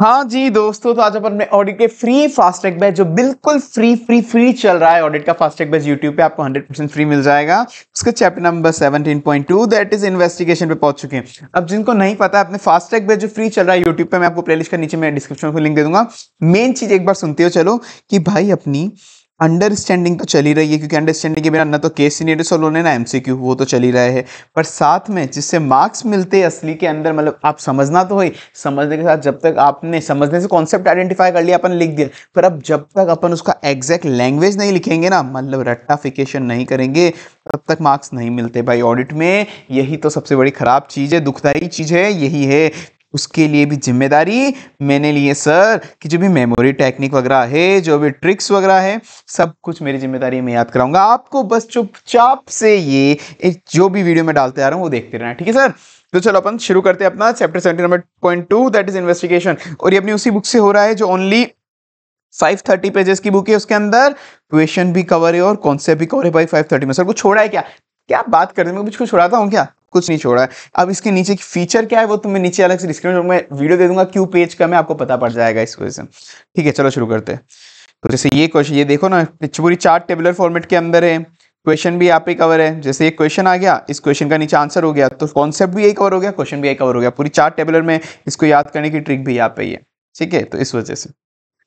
हाँ जी दोस्तों तो आज अपन में ऑडिट के फ्री फास्टैग बैच जो बिल्कुल फ्री फ्री फ्री चल रहा है ऑडिट का फास्टैग बैच यूट्यूब पे आपको 100 परसेंट फ्री मिल जाएगा उसका chapter number 17.2 that is investigation पे पहुंच चुके हैं अब जिनको नहीं पता है अपने फास्टैग बैच जो फ्री चल रहा है यूट्यूब पे मैं आपको प्ले का नीचे मैं डिस्क्रिप्शन में लिंक दे दूंगा मेन चीज एक बार सुनते हो चलो कि भाई अपनी अंडरस्टैंडिंग तो चली रही है क्योंकि अंडरस्टैंडिंग के बिना ना तो के सी सीनियर सोलो होने ना एम सी क्यू वो तो चली रहे हैं पर साथ में जिससे मार्क्स मिलते हैं असली के अंदर मतलब आप समझना तो हो समझने के साथ जब तक आपने समझने से कॉन्सेप्ट आइडेंटिफाई कर लिया अपन लिख दिया पर अब जब तक अपन उसका एग्जैक्ट लैंग्वेज नहीं लिखेंगे ना मतलब रट्टाफिकेशन नहीं करेंगे तब तक मार्क्स नहीं मिलते भाई ऑडिट में यही तो सबसे बड़ी ख़राब चीज़ है दुखदाई चीज़ है यही है उसके लिए भी जिम्मेदारी मैंने लिए सर कि जो भी मेमोरी टेक्निक वगैरह है जो भी ट्रिक्स वगैरह है सब कुछ मेरी जिम्मेदारी में याद कराऊंगा आपको बस चुपचाप से ये जो भी वीडियो में डालते आ रहा हूँ वो देखते रहना ठीक है सर तो चलो अपन शुरू करते हैं अपना chapter seventy number point two that is investigation और ये अपनी उसी बुक से हो रहा है जो ओनली फाइव थर्टी पेजेस की बुक है उसके अंदर क्वेश्चन भी कवर है और कॉन्सेप्ट भी कवर है भाई फाइव थर्टी में सर कुछ छोड़ा है क्या क्या बात कर रहे हैं मैं कुछ कुछ हूँ क्या कुछ नहीं छोड़ा है अब इसके नीचे की फीचर क्या है वो तुम्हें तो नीचे अलग से डिस्क्रिप्शन में वीडियो दे दूंगा क्यों पेज का मैं आपको पता पड़ जाएगा इस वजह से ठीक है चलो शुरू करते हैं तो जैसे ये क्वेश्चन ये देखो ना पूरी चार्ट टेबलर फॉर्मेट के अंदर है क्वेश्चन भी यहाँ पे कवर है जैसे एक क्वेश्चन आ गया इस क्वेश्चन का नीचे आंसर हो गया तो कॉन्सेप्ट भी यही कवर हो गया क्वेश्चन भी यही कवर हो गया पूरी चार्ट टेबलर में इसको याद करने की ट्रिक भी यहाँ पे ही है ठीक है तो इस वजह से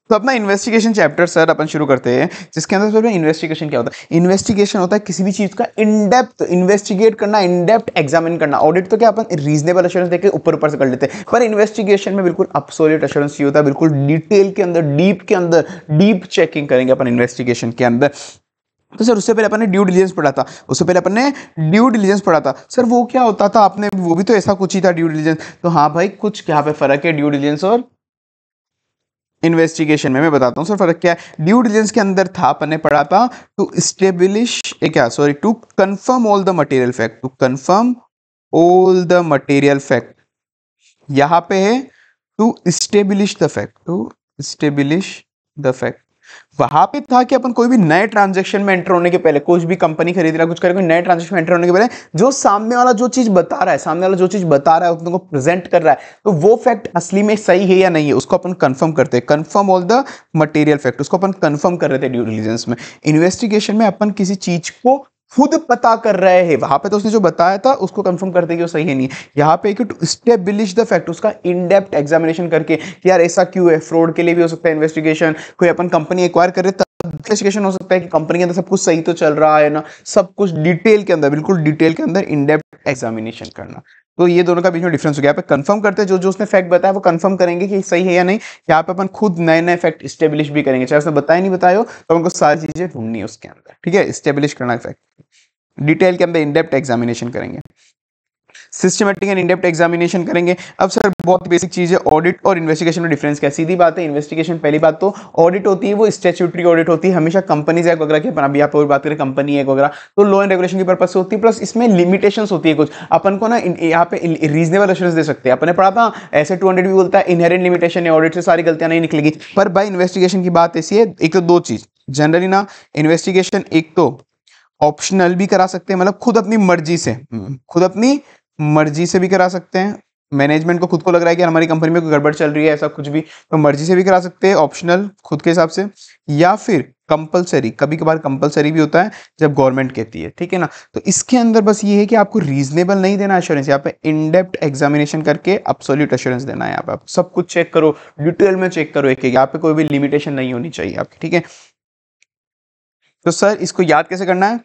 तो अपना इन्वेस्टिगेशन चैप्टर सर अपन शुरू करते हैं जिसके अंदर सर इन्वेस्टिगेशन क्या होता है इन्वेस्टिगेशन होता है किसी भी चीज़ का इनडेप्थ इन्वेस्टिगेट करना इनडेप्थ एग्जामिन करना ऑडिट तो क्या अपन रीजनेबल अश्योरेंस देकर ऊपर ऊपर से कर लेते हैं पर इन्वेस्टिगेशन में बिल्कुल अपसोलेट अश्योरेंस ये होता है बिल्कुल डिटेल के अंदर डीप के अंदर डीप चेकिंग करेंगे अपन इन्वेस्टिगेशन के अंदर तो सर उससे पहले अपन ने ड्यू डिलीजेंस पढ़ा था उससे पहले अपन ने ड्यू डिलीजेंस पढ़ा था सर वो क्या होता था आपने वो भी तो ऐसा कुछ ही था ड्यू डिलीजेंस तो हाँ भाई कुछ यहाँ पे फर्क है ड्यू डिलीजेंस और इन्वेस्टिगेशन में मैं बताता हूँ सर फर्क क्या है ड्यू डिलिजेंस के अंदर था अपन ने पढ़ा था टू स्टेब्लिश क्या sorry to confirm all the material fact to confirm all the material fact यहाँ पे है to establish the fact to establish the fact वहां पे था कि अपन कोई भी नए ट्रांजेक्शन में एंटर होने के पहले कुछ भी कंपनी खरीद रहा कुछ करेगा नए ट्रांजेक्शन में एंटर होने के पहले जो सामने वाला जो चीज बता रहा है सामने वाला जो चीज बता रहा है उसको प्रेजेंट कर रहा है तो वो फैक्ट असली में सही है या नहीं है उसको अपन कंफर्म करते हैं confirm all the material fact उसको अपन कंफर्म कर रहे थे ड्यू डिलीजेंस में इन्वेस्टिगेशन में अपन किसी चीज को खुद पता कर रहे हैं वहां पे तो उसने जो बताया था उसको कंफर्म करते कि वो सही है नहीं यहाँ पे टू स्टेब्लिश द फैक्ट उसका इनडेप्थ एग्जामिनेशन करके कि यार ऐसा क्यों है फ्रॉड के लिए भी हो सकता है इन्वेस्टिगेशन कोई अपन कंपनी एक्वायर कर रहे इन्वेस्टिगेशन हो सकता है कि कंपनी के अंदर सब कुछ सही तो चल रहा है ना सब कुछ डिटेल के अंदर बिल्कुल डिटेल के अंदर इनडेप्थ एग्जामिनेशन करना तो ये दोनों का बीच में डिफरेंस हो गया यहाँ पे कंफर्म करते हैं जो जो उसने फैक्ट बताया वो कंफर्म करेंगे कि सही है या नहीं यहाँ पे अपन खुद नए नए फैक्ट स्टेब्लिश भी करेंगे चाहे उसने बताया नहीं बताया हो तो हमको सारी चीजें ढूंढनी है उसके अंदर ठीक है स्टेब्लिश करना फैक्ट डिटेल के अंदर इनडेप्थ एग्जामिनेशन करेंगे सिस्टमेटिक एंड इंडेप्ट एग्जामिनेशन करेंगे अब सर बहुत बेसिक चीज़ है ऑडिट और इन्वेस्टिगेशन में डिफरेंस क्या सीधी बात है इन्वेस्टिगेशन पहली बात तो ऑडिट होती है वो स्टेचुटरी ऑडिट होती है हमेशा कंपनीज एक्ट वगैरह के अपना अभी आप और बात करें कंपनी एक्ट वगैरह तो लॉ एंड रेगुलेशन की पर्पज से होती है प्लस इसमें लिमिटेशन होती है कुछ अपन को ना यहाँ पे रीजनेबल एश्योरेंस दे सकते हैं अपने पढ़ा था ऐसे टू हंड्रेड भी बोलता है इनहेरेंट लिमिटेशन है ऑडिट से सारी गलतियाँ नहीं निकलेगी पर बाई इन्वेस्टिगेशन की बात ऐसी है एक तो दो चीज़ जनरली ना इन्वेस्टिगेशन एक तो ऑप्शनल भी करा सकते हैं मतलब खुद अपनी मर्जी से हम्म, खुद अपनी मर्जी से भी करा सकते हैं मैनेजमेंट को खुद को लग रहा है कि हमारी कंपनी में कोई गड़बड़ चल रही है ऐसा कुछ भी तो मर्जी से भी करा सकते हैं ऑप्शनल खुद के हिसाब से या फिर कंपलसरी कभी कभार कंपलसरी भी होता है जब गवर्नमेंट कहती है ठीक है ना तो इसके अंदर बस ये है कि आपको रीजनेबल नहीं देना अश्योरेंस यहाँ पे इनडेप्ट एग्जामिनेशन करके अपसोल्यूट अश्योरेंस देना है यहाँ पे आप सब कुछ चेक करो डिटेल में चेक करो एक एक यहाँ पे कोई भी लिमिटेशन नहीं होनी चाहिए आपकी ठीक है तो सर इसको याद कैसे करना है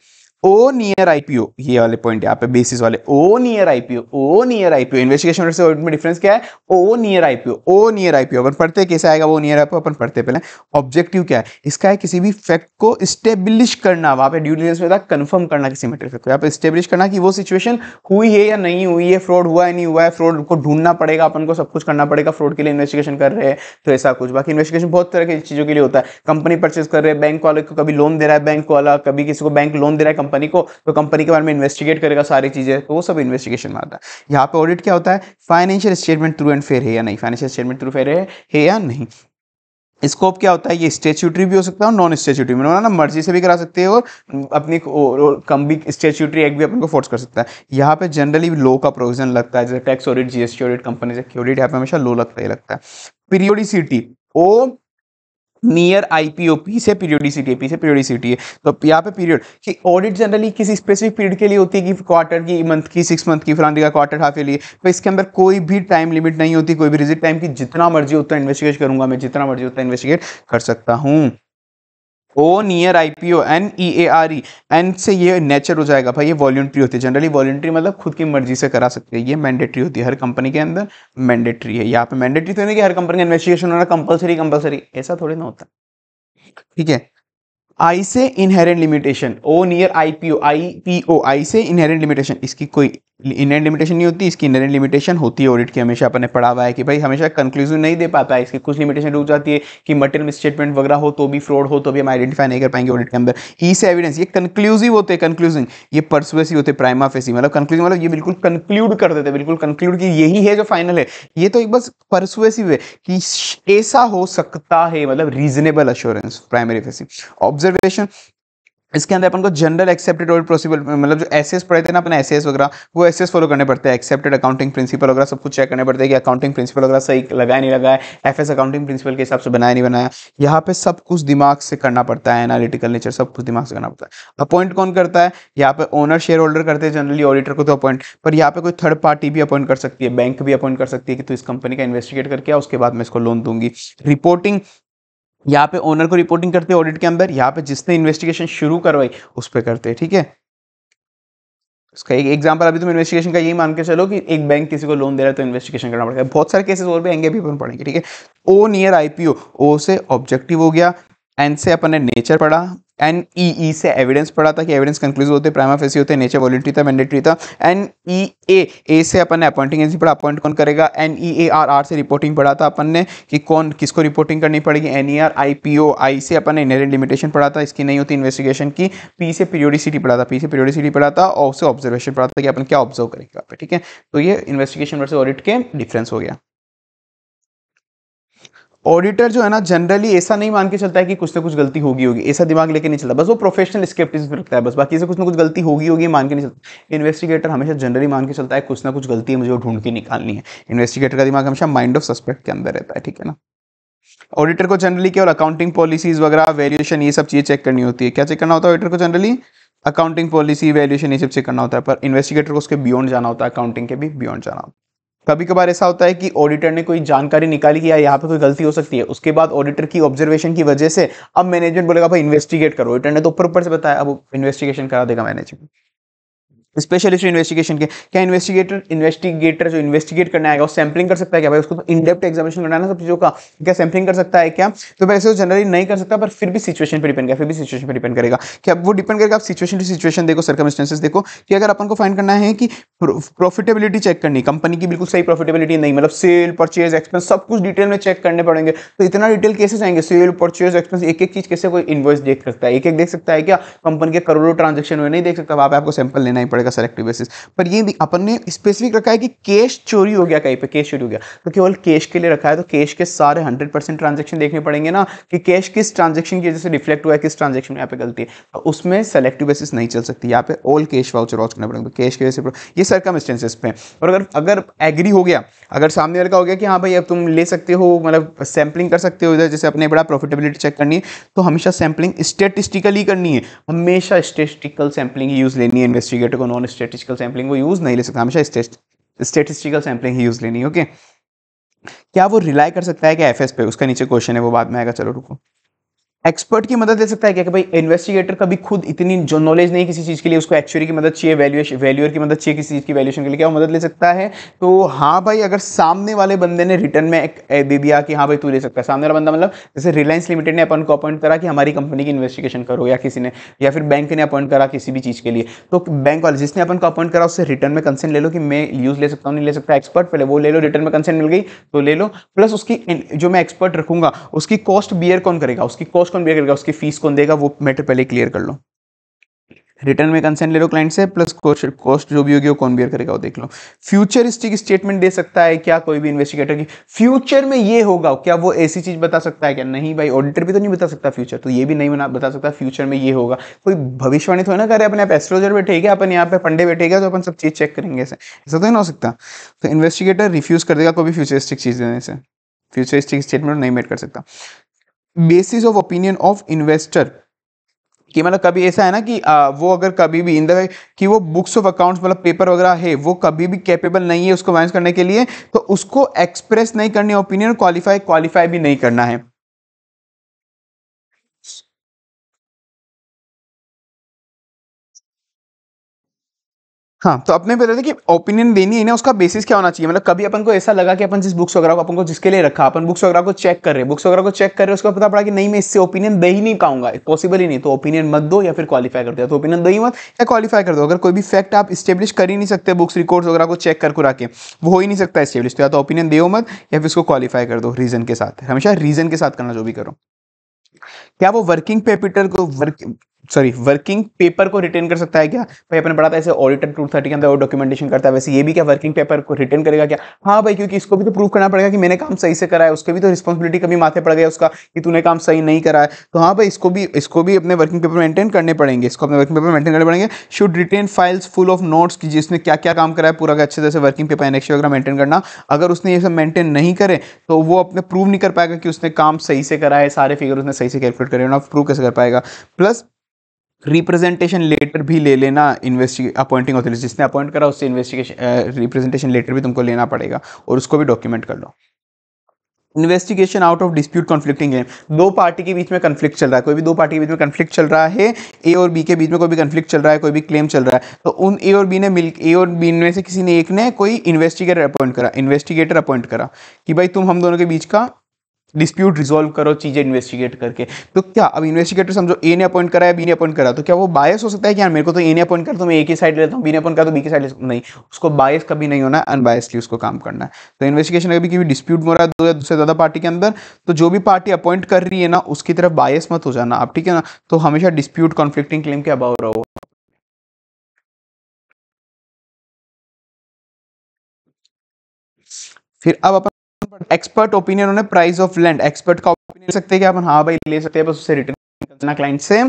ओ नियर आईपीओ ये वाले पॉइंट यहाँ पे बेसिस वाले O near IPO O near IPO investigation से में डिफरेंस क्या है O near IPO O near IPO अपन पढ़ते कैसे आएगा वो नियर आईपीओ अपन पढ़ते पहले ऑब्जेक्टिव क्या है इसका है किसी भी फैक्ट को स्टेब्लिश करना वहां पे ड्यू डिलिजेंस में था कन्फर्म करना किसी मेटर फैक्ट को यहाँ पे स्टेब्लिश करना कि वो सिचुएशन हुई है या नहीं हुई है फ्रॉड हुआ है नहीं हुआ है फ्रॉड को ढूंढना पड़ेगा अपन को सब कुछ करना पड़ेगा फ्रॉड के लिए इन्वेस्टिगेशन कर रहे हैं तो ऐसा कुछ बाकी इन्वेस्टिगेशन बहुत तरह की चीजों के लिए होता है कंपनी परचेज कर रहे हैं बैंक वाले को कभी लोन दे रहा है बैंक वाला कभी किसी को बैंक लोन दे रहा है कंपनी को तो कंपनी के बारे में इन्वेस्टिगेट करेगा सारी चीज़ें तो वो सब इन्वेस्टिगेशन में आता है यहाँ पे ऑडिट क्या होता है financial statement true and fair है या नहीं फाइनेंशियल स्टेटमेंट थ्रू फेयर है, है या नहीं स्कोप क्या होता है ये स्टेच्यूटरी भी हो सकता है नॉन स्टेच्यूटरी में ना मर्जी से भी करा सकते हैं और अपनी कम भी स्टेच्यूटरी एक्ट भी अपन को फोर्स कर सकता है यहाँ पे जनरली लो का प्रोविजन लगता है जैसे tax audit GST audit company से ऑडिट यहाँ पे हमेशा लो लगता ही लगता है पीरियोडिसिटी ओ नियर आईपीओपी से पीरियोडिसिटी पी से पीरियोडिसिटी है तो यहाँ पे पीरियड कि ऑडिट जनरली किसी स्पेसिफिक पीरियड के लिए होती है कि क्वार्टर की मंथ की सिक्स मंथ की फलानी का क्वार्टर हाफ के लिए तो इसके अंदर कोई भी टाइम लिमिट नहीं होती कोई भी रिजिट टाइम की जितना मर्जी उतना इन्वेस्टिगेट करूंगा मैं जितना मर्जी उतना इन्वेस्टिगेट कर सकता हूँ O near I P O N E A R E N से ये नेचर हो जाएगा भाई ये वॉल्ट्री होती है जनरली वॉल्ट्री मतलब खुद की मर्जी से करा सकते हैं ये मैंडेटरी होती है हर कंपनी के अंदर मैंडेटरी है यहाँ पे मैंडेटरी तो नहीं कि हर कंपनी का इन्वेस्टिगेशन होना कंपलसरी कंपलसरी ऐसा थोड़ी ना होता ठीक है आई से inherent limitation O near I I P O P O I से इनहेरेंट लिमिटेशन इसकी कोई एंड लिमिटेशन नहीं होती इसकी इनहेंट लिमिटेशन होती है ऑडिट की हमेशा अपने पढ़ा हुआ है कि भाई हमेशा कंक्लूजन नहीं दे पाता है इसकी कुछ लिमिटेशन रुक जाती है कि मटेरियल स्टेटमेंट वगैरह हो तो भी फ्रॉड हो तो भी हम आइडेंटिफाई नहीं कर पाएंगे ऑडिट के अंदर ई e से एविडेंस ये कंक्लूसिव होते हैं कंक्लूजन ये परसुएसिव होते प्राइमा फेसी मतलब कंक्लूजन मतलब ये बिल्कुल कंक्लूड कर देते बिल्कुल कंक्लूड कि यही है जो फाइनल है ये तो एक बस परसुएसिव है कि ऐसा हो सकता है मतलब reasonable assurance primary facie observation इसके अंदर अपन को जनरल एक्सेप्टेड और प्रोसिबल मतलब जो एस एस पढ़े थे ना अपने एस एस वगैरह वो एस एस फॉलो करने पड़ते हैं एक्सेप्टेड अकाउंटिंग प्रिंसिपल वगैरह सब कुछ चेक करने पड़ते हैं कि अकाउंटिंग प्रिंसिपल वगैरह सही लगाया नहीं लगाया एफ एस अकाउंटिंग प्रिंसिपल के हिसाब से बनाया नहीं बनाया यहाँ पे सब कुछ दिमाग से करना पड़ता है एनालिटिकल नेचर सब कुछ दिमाग से करना पड़ता है अपॉइंट कौन करता है यहाँ पे ओनर शेयर होल्डर करते हैं जनरली ऑडिटर को तो अपॉइंट पर यहाँ पे कोई थर्ड पार्टी भी अपॉइंट कर सकती है बैंक भी अपॉइंट कर सकती है कि तू इस कंपनी का इन्वेस्टिगेट करके उसके बाद मैं इसको लोन दूंगी रिपोर्टिंग यहाँ पे ओनर को रिपोर्टिंग करते हैं ऑडिट के अंदर यहाँ पे जिसने इन्वेस्टिगेशन शुरू करवाई उस पर करते हैं ठीक है उसका एक एग्जांपल अभी तुम इन्वेस्टिगेशन का यही मान के चलो कि एक बैंक किसी को लोन दे रहा है तो इन्वेस्टिगेशन करना पड़ेगा बहुत सारे केसेस और भी आएंगे अभी अपन पढ़ेंगे ठीक है ओ नियर आईपीओ ओ से ऑब्जेक्टिव हो गया एन से अपन ने नेचर पढ़ा एन ई ई से एविडेंस पढ़ा था कि एविडेंस कंक्लूज होते प्राइमा फेसी होते नेचर वॉलेंट्री था मैंडेटरी था एन ई ए ए से अपन ने अपॉइंटिंग एजेंसी पढ़ा अपॉइंट कौन करेगा N E A R R से रिपोर्टिंग पढ़ा था अपन ने कि कौन किसको रिपोर्टिंग करनी पड़ेगी N E R I P O I से अपन ने इनहेरेंट लिमिटेशन पढ़ा था इसकी नहीं होती इन्वेस्टिगेशन की पी से पीरियोडिसिटी पढ़ा था पी से पीरियोडिसिटी पढ़ा था और उससे ऑब्जर्वेशन पढ़ा था कि अपन क्या ऑब्जर्व करेगा ठीक है तो ये इन्वेस्टिगेशन वर्ष ऑडिट के डिफरेंस हो गया ऑडिटर जो है ना जनरली ऐसा नहीं मान के चलता है कि कुछ ना कुछ गलती होगी होगी ऐसा दिमाग लेके नहीं चलता बस वो प्रोफेशनल स्केप्टिज्म रखता है बस बाकी से कुछ ना कुछ गलती होगी होगी मान के नहीं चलता इन्वेस्टिगेटर हमेशा जनरली मान के चलता है कुछ ना कुछ गलती है मुझे वो ढूंढ के निकालनी है इन्वेस्टिगेटर का दिमाग हमेशा माइंड ऑफ सस्पेक्ट के अंदर रहता है ठीक है ना ऑडिटर को जनरली केवल अकाउंटिंग पॉलिसीज वगैरह वेरिएशन ये सब चीज़ें चेक करनी होती है क्या चेक करना होता है ऑडिटर को जनरली अकाउंटिंग पॉलिसी वैल्यूशन ये सब चेक करना होता है पर इन्वेस्टिगेटर को उसके बियॉन्ड जाना होता है अकाउंटिंग के भी बियॉन्ड जाना होता है कभी कभार ऐसा होता है कि ऑडिटर ने कोई जानकारी निकाली कि यार यहाँ पे कोई गलती हो सकती है उसके बाद ऑडिटर की ऑब्जर्वेशन की वजह से अब मैनेजमेंट बोलेगा भाई इन्वेस्टिगेट करो ऑडिटर ने तो ऊपर ऊपर से बताया अब इन्वेस्टिगेशन करा देगा मैनेजमेंट स्पेशलिस्ट इन्वेस्टिगेशन के क्या इन्वेस्टिगेटर इन्वेस्टिगेटर जो इन्वेस्टिगेट करने आएगा वो सैम्पलिंग कर सकता है क्या भाई उसको तो इनडेप्थ एग्जामिनेशन करना है ना सब चीज़ों का क्या सैम्पलिंग कर सकता है क्या तो वैसे वो जनरली नहीं कर सकता पर फिर भी सिचुएशन पर डिपेंड करेगा फिर भी सिचुएशन पर डिपेंड करेगा क्या वो डिपेंड करेगा आप सिचुएशन टू सिचुएशन देखो सर्कमस्टेंसेस देखो कि अगर अपन को फाइंड करना है कि प्रॉफिटेबिलिटी चेक करनी कंपनी की बिल्कुल सही प्रॉफिटेबिलिटी नहीं मतलब सेल परचेज एक्सपेंस सब कुछ डिटेल में चेक करने पड़ेंगे तो इतना डिटेल कैसे जाएंगे सेल परचेज एक्सपेंस एक एक चीज़ कैसे कोई इन्वॉइस देख सकता है एक एक देख सकता है क्या कंपनी के करोड़ों ट्रांजेक्शन हुए नहीं देख सकता आपको सैंपल लेना ही पड़ेगा पड़ेगा सेलेक्टिव बेसिस पर ये भी अपन ने स्पेसिफिक रखा है कि कैश चोरी हो गया कहीं पे कैश चोरी हो गया तो केवल कैश के लिए रखा है तो कैश के सारे हंड्रेड परसेंट ट्रांजेक्शन देखने पड़ेंगे ना कि कैश किस ट्रांजेक्शन की वजह से रिफ्लेक्ट हुआ है किस ट्रांजेक्शन में यहाँ पे गलती है तो उसमें सेलेक्टिव बेसिस नहीं चल सकती यहाँ पे ऑल कैश वाउचर वॉच करना पड़ेगा कैश के वजह से ये सरकम स्टेंसेस पे और अगर अगर एग्री हो गया अगर सामने वाले का हो गया कि हाँ भाई अब तुम ले सकते हो मतलब सैम्पलिंग कर सकते हो इधर जैसे अपने बड़ा प्रॉफिटेबिलिटी चेक करनी है तो हमेशा सैम्पलिंग स्टेटिस्टिकली करनी है हमेशा स्टेटिस्टिकल सैम्पलिंग यूज़ लेनी है इन्वेस्टिगेटर को नॉन स्टेटिस्टिकल सैम्पलिंग वो यूज़ नहीं ले सकता हमेशा स्टेटिस्टिकल सैम्पलिंग ही यूज़ लेनी ओके क्या वो रिलाई कर सकता है क्या एफ पे उसका नीचे क्वेश्चन है वो बाद में आएगा चलो रुको एक्सपर्ट की मदद ले सकता है क्या कि भाई इन्वेस्टिगेटर कभी खुद इतनी जो नॉलेज नहीं किसी चीज़ के लिए उसको एक्चुअली की मदद चाहिए वैल्यूएशन वैल्यूअर की मदद चाहिए किसी चीज़ की वैल्यूएशन के लिए क्या वो मदद ले सकता है तो हाँ भाई अगर सामने वाले बंदे ने रिटर्न में एक दे दिया कि हाँ भाई तू ले सकता है सामने वाला बंदा मतलब जैसे रिलायंस लिमिटेड ने अपन को अपॉइंट करा कि हमारी कंपनी की इन्वेस्टिगेशन करो या किसी ने या फिर बैंक ने अपॉइंट करा किसी भी चीज़ के लिए तो बैंक वाले जिसने अपन को अपॉइंट करा उससे रिटर्न में कंसेंट ले लो कि मैं यूज़ ले सकता हूँ नहीं ले सकता एक्सपर्ट पहले वो ले लो रिटर्न में कंसेंट मिल गई तो ले लो प्लस उसकी जो मैं एक्सपर्ट रखूँगा उसकी कॉस्ट बियर कौन करेगा उसकी कॉस्ट कौन बेयर करेगा उसकी फीस कौन देगा वो मैटर पहले क्लियर कर लो रिटर्न में कंसेंट ले लो क्लाइंट से प्लस कॉस्ट जो भी होगी वो कौन बियर करेगा वो देख लो फ्यूचरिस्टिक स्टेटमेंट दे सकता है क्या कोई भी इन्वेस्टिगेटर की फ्यूचर में ये होगा क्या वो ऐसी चीज बता सकता है क्या नहीं भाई ऑडिटर भी तो नहीं बता सकता फ्यूचर तो ये भी नहीं बना बता सकता फ्यूचर में ये होगा कोई भविष्यवाणी थोड़ी ना करे अपने आप एस्ट्रोलॉजर बैठे गए अपने यहाँ पे पंडे बैठे गए तो अपन सब चीज चेक करेंगे ऐसे ऐसा तो नहीं हो सकता तो इन्वेस्टिगेटर रिफ्यूज कर देगा कोई भी फ्यूचरिस्टिक चीज देने से फ्यूचरिस्टिक स्टेटमेंट नहीं मेट कर सकता basis of opinion of investor कि मतलब कभी ऐसा है ना कि आ, वो अगर कभी भी इन द कि वो बुक्स ऑफ अकाउंट्स मतलब पेपर वगैरह है वो कभी भी कैपेबल नहीं है उसको मैनेज करने के लिए तो उसको एक्सप्रेस नहीं करनी ओपिनियन क्वालिफाई क्वालिफाई भी नहीं करना है हाँ तो अपने बता थे कि ओपिनियन देनी है ना उसका बेसिस क्या होना चाहिए मतलब कभी अपन को ऐसा लगा कि अपन जिस बुक्स वगैरह को अपन को जिसके लिए रखा अपन बुक्स वगैरह को चेक कर रहे बुक्स वगैरह को चेक कर रहे उसको पता पड़ा कि नहीं मैं इससे ओपिनियन दे ही नहीं पाऊंगा पॉसिबल ही नहीं तो ओपिनियन मत दो या फिर क्वालिफाई कर दो तो ओपिनियन दही मत या क्वालिफाई कर दो अगर कोई भी फैक्ट आप स्टेब्लिश कर ही नहीं सकते बुक्स रिकॉर्ड्स वगैरह को चेक कर करा के वो हो ही नहीं सकता स्टेब्लिश तो या तो ओपिनियन दो मत या फिर उसको क्वालिफाई कर दो रीजन के साथ हमेशा रीजन के साथ करना जो भी करो क्या वो वर्किंग कैपिटल को वर्क सॉरी वर्किंग पेपर को रिटेन कर सकता है क्या भाई अपने पढ़ा था ऐसे ऑडिटर टू थर्टी के अंदर डॉक्यूमेंटेशन करता है वैसे ये भी क्या वर्किंग पेपर को रिटेन करेगा क्या हाँ भाई क्योंकि इसको भी तो प्रूव करना पड़ेगा कि मैंने काम सही से करा है उसके भी तो रिस्पॉन्सिबिलिटी कभी माथे पड़ गया उसका कि तूने काम सही नहीं करा है तो हाँ भाई इसको भी इसको भी अपने वर्किंग पेपर मेंटेन करने पड़ेंगे इसको अपने वर्किंग पेपर मेंटेन करने पड़ेंगे should retain files full of notes की जिसने क्या क्या काम करा है पूरा अच्छे तरह से वर्किंग पेपर एनेक्स वगैरह मेंटेन करना अगर उसने ये सब मेंटेन नहीं करे तो वो अपने प्रूव नहीं कर पाएगा कि उसने काम सही से करा है सारे फिगर उसने सही से कैलकुलेट करे प्रूव कैसे कर पाएगा प्लस रिप्रेजेंटेशन लेटर भी ले लेना इन्वेस्टिगे अपॉइंटिंग ऑथोरिटी जिसने अपॉइंट करा उससे इन्वेस्टिगेशन रिप्रेजेंटेशन लेटर भी तुमको लेना पड़ेगा और उसको भी डॉक्यूमेंट कर लो investigation out of dispute conflicting है दो पार्टी के बीच में कन्फ्लिक्ट चल रहा है कोई भी दो पार्टी के बीच में कन्फ्लिक्ट चल रहा है ए और बी के बीच में कोई भी कन्फ्लिक्ट चल रहा है कोई भी क्लेम चल रहा है तो उन ए और बी ने मिल ए और बी में से किसी ने एक ने कोई इन्वेस्टिगेटर अपॉइंट करा इन्वेस्टिगेटर अपॉइंट करा कि भाई तुम हम दोनों के बीच का डिस्प्यूट रिजोल्व करो चीज़ें इन्वेस्टिगेट करके तो क्या अब इन्वेस्टिगेटर समझो ए ने अपॉइंट करा है बी ने अपॉइंट करा तो क्या वो बायस हो सकता है कि यार मेरे को तो ए ने अपॉइंट कर तो मैं ए की साइड लेता हूँ बी ने अपॉइंट कर तो बी की साइड लेता नहीं उसको बायस कभी नहीं होना अनबायसली उसको काम करना है तो इन्वेस्टिगेशन कभी कभी डिस्प्यूट हो रहा है दो या दूसरे ज़्यादा पार्टी के अंदर तो जो भी पार्टी अपॉइंट कर रही है ना उसकी तरफ बायस मत हो जाना आप ठीक है ना तो हमेशा डिस्प्यूट कॉन्फ्लिक्टिंग क्लेम के अबाव रहो फिर अब अपन एक्सपर्ट ओपिनियन उन्होंने प्राइस ऑफ लैंड एक्सपर्ट का ओपिनियन ले सकते हैं कि हाँ भाई ले सकते हैं बस उससे रिटर्न करना क्लाइंट से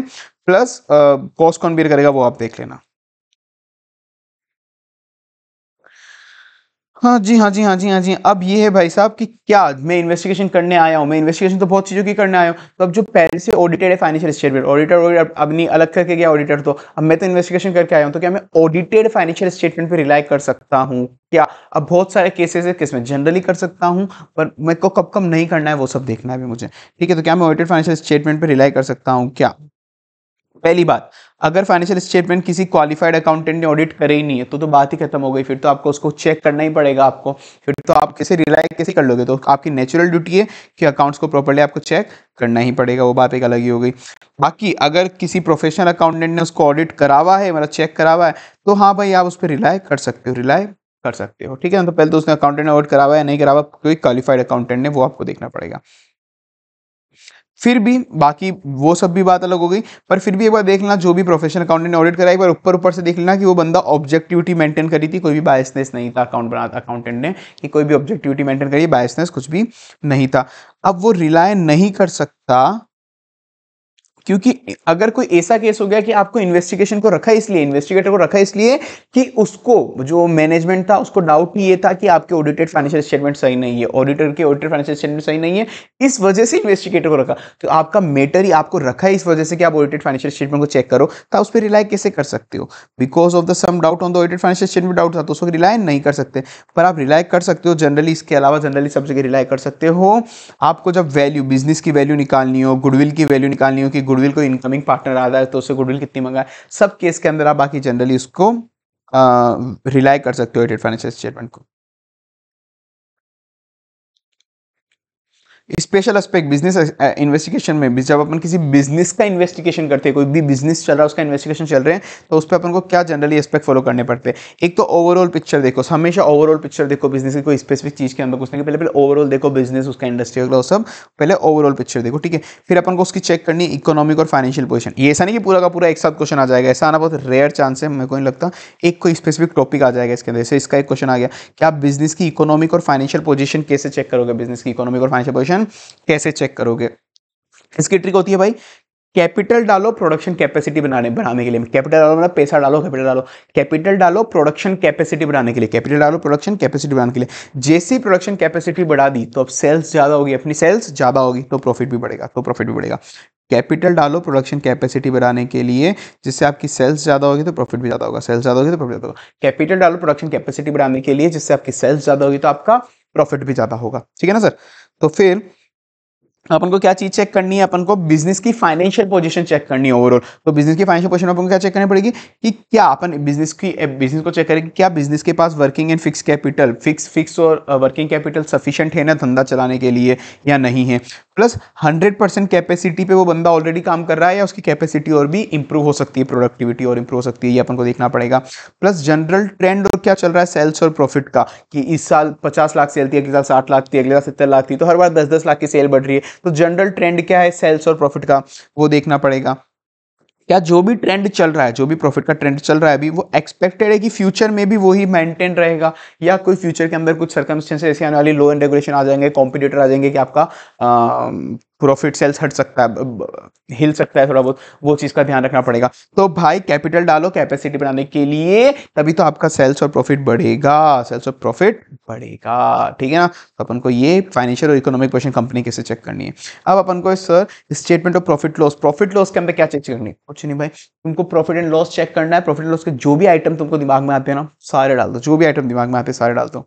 प्लस कॉस्ट कौन बीर करेगा वो आप देख लेना हाँ जी हाँ जी हाँ जी हाँ जी अब ये है भाई साहब कि क्या मैं इन्वेस्टिगेशन करने आया हूँ मैं इन्वेस्टिगेशन तो बहुत चीज़ों की करने आया हूँ तो अब जो पहले से ऑडिटेड है फाइनेंशियल स्टेटमेंट ऑडिटर ऑडिटर अब नहीं अलग करके गया ऑडिटर तो अब मैं तो इन्वेस्टिगेशन करके आया हूँ तो क्या मैं ऑडिटेड फाइनेंशियल स्टेटमेंट पर रिलाई कर सकता हूँ क्या अब बहुत सारे केसेस है किसमें जनरली कर सकता हूँ पर मेरे को कब कम नहीं करना है वो सब देखना है मुझे ठीक है तो क्या मैं ऑडिटेड फाइनेंशियल स्टेटमेंट पर रिलाई कर सकता हूँ क्या पहली बात अगर फाइनेंशियल स्टेटमेंट किसी क्वालिफाइड अकाउंटेंट ने ऑडिट करे ही नहीं है तो तो बात ही खत्म हो गई फिर तो आपको उसको चेक करना ही पड़ेगा आपको फिर तो आप कैसे रिलाई कैसे कर लोगे तो आपकी नेचुरल ड्यूटी है कि अकाउंट्स को प्रॉपरली आपको चेक करना ही पड़ेगा वो बात एक अलग ही हो गई बाकी अगर किसी प्रोफेशनल अकाउंटेंट ने उसको ऑडिट करा हुआ है मतलब चेक करा हुआ है तो हाँ भाई आप उस पर रिलाई कर सकते हो रिलाई कर सकते हो ठीक है तो पहले तो उसने अकाउंटेंट ने ऑडिट करा हुआ है नहीं करा कोई क्वालिफाइड अकाउंटेंट ने वो आपको देखना पड़ेगा फिर भी बाकी वो सब भी बात अलग हो गई पर फिर भी एक बार देख लेना जो भी प्रोफेशनल अकाउंटेंट ने ऑडिट कराई पर ऊपर ऊपर से देख लेना कि वो बंदा ऑब्जेक्टिविटी मेंटेन करी थी कोई भी बायसनेस नहीं था अकाउंट बना अकाउंटेंट ने कि कोई भी ऑब्जेक्टिविटी मेंटेन करी बायसनेस कुछ भी नहीं था अब वो रिलाय नहीं कर सकता क्योंकि अगर कोई ऐसा केस हो गया कि आपको इन्वेस्टिगेशन को रखा इसलिए इन्वेस्टिगेटर को रखा इसलिए कि उसको जो मैनेजमेंट था उसको डाउट ये था कि आपके ऑडिटेड फाइनेंशियल स्टेटमेंट सही नहीं है ऑडिटर के ऑडिटेड फाइनेंशियल स्टेटमेंट सही नहीं है इस वजह से इन्वेस्टिगेटर को रखा तो आपका मैटर ही आपको रखा है इस वजह से कि आप ऑडिटेड फाइनेंशियल स्टेटमेंट को चेक करो तो उस पर रिलाई कैसे कर सकते हो because of the some doubt on the audited financial statement doubt था तो उसको रिलाय नहीं कर सकते पर आप रिलाई कर सकते हो जनरली इसके अलावा जनरली सब जगह रिलाई कर सकते हो आपको जब वैल्यू बिजनेस की वैल्यू निकालनी हो गुडविल की वैल्यू निकालनी हो कि गुडविल कोई इनकमिंग पार्टनर आ रहा है तो उससे गुडविल कितनी मंगा सब केस के अंदर आप बाकी जनरली उसको रिलाई कर सकते हो एडेड फाइनेंशियल स्टेटमेंट को स्पेशल एस्पेक्ट बिजनेस इन्वेस्टिगेशन में जब अपन किसी बिजनेस का इन्वेस्टिगेशन करते हैं कोई भी बिजनेस चल रहा है उसका इन्वेस्टिगेशन चल रहे हैं तो उस पर अपन को क्या जनरली एस्पेक्ट फॉलो करने पड़ते हैं एक तो ओवरऑल पिक्चर देखो हमेशा ओवरऑल पिक्चर देखो बिजनेस की कोई स्पेसिफिक चीज़ के अंदर कुछ नहीं पहले पहले ओवरऑल देखो बिजनेस उसका इंडस्ट्री वगैरह सब पहले ओवरऑल पिक्चर देखो ठीक है फिर अपन को उसकी चेक करनी इकोनॉमिक और फाइनेंशियल पोजिशन ये ऐसा नहीं कि पूरा का पूरा एक साथ क्वेश्चन आ जाएगा ऐसा आना बहुत रेयर चांस है मेरे को नहीं लगता एक कोई स्पेसिफिक टॉपिक आ जाएगा इसके अंदर जैसे इसका एक क्वेश्चन आ गया क्या आप बिजनेस की इकोनॉमिक और फाइनेंशियल पोजिशन कैसे चेक करोगे बिजनेस की इकोनॉमिक और फाइनेंशियल पोजिशन प्रोडक्शन कैसे चेक करोगे इसकी ट्रिक होती है भाई कैपिटल डालो प्रोडक्शन कैपेसिटी बनाने बनाने के लिए कैपिटल डालो मतलब पैसा डालो कैपिटल डालो कैपिटल डालो प्रोडक्शन कैपेसिटी बनाने के लिए कैपिटल डालो प्रोडक्शन कैपेसिटी बनाने के लिए जैसी प्रोडक्शन कैपेसिटी बढ़ा दी तो अब सेल्स ज़्यादा होगी अपनी सेल्स ज़्यादा होगी तो प्रॉफिट भी बढ़ेगा तो प्रॉफिट भी बढ़ेगा कैपिटल डालो प्रोडक्शन कैपेसिटी बढ़ाने के लिए जिससे आपकी सेल्स ज़्यादा होगी तो प्रॉफिट भी ज़्यादा होगा सेल्स ज़्यादा होगी तो प्रॉफिट ज़्यादा होगा कैपिटल डालो प्रोडक्शन कैपेसिटी बढ़ाने के लिए जिससे आपकी सेल्स ज़्यादा होगी तो आपका प्रॉफिट भी ज़्यादा होगा ठीक है ना सर तो फिर अपन को क्या चीज चेक करनी है अपन को बिजनेस की फाइनेंशियल पोजीशन चेक करनी है ओवरऑल तो बिजनेस की फाइनेंशियल पोजीशन अपन को क्या चेक करनी पड़ेगी कि क्या अपन बिजनेस की बिजनेस eh, को चेक करेंगे क्या बिजनेस के पास working and fix capital fix fix और वर्किंग कैपिटल सफिशियंट है ना धंधा चलाने के लिए या नहीं है प्लस हंड्रेड परसेंट कैपेसिटी पे वो बंदा ऑलरेडी काम कर रहा है या उसकी कैपेसिटी और भी इंप्रूव हो सकती है प्रोडक्टिविटी और इंप्रूव हो सकती है ये अपन को देखना पड़ेगा प्लस जनरल ट्रेंड और क्या चल रहा है सेल्स और प्रॉफिट का कि इस साल पचास लाख सेल थी अगले साल साठ लाख थी अगले साल सत्तर लाख थी तो हर बार दस दस लाख की सेल बढ़ रही है तो जनरल ट्रेंड क्या है सेल्स और प्रॉफिट का वो देखना पड़ेगा क्या जो भी ट्रेंड चल रहा है जो भी प्रॉफिट का ट्रेंड चल रहा है अभी वो एक्सपेक्टेड है कि फ्यूचर में भी वही मेंटेन रहेगा या कोई फ्यूचर के अंदर कुछ सर्कमस्टेंसेस ऐसी आने वाली लो एंड रेगुलेशन आ जाएंगे कॉम्पिटेटर आ जाएंगे कि आपका आ, प्रॉफिट सेल्स हट सकता है हिल सकता है थोड़ा बहुत वो चीज़ का ध्यान रखना पड़ेगा तो भाई कैपिटल डालो कैपेसिटी बनाने के लिए तभी तो आपका सेल्स और प्रॉफिट बढ़ेगा सेल्स और प्रॉफिट बढ़ेगा ठीक है ना तो अपन को ये फाइनेंशियल और इकोनॉमिक क्वेश्चन कंपनी कैसे चेक करनी है अब अपन को sir statement of profit loss profit loss के अंदर क्या चेक करनी है कुछ नहीं भाई तुमको प्रॉफिट एंड लॉस चेक करना है प्रॉफिट लॉस के जो भी आइटम तुमको दिमाग में आते हैं ना सारे डाल दो जो भी आइटम दिमाग में आते हैं सारे डाल दो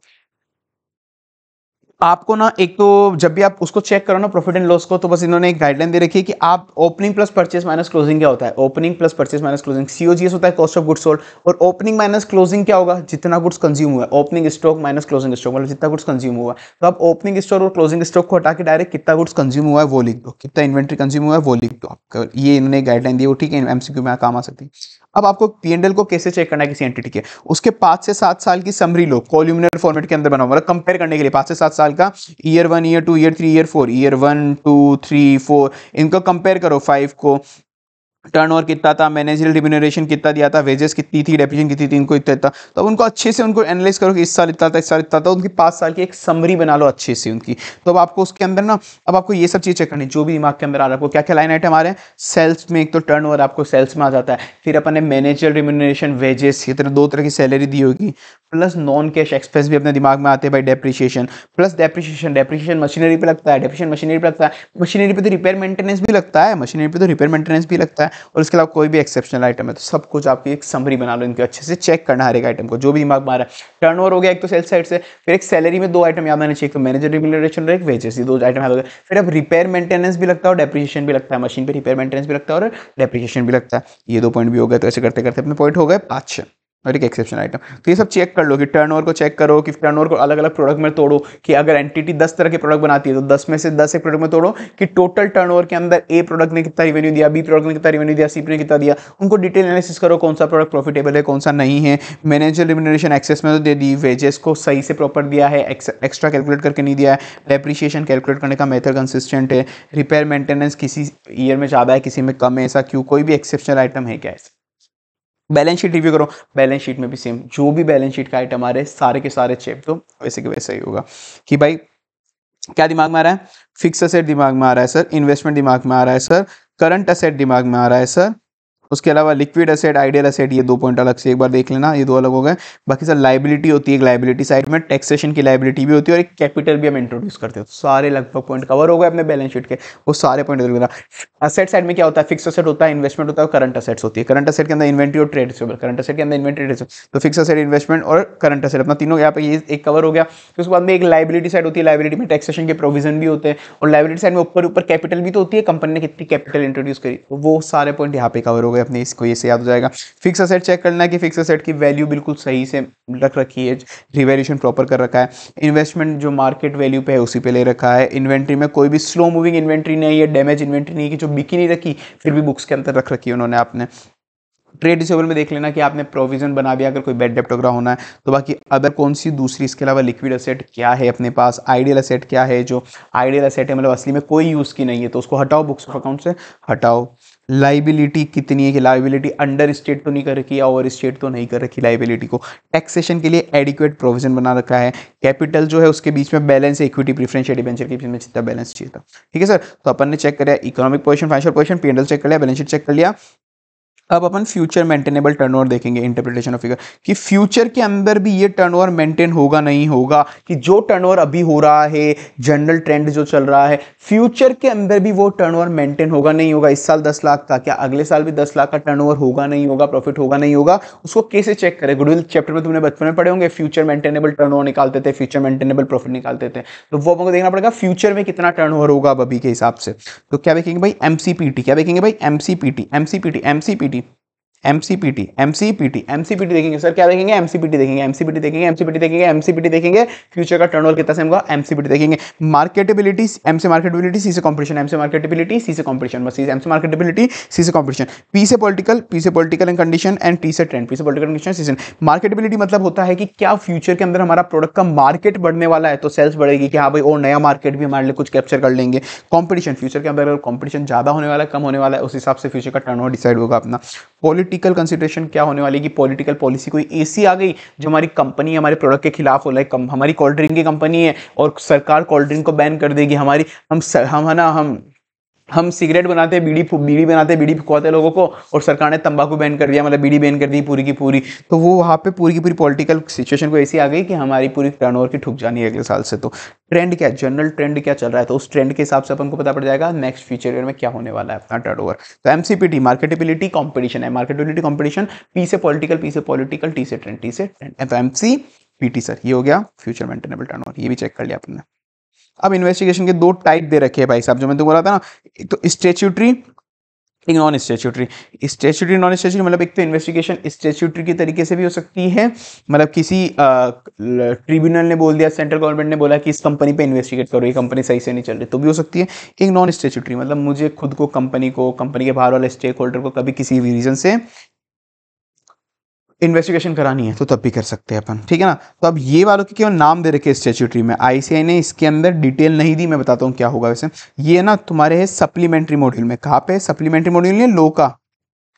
आपको ना एक तो जब भी आप उसको चेक करो ना प्रॉफिट एंड लॉस को तो बस इन्होंने एक गाइडलाइन दे रखी है कि आप opening plus purchase minus closing क्या होता है opening plus purchase minus closing COGS होता है कॉस्ट ऑफ गुड्स सोल्ड और ओपनिंग माइनस क्लोजिंग क्या होगा जितना गुड्स कंज्यूम हुआ opening stock minus closing stock मतलब जितना गुड्स कंज्यूम हुआ तो आप ओपनिंग स्टॉक और क्लोजिंग स्टॉक को हटा के डायरेक्ट कितना गुड्स कंज्यूम हुआ है वो लिख दो कितना इन्वेंट्री कंज्यूम हुआ है वो लिख दो आपका ये इन्होंने गाइडलाइन दी वो ठीक है एमसीक्यू में काम आ सकती है अब आपको पीएनडल को कैसे चेक करना है किसी एंटिटी के उसके पांच से सात साल की समरी लो कॉल्यूमिनर फॉर्मेट के अंदर बनाओ मतलब कंपेयर करने के लिए पांच से सात साल का year one year two year three year four one two three four फोर इनको कंपेयर करो फाइव को टर्न ओवर कितना था मैनेजरियल रिम्यूनरेशन कितना दिया था वेजेस कितनी थी डेपिशन कितनी थी इनको इतना था तो उनको अच्छे से उनको एनालाइज करो कि इस साल इतना था इस साल इतना था उनकी पाँच साल की एक समरी बना लो अच्छे से उनकी तो अब आपको उसके अंदर ना अब आपको ये सब चीज़ चेक करनी जो भी दिमाग के अंदर आ रहा है आपको क्या क्या लाइन आइटम आ रहे हैं सेल्स में एक तो टर्न ओवर आपको सेल्स में आ जाता है फिर अपने मैनेजर रिम्यूनरेशन वेजेस ये तरह दो तरह की सैलरी दी होगी प्लस नॉन कैश एक्सप्रेस भी अपने दिमाग में आते हैं भाई depreciation plus depreciation depreciation machinery पे लगता है डेप्रिशिएशन मशीनरी पे लगता है मशीनरी पे तो रिपेयर मेंटेनेंस भी लगता है मशीनरी पे तो रिपेयर मेंटेनेंस भी लगता है और इसके अलावा कोई भी एक्सेप्शनल आइटम है तो सब कुछ आपकी एक समरी बना लो इनके अच्छे से चेक करना हर एक आइटम को जो भी दिमाग में आ रहा है टर्न हो गया एक तो सेल्स साइड से फिर एक सैलरी में दो आइटम याद आने चाहिए तो मैनेजर रिमिलेशन और एक वेजेस दो आइटम याद हो गया फिर अब रिपेयर मेंटेनेंस भी लगता है और डेप्रिशिएशन भी लगता है मशीन पर रिपेयर मेंटेनेंस भी लगता है और डेप्रिशिएशन भी लगता है ये दो पॉइंट भी हो गया तो ऐसे करते करते अपने पॉइंट हो गए पाँच छः और एक एक्सेप्शन आइटम तो ये सब चेक कर लो कि टर्नओवर को चेक करो कि टर्नओवर को अलग अलग प्रोडक्ट में तोड़ो कि अगर एंटिटी दस तरह के प्रोडक्ट बनाती है तो दस में से दस एक प्रोडक्ट में तोड़ो कि टोटल टर्नओवर के अंदर ए प्रोडक्ट ने कितना रिवेन्यू दिया बी प्रोडक्ट ने कितना रिवेन्यू दिया सी ने कितना दिया उनको डिटेल एनालिसिस करो कौन सा प्रोडक्ट प्रॉफिटेबल है कौन सा नहीं है मैनेजर रिमिनेशन एक्सेस में तो दे दी वेजेस को सही से प्रॉपर दिया है एक्स्ट्रा कैलकुलेट करके नहीं दिया है डेप्रिशिएशन कैलकुलेट करने का मेथड कंसिस्टेंट है रिपेयर मेंटेनेंस किसी ईयर में ज़्यादा है किसी में कम है ऐसा क्यों कोई भी एक्सेप्शनल आइटम है क्या ऐसा बैलेंस शीट रिव्यू करो बैलेंस शीट में भी सेम जो भी बैलेंस शीट का आइटम आ रहे हैं सारे के सारे चेक तो वैसे के वैसे ही होगा कि भाई क्या दिमाग में आ रहा है फिक्स असेट दिमाग में आ रहा है सर इन्वेस्टमेंट दिमाग में आ रहा है सर करंट असेट दिमाग में आ रहा है सर उसके अलावा लिक्विड असेट आइडियल असेट ये दो पॉइंट अलग से एक बार देख लेना ये दो अलग हो गए बाकी सर लाइबिलिटी होती है एक लाइबिलिटी साइड में टैक्सेशन की लाइबिलिटी भी होती है और एक कैपिटल भी हम इंट्रोड्यूस करते हैं तो सारे लगभग पॉइंट कवर हो गए अपने बैलेंस शीट के वो सारे पॉइंट असेट साइड में क्या होता है फिक्स असेट होता है इन्वेस्टमेंट होता है करंट असेट्स होती है करंट असेट के अंदर इन्वेंट्री और ट्रेड रिसीवेबल करंट असेट के अंदर इन्वेंट्री ट्रेड तो फिक्स असेट इन्वेस्टमेंट और करंट असेट अपना तीनों यहाँ पे एक कवर हो गया फिर उसके बाद में एक लाइबिलिटी साइड होती है लाइबिलिटी में टैक्सेशन के प्रोविजन भी होते हैं और लाइबिलिटी साइड में ऊपर ऊपर कैपिटल भी तो होती है कंपनी ने कितनी कैपिटल इंट्रोड्यूस करी तो वो सारे पॉइंट यहाँ पे कवर हो गए गए अपने इसको ये से याद हो जाएगा फिक्स असेट चेक करना है कि फिक्स असेट की वैल्यू बिल्कुल सही से रख रखी है रिवेल्यूशन प्रॉपर कर रखा है इन्वेस्टमेंट जो मार्केट वैल्यू पे है उसी पे ले रखा है इन्वेंट्री में कोई भी स्लो मूविंग इन्वेंट्री नहीं है डैमेज इन्वेंट्री नहीं है कि जो बिकी नहीं रखी फिर भी बुक्स के अंदर रख रखी है उन्होंने आपने ट्रेड डिसेबल में देख लेना कि आपने प्रोविजन बना दिया अगर कोई बैड डेप्ट वगैरह होना है तो बाकी अदर कौन सी दूसरी इसके अलावा लिक्विड असेट क्या है अपने पास आइडियल असेट क्या है जो आइडियल असेट है मतलब असली में कोई यूज़ की नहीं है तो उसको हटाओ बुक्स अकाउंट से हटाओ लाइबिलिटी कितनी है कि लाइबिलिटी अंडर स्टेट तो नहीं कर रखी है ओवर स्टेट तो नहीं कर रखी लाइबिलिटी को टैक्सेशन के लिए एडिक्वेट प्रोविजन बना रखा है कैपिटल जो है उसके बीच में बैलेंस है इक्विटी प्रिफरेंस डिवेंचर के बीच में जितना बैलेंस चाहिए था ठीक है सर तो अपन ने चेक कर economic position financial position P check कर लिया बैलेंस शीट चेक कर लिया अब अपन फ्यूचर मेंटेनेबल टर्नओवर देखेंगे इंटरप्रिटेशन ऑफ फिगर कि फ्यूचर के अंदर भी ये टर्नओवर मेंटेन होगा नहीं होगा कि जो टर्नओवर अभी हो रहा है जनरल ट्रेंड जो चल रहा है फ्यूचर के अंदर भी वो टर्नओवर मेंटेन होगा नहीं होगा इस साल दस लाख था क्या अगले साल भी दस लाख का ओवर होगा नहीं होगा प्रॉफिट होगा नहीं होगा उसको कैसे चेक करें गुडविल चैप्टर में तुमने बचपन में पढ़े होंगे फ्यूचर मेंटेनेबल टर्न निकालते थे फ्यूचर मेंटेनेबल प्रॉफिट निकालते थे तो वो हमको देखना पड़ेगा फ्यूचर में कितना टर्न होगा अब अभी के हिसाब से तो क्या देखेंगे भाई एमसीपीटी क्या देखेंगे भाई एमसीपीटी एमसीपीटी एमसीपीटी एमसीपीटी एमसीपीटी एमसीपीटी देखेंगे सर क्या देखेंगे एमसीपीटी देखेंगे एमसीपीटी देखेंगे एमसीपीटी देखेंगे एमसीपीटी देखेंगे फ्यूचर का टर्नओवर कितना सेम होगा एमसीपीटी देखेंगे मार्केटेबिलिटी एमसी मार्केटेबिलिटी सी से कंपटीशन एमसी मार्केटेबिलिटी सी से कंपटीशन बस सी एमसी मार्केटेबिलिटी सी से कंपटीशन पी से पॉलिटिकल पी से political and condition and T से ट्रेंड पी से पॉलिटिकल कंडीशन सी से मार्केटेबिलिटी मतलब होता है कि क्या फ्यूचर के अंदर हमारा प्रोडक्ट का मार्केट बढ़ने वाला है तो सेल्स बढ़ेगी कि हाँ भाई और नया मार्केट भी हमारे लिए कुछ कैप्चर कर लेंगे कॉम्पिटिशन फ्यूचर के अंदर अगर कॉम्पिटिशन ज़्यादा होने वाला है कम होने वाला है उस हिसाब से फ्यूचर का टर्न डिसाइड होगा अपना पॉलिटी पॉलिटिकल कंसिडरेशन क्या होने वाली कि पॉलिटिकल पॉलिसी कोई ऐसी आ गई जो हमारी कंपनी हमारे प्रोडक्ट के खिलाफ हो लाइक हमारी कोल्ड ड्रिंक की कंपनी है और सरकार कोल्ड ड्रिंक को बैन कर देगी हमारी हम हम है ना हम हम सिगरेट बनाते हैं बीड़ी बीड़ी बनाते हैं बीड़ी फुकवाते लोगों को और सरकार ने तंबाकू बैन कर दिया मतलब बीड़ी बैन कर दी पूरी की पूरी तो वो वहाँ पे पूरी की पूरी पॉलिटिकल सिचुएशन को ऐसी आ गई कि हमारी पूरी टर्नओवर की ठुक जानी है अगले साल से तो ट्रेंड क्या जनरल ट्रेंड क्या चल रहा है तो उस ट्रेंड के हिसाब से अपन को पता पड़ जाएगा नेक्स्ट फ्यूचर ईयर में क्या होने वाला है अपना टर्न ओवर तो M C P T marketability competition है मार्केटेबिलिटी कॉम्पिटिशन पी से पॉलिटिकल पी से पॉलिटिकल टी से ट्रेंड टी से trend M C P T sir ये हो गया फ्यूचर मेंटेनेबल टर्न ओवर ये भी चेक कर लिया अपने अब इन्वेस्टिगेशन के दो टाइप दे रखे हैं भाई साहब जो मैंने तो बोला था ना एक तो स्टेच्यूटरी एक non statutory statutory non statutory मतलब एक तो इन्वेस्टिगेशन स्टेच्यूटरी के तरीके से भी हो सकती है मतलब किसी ट्रिब्यूनल ने बोल दिया सेंट्रल गवर्नमेंट ने बोला कि इस कंपनी पे इन्वेस्टिगेट करो ये कंपनी सही से नहीं चल रही तो भी हो सकती है एक नॉन स्टेच्यूटरी मतलब मुझे खुद को कंपनी को कंपनी के बाहर वाले स्टेक होल्डर को कभी किसी भी रीज़न से इन्वेस्टिगेशन करानी है तो तब भी कर सकते हैं अपन ठीक है ना तो अब ये वालों के क्यों नाम दे रखे स्टेचुटरी में आईसीआई ने इसके अंदर डिटेल नहीं दी मैं बताता हूँ क्या होगा वैसे ये ना तुम्हारे है सप्लीमेंट्री मॉड्यूल में कहाँ पे सप्लीमेंट्री मॉड्यूल ने लो का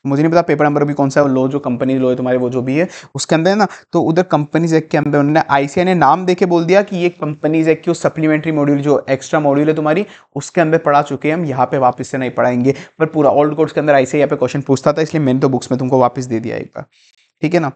मुझे नहीं पता पेपर नंबर भी कौन सा लो जो कंपनी लो है तुम्हारे वो जो भी है उसके अंदर ना तो उधर कंपनीज एक्ट के अंदर उन्होंने आईसीआई ने नाम देके बोल दिया कि ये कंपनीज एक्ट की सप्लीमेंट्री मॉड्यूल जो एक्स्ट्रा मॉड्यूल है तुम्हारी उसके अंदर पढ़ा चुके हैं हम यहाँ पे वापस से नहीं पढ़ाएंगे पर पूरा ओल्ड कोर्स के अंदर आईसीआई यहाँ पे क्वेश्चन पूछता था इसलिए मैंने तो बुक्स में तुमको वापस दे दिया एक बार ठीक है ना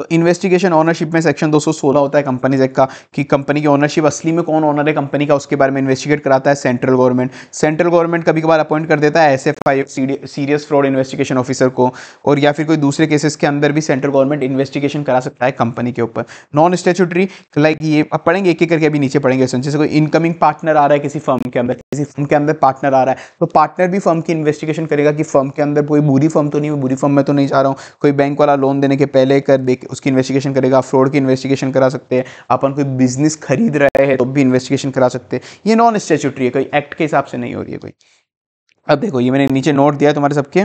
तो इन्वेस्टिगेशन ऑनरशिप में सेक्शन 216 होता है कंपनीज एक्ट का कि कंपनी की ऑनरशिप असली में कौन ऑनर है कंपनी का उसके बारे में इन्वेस्टिगेट कराता है सेंट्रल गवर्नमेंट सेंट्रल गवर्नमेंट कभी कभार अपॉइंट कर देता है S F I serious fraud investigation officer को और या फिर कोई दूसरे केसेस के अंदर भी सेंट्रल गवर्नमेंट इन्वेस्टिगेशन करा सकता है कंपनी के ऊपर नॉन स्टेचुटरी लाइक ये अब पढ़ेंगे एक एक करके अभी नीचे पढ़ेंगे जैसे कोई इनकमिंग पार्टनर आ रहा है किसी फर्म के अंदर किसी फर्म के अंदर पार्टनर आ रहा है तो पार्टनर भी फर्म की इन्वेस्टिगेशन करेगा कि फर्म के अंदर कोई बुरी फर्म तो नहीं बुरी फर्म में तो नहीं जा रहा हूँ कोई बैंक वाला लोन देने के पहले कर देख उसकी इन्वेस्टिगेशन करेगा फ्रॉड की इन्वेस्टिगेशन करा सकते हैं अपन कोई बिजनेस खरीद रहे हैं तो भी इन्वेस्टिगेशन करा सकते हैं ये नॉन स्टेचुटरी है कोई एक्ट के हिसाब से नहीं हो रही है कोई अब देखो ये मैंने नीचे नोट दिया है तुम्हारे सबके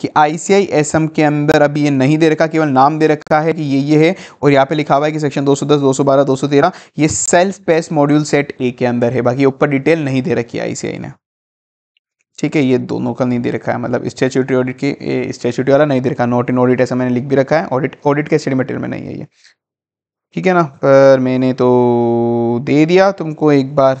कि आईसीआई एसएम के अंदर अभी ये नहीं दे रखा केवल नाम दे रखा है कि ये ये है और यहाँ पे लिखा हुआ है कि सेक्शन 210, 212, 213 ये self pace module set A के अंदर है बाकी ऊपर डिटेल नहीं दे रखी आईसीआई ने ठीक है ये दोनों का नहीं दे रखा है मतलब स्टैच्यूटरी ऑडिट की स्टैच्यूटरी वाला नहीं दे रखा नॉट इन ऑडिट ऐसा मैंने लिख भी रखा है ऑडिट ऑडिट के स्टडी मटेरियल में नहीं है ये ठीक है ना पर मैंने तो दे दिया तुमको एक बार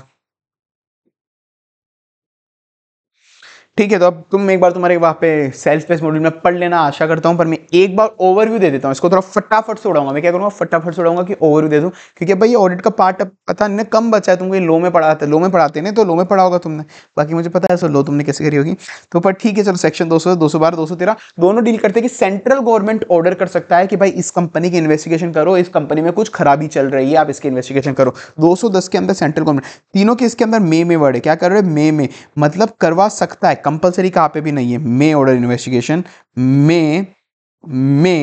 ठीक है तो अब तुम एक बार तुम्हारे वहाँ पे सेल्फ बेस मॉड्यूल में पढ़ लेना आशा करता हूँ पर मैं एक बार ओवरव्यू दे देता हूँ इसको थोड़ा फटाफट से उड़ाऊंगा मैं क्या करूँगा फटाफट से उड़ाऊंगा कि ओवरव्यू दे दूँ क्योंकि भाई ये ऑडिट का पार्ट अब पता नहीं कम बचा है तुमको लो में पढ़ाते लो में पढ़ाते नहीं तो लो में पढ़ा होगा तुमने बाकी मुझे पता है सो लो तुमने कैसे करी होगी तो पर ठीक है चलो सेक्शन दो सौ दो सौ बारह दो सौ तेरह दोनों डील करते हैं कि सेंट्रल गवर्नमेंट ऑर्डर कर सकता है कि भाई इस कंपनी की इन्वेस्टिगेशन करो इस कंपनी में कुछ खराबी चल रही है आप इसकी इन्वेस्टिगेशन करो दो सौ दस के अंदर सेंट्रल गवर्नमेंट तीनों के इसके अंदर मे में वर्ड है क्या कर रहे हैं मे में मतलब करवा सकता है कंपलसरी कहाँ पे भी नहीं है मे ऑर्डर इन्वेस्टिगेशन मे मे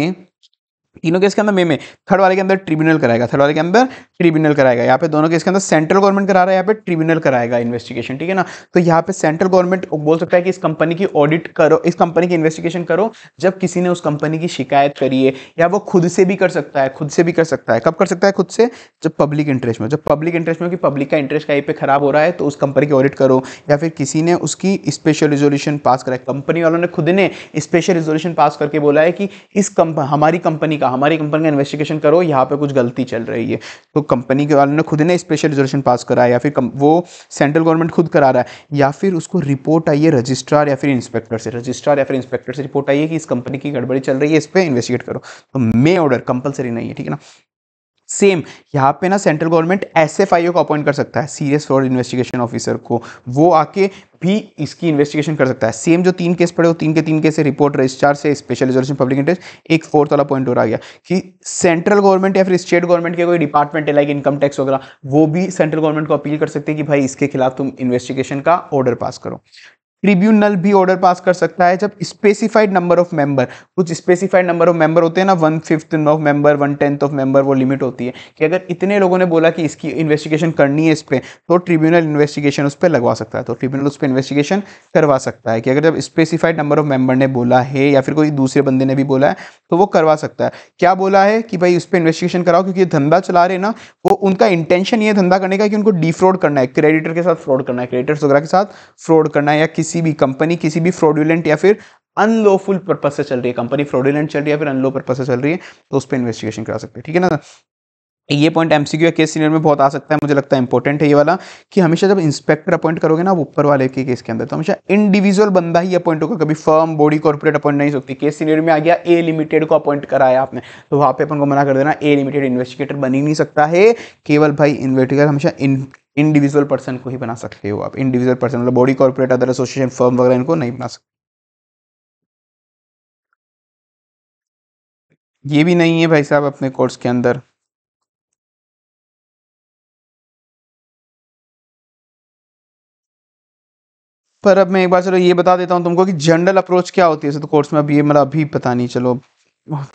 तीनों केस के अंदर मे में थर्ड वाले के अंदर ट्रिब्यूनल कराएगा थर्ड वाले के अंदर ट्रिब्यूनल कराएगा यहाँ पे दोनों केस के अंदर सेंट्रल गवर्नमेंट करा रहा है यहाँ पे ट्रिब्यूनल कराएगा इन्वेस्टिगेशन ठीक है ना तो यहाँ पे सेंट्रल गवर्नमेंट बोल सकता है कि इस कंपनी की ऑडिट करो इस कंपनी की इन्वेस्टिगेशन करो जब किसी ने उस कंपनी की शिकायत करी है या वो खुद से भी कर सकता है खुद से भी कर सकता है कब कर सकता है खुद से जब पब्लिक इंटरेस्ट में जब पब्लिक इंटरेस्ट में कि पब्लिक का इंटरेस्ट कहीं पे खराब हो रहा है तो उस कंपनी की ऑडिट करो या फिर किसी ने उसकी स्पेशल रिजोल्यूशन पास कराया कंपनी वालों ने खुद ने स्पेशल रिजोल्यूशन पास करके बोला है कि इस हमारी कंपनी कंपनी का हमारी कंपनी का इन्वेस्टिगेशन करो यहाँ पे कुछ गलती चल रही है तो कंपनी के वालों ने खुद ने स्पेशल रिजोल्यूशन पास करा या फिर वो सेंट्रल गवर्नमेंट खुद करा रहा है या फिर उसको रिपोर्ट आई है रजिस्ट्रार या फिर इंस्पेक्टर से रजिस्ट्रार या फिर इंस्पेक्टर से रिपोर्ट आई है कि इस कंपनी की गड़बड़ी चल रही है इस पर इन्वेस्टिगेट करो तो मे ऑर्डर कंपलसरी नहीं है ठीक है ना सेम यहाँ पे ना central government S F I O को अपॉइंट कर सकता है सीरियस फ्रॉड इन्वेस्टिगेशन ऑफिसर को वो आके भी इसकी इन्वेस्टिगेशन कर सकता है सेम जो तीन केस पड़े हो तीन के तीन केस से रिपोर्ट रजिस्ट्रार से स्पेशल रिजोल्यूशन पब्लिक इंटरेस्ट एक फोर्थ वाला पॉइंट और आ गया कि सेंट्रल गवर्नमेंट या फिर स्टेट गवर्नमेंट के कोई डिपार्टमेंट है लाइक इनकम टैक्स वगैरह वो भी सेंट्रल गवर्नमेंट को अपील कर सकते हैं कि भाई इसके खिलाफ तुम इन्वेस्टिगेशन का ऑर्डर पास करो ट्रिब्यूनल भी ऑर्डर पास कर सकता है जब स्पेसिफाइड नंबर ऑफ मेंबर कुछ स्पेसिफाइड नंबर ऑफ मेंबर होते हैं ना one fifth of member one tenth of member वो लिमिट होती है कि अगर इतने लोगों ने बोला कि इसकी इन्वेस्टिगेशन करनी है इस पर तो ट्रिब्यूनल इन्वेस्टिगेशन उस पर लगवा सकता है तो ट्रिब्यूनल उस पर इन्वेस्टिगेशन करवा सकता है कि अगर जब स्पेसिफाइड नंबर ऑफ मेंबर ने बोला है या फिर कोई दूसरे बंदे ने भी बोला है तो वो करवा सकता है क्या बोला है कि भाई उस पर इन्वेस्टिगेशन कराओ क्योंकि धंधा चला रहे ना वो उनका इंटेंशन ये धंधा करने का कि उनको डिफ्रॉड करना है क्रेडिटर के साथ फ्रॉड करना है क्रेडिटर्स वगैरह के साथ फ्रॉड करना है या किसी किसी भी कंपनी किसी भी फ्रॉडुलेंट या फिर अनलॉफुल पर्पज से चल रही है कंपनी फ्रॉडुलेंट चल रही है या फिर अनलो पर्पज से चल रही है तो उस पर इन्वेस्टिगेशन करा सकते हैं ठीक है ना ये पॉइंट एमसीक्यू केस सीनियर में बहुत आ सकता है मुझे लगता है इंपॉर्टेंट है ये वाला कि हमेशा जब इंस्पेक्टर अपॉइंट करोगे ना ऊपर वाले के केस के अंदर तो हमेशा इंडिविजुअल बंदा ही अपॉइंट होगा कभी फर्म बॉडी कॉर्पोरेट अपॉइंट नहीं सकती केस सीनियर में आ गया ए लिमिटेड को अपॉइंट कराया आपने तो वहां पे अपन को मना कर देना ए लिमिटेड इन्वेस्टिगेटर बन ही नहीं सकता है केवल भाई इन्वेस्टिगेटर हमेशा इंडिविजुअल पर्सन को ही बना सकते हो आप इंडिविजुअल पर्सन मतलब body corporate other association firm वगैरह इनको नहीं बना सकते ये भी नहीं है भाई साहब अपने कोर्स के अंदर पर अब मैं एक बार चलो ये बता देता हूँ तुमको कि जनरल अप्रोच क्या होती है तो कोर्स में अब ये मतलब अभी पता नहीं चलो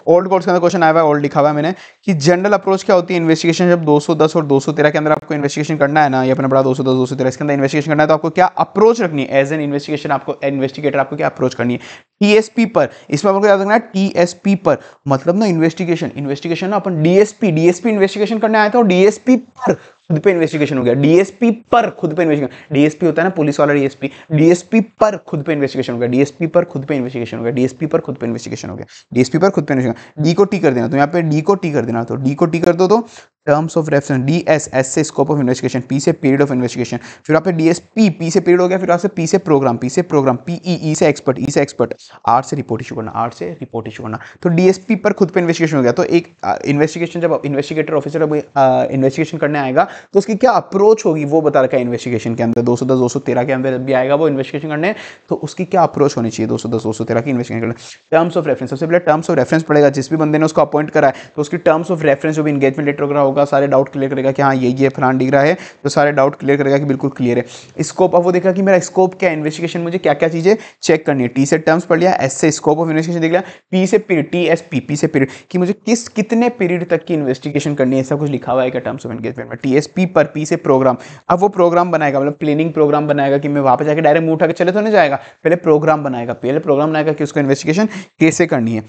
ओल्ड कोर्स के अंदर क्वेश्चन आया हुआ है ओल्ड लिखा हुआ है मैंने कि जनरल अप्रोच क्या होती है इन्वेस्टिगेशन जब 210 और 213 के अंदर आपको इन्वेस्टिगेशन करना है ना ये अपना बड़ा 210 213 इसके अंदर इन्वेस्टिगेशन करना है तो आपको क्या अप्रोच रखनी है एज एन इन्वेस्टिगेशन आपको इन्वेस्टिगेटर आपको क्या अप्रोच करनी है टीएसपी पर इसमें आपको याद रखना है टीएसपी पर मतलब ना इन्वेस्टिगेशन इन्वेस्टिगेशन ना अपन डीएसपी डीएसपी इन्वेस्टिगेशन करने आया था और डीएसपी पर खुद पे इन्वेस्टिगेशन हो गया डीएसपी पर खुद पे इन्वेस्टिगेशन डीएसपी होता है ना पुलिस वाला डीएसपी डीएसपी पर खुद पे इन्वेस्टिगेशन हो गया डीएसपी पर खुद पे इन्वेस्टिगेशन हो गया डीएसपी पर खुद पे इन्वेस्टिगेशन हो गया डीएसपी पर खुद पे इन्वेस्टिगेशन डी को टी कर देना तो यहाँ पे डी को टी कर देना तो डी को टी कर दो तो terms of reference D S S से स्कोप ऑफ इन्वेस्टिगेशन पी से पीरियड ऑफ इन्वेस्टिगेशन फिर आप डी एस पी पी से पीरियड हो गया फिर आपसे पी से प्रोग्राम पी से प्रोग्राम पी ई ई से एक्सपर्ट ई e से एक्सपर्ट आर से रिपोर्ट इशू करना आर से रिपोर्ट इशू करना तो डी एस पी पर खुद पर इन्वेस्टिगेशन हो गया तो एक इन्वेस्टिगेशन जब इन्वेस्टिगेटर ऑफिसर अब इन्वेस्टिगेशन करने आएगा तो उसकी क्या अप्रोच होगी वो बता रखा है इन्वेस्टिगेशन के अंदर दो सौ दस दो सौ तेरह के अंदर भी आएगा वो इन्वेस्टिगेशन करने तो उसकी क्या अप्रोच होनी चाहिए दो सौ दस दो सौ तेरह की इन्वेस्टिगेशन करने टर्म्स ऑफ रेफरेंस सबसे पहले टर्म्स ऑफ रेफरेंस पड़ेगा जिस भी बंदे ने उसको अपॉइंट करा है तो उसकी टर्म्स ऑफ रेफरेंस जो भी इंगेजमेंट लेटर वगैरह होगा सारे डाउट क्लियर करेगा कि हाँ ये ये फलान डिगरा है तो सारे डाउट क्लियर करेगा कि बिल्कुल क्लियर है स्कोप अब वो देखा कि मेरा स्कोप क्या इन्वेस्टिगेशन मुझे क्या क्या चीज़ें चेक करनी है टी से टर्म्स पढ़ लिया एस से स्कोप ऑफ इन्वेस्टिगेशन देख लिया पी से period T S P P से पीरियड कि मुझे किस कितने पीरियड तक की इन्वेस्टिगेशन करनी है ऐसा कुछ लिखा हुआ है टर्म्स ऑफ एंगेजमेंट में टी एस पी पर पी से प्रोग्राम अब वो प्रोग्राम बनाएगा मतलब प्लानिंग प्रोग्राम बनाएगा कि मैं वापस जाकर डायरेक्ट मुँह उठा के चले तो नहीं जाएगा पहले प्रोग्राम बनाएगा पहले प्रोग्राम बनाएगा कि उसको इन्वेस्टिगेशन कैसे करनी है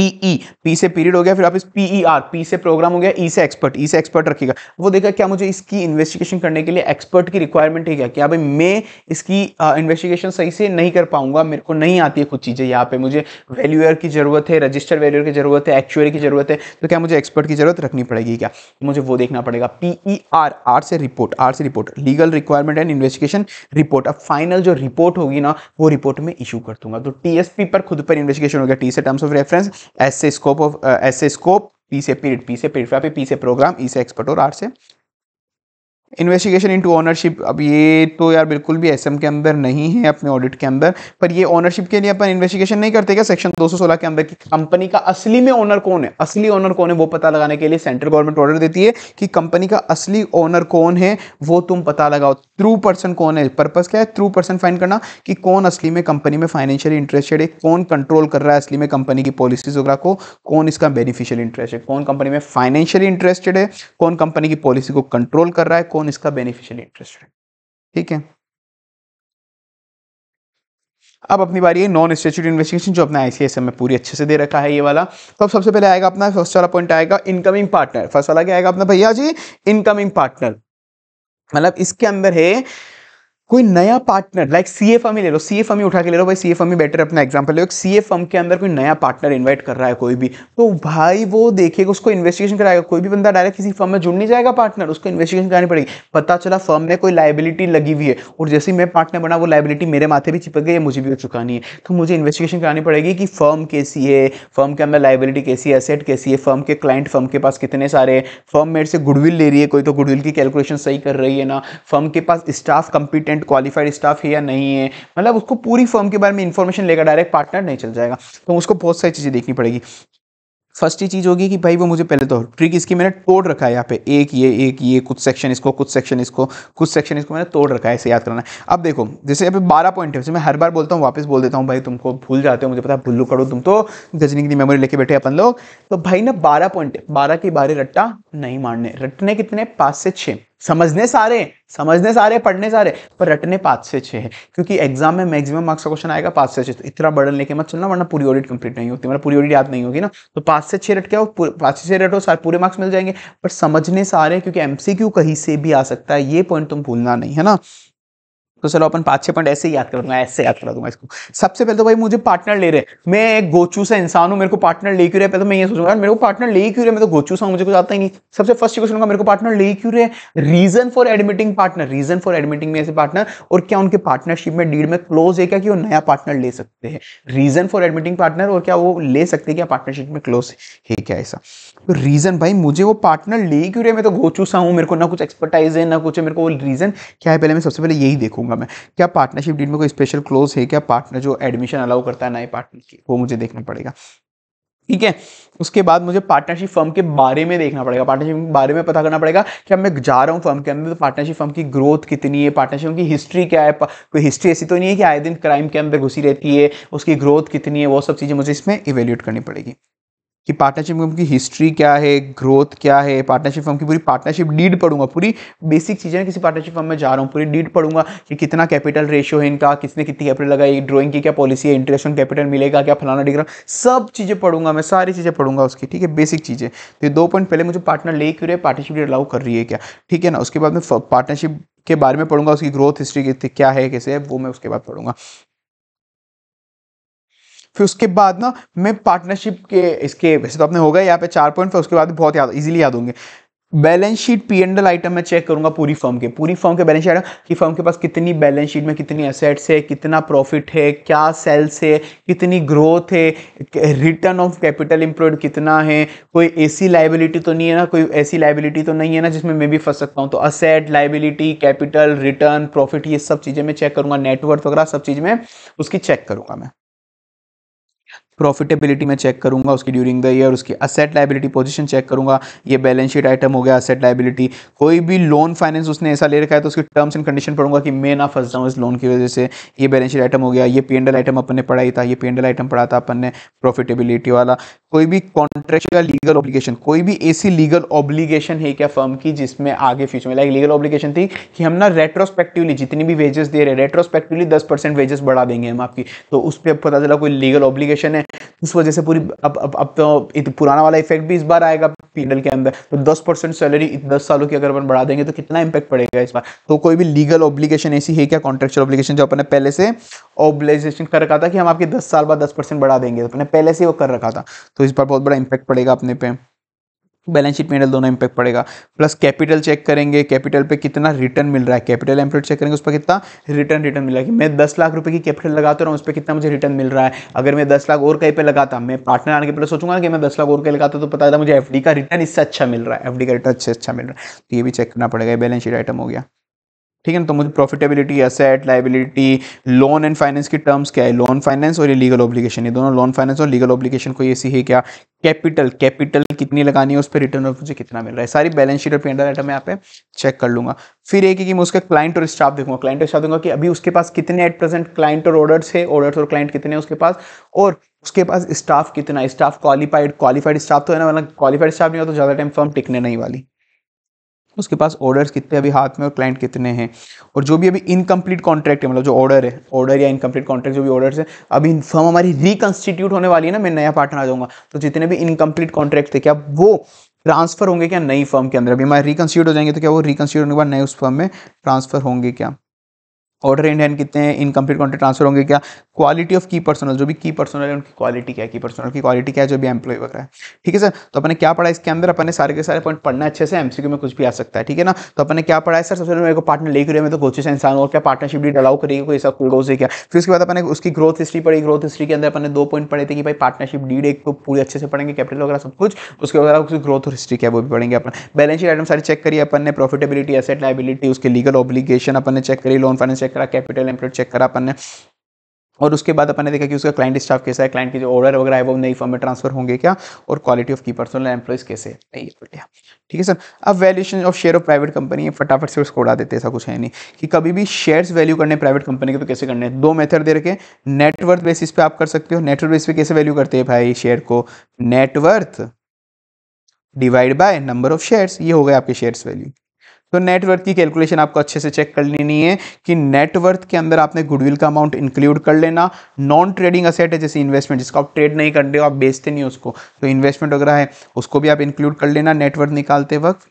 पीई पी e, से पीरियड हो गया फिर आप इस पीई आर पी से प्रोग्राम हो गया ई e से एक्सपर्ट ई e से एक्सपर्ट रखिएगा वो देखा क्या मुझे इसकी इन्वेस्टिगेशन करने के लिए एक्सपर्ट की रिक्वायरमेंट है क्या क्या भाई मैं इसकी इन्वेस्टिगेशन सही से नहीं कर पाऊंगा मेरे को नहीं आती है कुछ चीज़ें यहाँ पे मुझे वैल्यूअर की जरूरत है रजिस्टर वैल्यूअर की जरूरत है एक्चुअरी की जरूरत है तो क्या मुझे एक्सपर्ट की जरूरत रखनी पड़ेगी क्या मुझे वो देखना पड़ेगा पीई आर आर से रिपोर्ट आर से report legal requirement and investigation report अब फाइनल जो रिपोर्ट होगी ना वो रिपोर्ट में इशू कर दूंगा तो टीएसपी पर खुद पर इन्वेस्टिगेशन हो गया टी से टर्म्स ऑफ रेफरेंस एस से स्कोप ऑफ एस से स्कोप पी से पीरियड पी से पीरियड पे पी से प्रोग्राम ई से एक्सपर्ट और आर से इन्वेस्टिगेशन इनटू ओनरशिप अब ये तो यार बिल्कुल भी एसएम के अंदर नहीं है अपने ऑडिट के अंदर पर ये ओनरशिप के लिए अपन इन्वेस्टिगेशन नहीं करते क्या सेक्शन 216 के अंदर कि कंपनी का असली में ओनर कौन है असली ओनर कौन है वो पता लगाने के लिए सेंट्रल गवर्नमेंट ऑर्डर देती है कि कंपनी का असली ओनर कौन है वो तुम पता लगाओ थ्रू पर्सन कौन है पर्पज क्या है थ्रू पर्सन फाइन करना कि कौन असली में कंपनी में फाइनेंशियल इंटरेस्टेड है कौन कंट्रोल कर रहा है असली में कंपनी की पॉलिसीज वगैरह को कौन इसका बेनिफिशियल इंटरेस्ट है कौन कंपनी में फाइनेंशियली इंटरेस्टेड है कौन कंपनी की पॉलिसी को कंट्रोल कर रहा है कौन इसका बेनिफिशियल इंटरेस्ट है ठीक है अब अपनी बारी है नॉन स्टेचुड इन्वेस्टिगेशन जो अपने आईसीएसएम में पूरी अच्छे से दे रखा है ये वाला तो अब सबसे पहले आएगा अपना फर्स्ट वाला पॉइंट आएगा इनकमिंग पार्टनर फर्स्ट वाला क्या आएगा अपना भैया जी इनकमिंग पार्टनर मतलब इसके अंदर है कोई नया पार्टनर लाइक सी एफ ले लो सी एफ e उठा के ले लो भाई सी एफ बेटर अपना एग्जाम्पल लो सी एफ के अंदर कोई नया पार्टनर इन्वाइट कर रहा है कोई भी तो भाई वो देखेगा उसको इन्वेस्टिगेशन कराएगा कोई भी बंदा डायरेक्ट किसी फर्म में जुड़ नहीं जाएगा पार्टनर उसको इन्वेस्टिगेशन करानी पड़ेगी पता चला फर्म में कोई लाइबिलिटी लगी हुई है और जैसे मैं पार्टनर बना वो लाइबिलिटी मेरे माथे भी चिपक गई है मुझे भी चुकानी है तो मुझे इन्वेस्टिगेशन करानी पड़ेगी कि फर्म कैसी है फर्म के अंदर लाइबिलिटी कैसी है एसेट कैसी है फर्म के क्लाइंट फर्म के पास कितने सारे फर्म मेरे से गुडविल ले रही है कोई तो गुडविल की कैलकुलेशन सही कर रही है ना फर्म के पास staff competent permanent qualified staff है या नहीं है मतलब उसको पूरी फर्म के बारे में इन्फॉर्मेशन लेकर डायरेक्ट पार्टनर नहीं चल जाएगा तो उसको बहुत सारी चीज़ें देखनी पड़ेगी फर्स्ट ही चीज़ होगी कि भाई वो मुझे पहले तो ट्रिक इसकी मैंने तोड़ रखा है यहाँ पे एक ये एक ये कुछ सेक्शन इसको कुछ सेक्शन इसको कुछ सेक्शन इसको मैंने तोड़ रखा है इसे याद करना है अब देखो जैसे यहाँ पे बारह पॉइंट है मैं हर बार बोलता हूँ वापस बोल देता हूँ भाई तुमको भूल जाते हो मुझे पता भूलू करो तुम तो गजनी की मेमोरी लेके बैठे अपन लोग तो भाई ना बारह पॉइंट बारह के बारे रट्टा नहीं मारने रटने कितने पाँच से छः समझने सारे समझने सारे पढ़ने सारे पर रटने पाँच से छः है क्योंकि एग्जाम में मैक्सिमम मार्क्स का क्वेश्चन आएगा पाँच से छः तो इतना बर्डन लेके मत चलना वरना पूरी ऑडिट कंप्लीट नहीं होती मतलब पूरी ऑडिट याद नहीं होगी ना तो पाँच से छः रट के आओ पाँच से छः रटो सारे पूरे मार्क्स मिल जाएंगे पर समझने सारे क्योंकि एम कहीं से भी आ सकता है ये पॉइंट तुम भूलना नहीं है ना तो चलो अपन पांच छह पॉइंट ऐसे ही याद कर दूंगा ऐसे याद करा दूंगा इसको सबसे पहले तो भाई मुझे पार्टनर ले रहे मैं एक गोचू सा इंसान हूं मेरे को पार्टनर ले क्यों रहे पहले तो मैं ये सोचूंगा मेरे को पार्टनर ले क्यों रहे मैं तो गोचू सा हूँ मुझे कुछ आता ही नहीं सबसे फर्स्ट क्वेश्चन होगा मेरे को पार्टनर ले क्यों रहे reason for admitting partner reason for admitting में ऐसे पार्टनर और क्या उनके पार्टनरशिप में डीड में क्लोज है क्या कि वो नया पार्टनर ले सकते हैं रीजन फॉर एडमिटिंग पार्टनर और क्या वो ले सकते हैं क्या पार्टनरशिप में क्लोज है क्या ऐसा रीज़न भाई मुझे वो पार्टनर ले क्यों रहे मैं तो घोचू सा हूँ मेरे को ना कुछ एक्सपर्टाइज है ना कुछ है मेरे को वो रीज़न क्या है पहले मैं सबसे पहले यही देखूंगा मैं क्या पार्टनरशिप डीड में कोई स्पेशल क्लोज है क्या पार्टनर जो एडमिशन अलाउ करता है नए पार्टनर की वो मुझे देखना पड़ेगा ठीक है उसके बाद मुझे पार्टनरशिप फर्म के बारे में देखना पड़ेगा पार्टनरशिप के बारे में पता करना पड़ेगा कि अब मैं जा रहा हूँ फर्म के अंदर तो पार्टनरशिप फर्म की ग्रोथ कितनी है पार्टनरशिप की हिस्ट्री क्या है कोई हिस्ट्री ऐसी तो नहीं है कि आए दिन क्राइम के अंदर घुसी रहती है उसकी ग्रोथ कितनी है वो सब चीज़ें मुझे इसमें इवेल्यूट करनी पड़ेगी कि पार्टनरशिप फर्म की हिस्ट्री क्या है ग्रोथ क्या है पार्टनरशिप फर्म की पूरी पार्टनरशिप डीड पढ़ूंगा पूरी बेसिक चीज़ें किसी पार्टनरशिप फर्म में जा रहा हूँ पूरी डीड पढ़ूंगा कि कितना कैपिटल रेशियो है इनका किसने कितनी कैपिटल लगाई ड्रॉइंग की क्या पॉलिसी है इंटरेस्ट ऑन कैपिटल मिलेगा क्या फलाना डिग्रा सब चीज़ें पढ़ूंगा मैं सारी चीज़ें पढ़ूंगा उसकी ठीक है बेसिक चीज़ें तो दो पॉइंट पहले मुझे पार्टनर ले क्यों रहे पार्टनरशिप डीड अलाउ कर रही है क्या ठीक है ना उसके बाद में पार्टनरशिप के बारे में पढ़ूंगा उसकी ग्रोथ हिस्ट्री क्या है कैसे है वो मैं उसके बाद पढ़ूंगा फिर उसके बाद ना मैं पार्टनरशिप के इसके वैसे तो आपने होगा यहाँ पे चार पॉइंट फिर उसके बाद बहुत याद इजीली याद होंगे balance sheet P and L item मैं चेक करूंगा पूरी फर्म के पूरी फर्म के बैलेंस शीट कि फर्म के पास कितनी बैलेंस शीट में कितनी असेट्स है कितना प्रॉफिट है क्या सेल्स है कितनी ग्रोथ है रिटर्न ऑफ कैपिटल इम्प्लॉयड कितना है कोई ऐसी लाइबिलिटी तो नहीं है ना कोई ऐसी लाइबिलिटी तो नहीं है ना जिसमें मैं भी फंस सकता हूँ तो asset liability capital return profit ये सब चीज़ें मैं चेक करूँगा नेटवर्थ वगैरह सब चीज़ में उसकी चेक करूँगा मैं प्रॉफिटेबिलिटी मैं चेक करूंगा उसकी ड्यूरिंग द ईयर उसकी असेट लाइबिलिटी पोजिशन चेक करूंगा ये बैलेंस शीट आइटम हो गया असेट लाइबिलिटी कोई भी लोन फाइनेंस उसने ऐसा ले रखा है तो उसकी टर्म्स एंड कंडीशन पढ़ूंगा कि मैं ना फंस जाऊँ इस लोन की वजह से ये बैलेंस शीट आइटम हो गया ये पी आइटम अपन ने पढ़ा ही था ये पी आइटम पढ़ा था अपन ने प्रॉफिटेबिलिटी वाला कोई भी या लीगल ऑब्लिगेशन कोई भी ऐसी लीगल ऑब्लिगेशन है क्या फर्म की जिसमें आगे फ्यूचर में लाइक लीगल ऑब्लिगेशन थी कि हम ना रेट्रोस्पेक्टिवली जितनी भी वेजेस दे रहे हैं रेट्रोस्पेक्टिवली दस परसेंट वेजेस बढ़ा देंगे हम आपकी तो उस पर पता चला कोई लीगल ऑब्लिगेशन है उस वजह से पूरी अब अब अब तो पुराना वाला इफेक्ट भी इस बार आएगा पीडल के अंदर तो दस परसेंट सैलरी दस सालों की अगर अपन बढ़ा देंगे तो कितना इम्पैक्ट पड़ेगा इस बार तो कोई भी लीगल ऑब्लिगेशन ऐसी है क्या कॉन्ट्रेक्चुअल ऑब्लिगेशन जो अपने पहले से ऑब्लाइजेशन कर रखा था कि हम आपके दस साल बाद दस परसेंट बढ़ा देंगे तो अपने पहले से वो कर रखा था तो इस बार बहुत बड़ा इम्पैक्ट पड़ेगा अपने पे बैलेंस शीट में दोनों इंपैक्ट पड़ेगा प्लस कैपिटल चेक करेंगे कैपिटल पे कितना रिटर्न मिल रहा है कैपिटल एम्प्लॉयड चेक करेंगे उस पर कितना रिटर्न रिटर्न मिला कि मैं दस लाख रुपए की कैपिटल लगाता तो रहा हूँ उस पर कितना मुझे रिटर्न मिल रहा है अगर मैं दस लाख और कहीं पे लगाता मैं पार्टनर आने के पहले सोचूंगा कि मैं दस लाख और कहीं लगाता तो पता था मुझे एफ का रिटर्न इससे अच्छा मिल रहा है एफ का रिटर्न अच्छे अच्छा मिल रहा है तो ये भी चेक करना पड़ेगा बैलेंस शीट आइटम हो गया ठीक है ना तो मुझे profitability asset liability loan and finance की टर्म्स क्या है लोन फाइनेंस और ये लीगल ऑब्लिगेशन ये दोनों लोन फाइनेंस और लीगल ऑब्लिगेशन को ये सी है क्या कैपिटल कैपिटल कितनी लगानी है उस पर रिटर्न ऑफ मुझे कितना मिल रहा है सारी बैलेंस शीट और पेंडर आइटम मैं यहाँ पे चेक कर लूँगा फिर एक कि मैं उसका क्लाइंट और स्टाफ देखूंगा क्लाइंट और स्टाफ देखूंगा कि अभी उसके पास कितने एट प्रेजेंट क्लाइंट और ऑर्डर्स है ऑर्डर्स और क्लाइंट कितने हैं उसके पास और उसके पास स्टाफ कितना स्टाफ क्वालिफाइड क्वालिफाइड स्टाफ तो है ना मतलब क्वालिफाइड स्टाफ नहीं हो तो ज़्यादा टाइम फर्म टिकने नहीं वाली उसके पास ऑर्डर्स कितने अभी हाथ में और क्लाइंट कितने हैं और जो भी अभी इनकम्प्लीट कॉन्ट्रैक्ट है मतलब जो ऑर्डर है ऑर्डर या इनकम्प्लीट कॉन्ट्रैक्ट जो भी ऑर्डर्स है अभी फर्म हमारी रिकन्स्टिट्यूट होने वाली है ना मैं नया पार्टनर आ जाऊंगा तो जितने भी इनकम्प्लीट कॉन्ट्रैक्ट थे क्या वो ट्रांसफ़र होंगे क्या नई फर्म के अंदर अभी हमारे रिकन्स्टिट्यूट हो जाएंगे तो क्या वो रिकन्स्टिट्यूट होने के बाद नए उस फर्म में ट्रांसफ़र होंगे क्या ऑर्डर इन हैंड कितने हैं इनकम्प्लीट कॉन्ट्रैक्ट ट्रांसफर होंगे क्या क्वालिटी ऑफ की पर्सनल जो भी की पर्सनल है उनकी क्वालिटी क्या है की पर्सनल की क्वालिटी क्या है जो भी एम्प्लॉय वगैरह है ठीक है सर तो अपने क्या पढ़ा इसके अंदर अपने सारे के सारे पॉइंट पढ़ना अच्छे से एमसीक्यू में कुछ भी आ सकता है ठीक है ना तो अपने क्या पढ़ा है सर सबसे मेरे को पार्टनर लेकर मैं तो कोचिस इंसान और क्या पार्टनरशिप डील अलाउ करेगी कोई सब खुल से क्या फिर उसके बाद अपने उसकी ग्रोथ हिस्ट्री पढ़ी ग्रोथ हिस्ट्री के अंदर अपने दो पॉइंट पढ़े थे कि भाई पार्टनरशिप डीड एक को तो पूरी अच्छे से पढ़ेंगे कैपिटल वगैरह सब कुछ उसके वगैरह उसकी ग्रोथ हिस्ट्री क्या वो भी पढ़ेंगे अपन बैलेंस शीट आइटम सारी चेक करिए अपन ने प्रॉफिटेबिलिटी एसेट लाइबिलिटी उसके लीगल ऑब्लिगेशन अपने चेक करिए लोन फाइनेंस चेक चेक करा कैपिटल एम्प्लॉयड चेक करा अपन ने और उसके बाद अपन ने देखा कि उसका क्लाइंट स्टाफ कैसा है क्लाइंट के जो ऑर्डर वगैरह है वो नई फॉर्म में ट्रांसफर होंगे क्या और क्वालिटी ऑफ की पर्सनल एम्प्लॉयज कैसे है तो ठीक है सर अब valuation of share of private company है फटाफट से उसको उड़ा देते ऐसा कुछ है नहीं कि कभी भी शेयर्स वैल्यू करने प्राइवेट कंपनी के तो कैसे करने दो मेथड दे रखे नेटवर्थ बेसिस पे आप कर सकते हो नेटवर्थ बेसिस पे कैसे वैल्यू करते हैं भाई शेयर को net worth divide by number of shares ये हो गए आपके शेयर्स वैल्यू तो नेटवर्थ की कैलकुलेशन आपको अच्छे से चेक कर लेनी है कि नेटवर्थ के अंदर आपने गुडविल का अमाउंट इंक्लूड कर लेना नॉन ट्रेडिंग असेट है जैसे इन्वेस्टमेंट जिसको आप ट्रेड नहीं रहे हो आप बेचते नहीं उसको तो इन्वेस्टमेंट वगैरह है उसको भी आप इंक्लूड कर लेना नेटवर्थ निकालते वक्त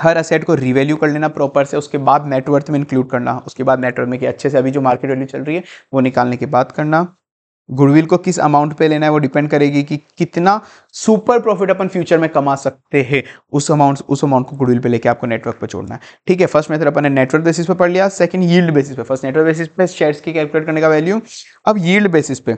हर असेट को रिवैल्यू कर लेना प्रॉपर से उसके बाद नेटवर्थ में इंक्लूड करना उसके बाद नेटवर्थ में कि अच्छे से अभी जो मार्केट वैल्यू चल रही है वो निकालने के बाद करना गुडविल को किस अमाउंट पे लेना है वो डिपेंड करेगी कि कितना सुपर प्रॉफिट अपन फ्यूचर में कमा सकते हैं उस अमाउंट उस अमाउंट को गुडविल पे लेके आपको नेटवर्क पे छोड़ना है ठीक है फर्स्ट मेथड अपन ने नेटवर्क बेसिस पे पढ़ लिया सेकंड यील्ड बेसिस पे फर्स्ट नेटवर्क बेसिस पे शेयर्स की कैलकुलेट करने का वैल्यू अब यील्ड बेसिस पे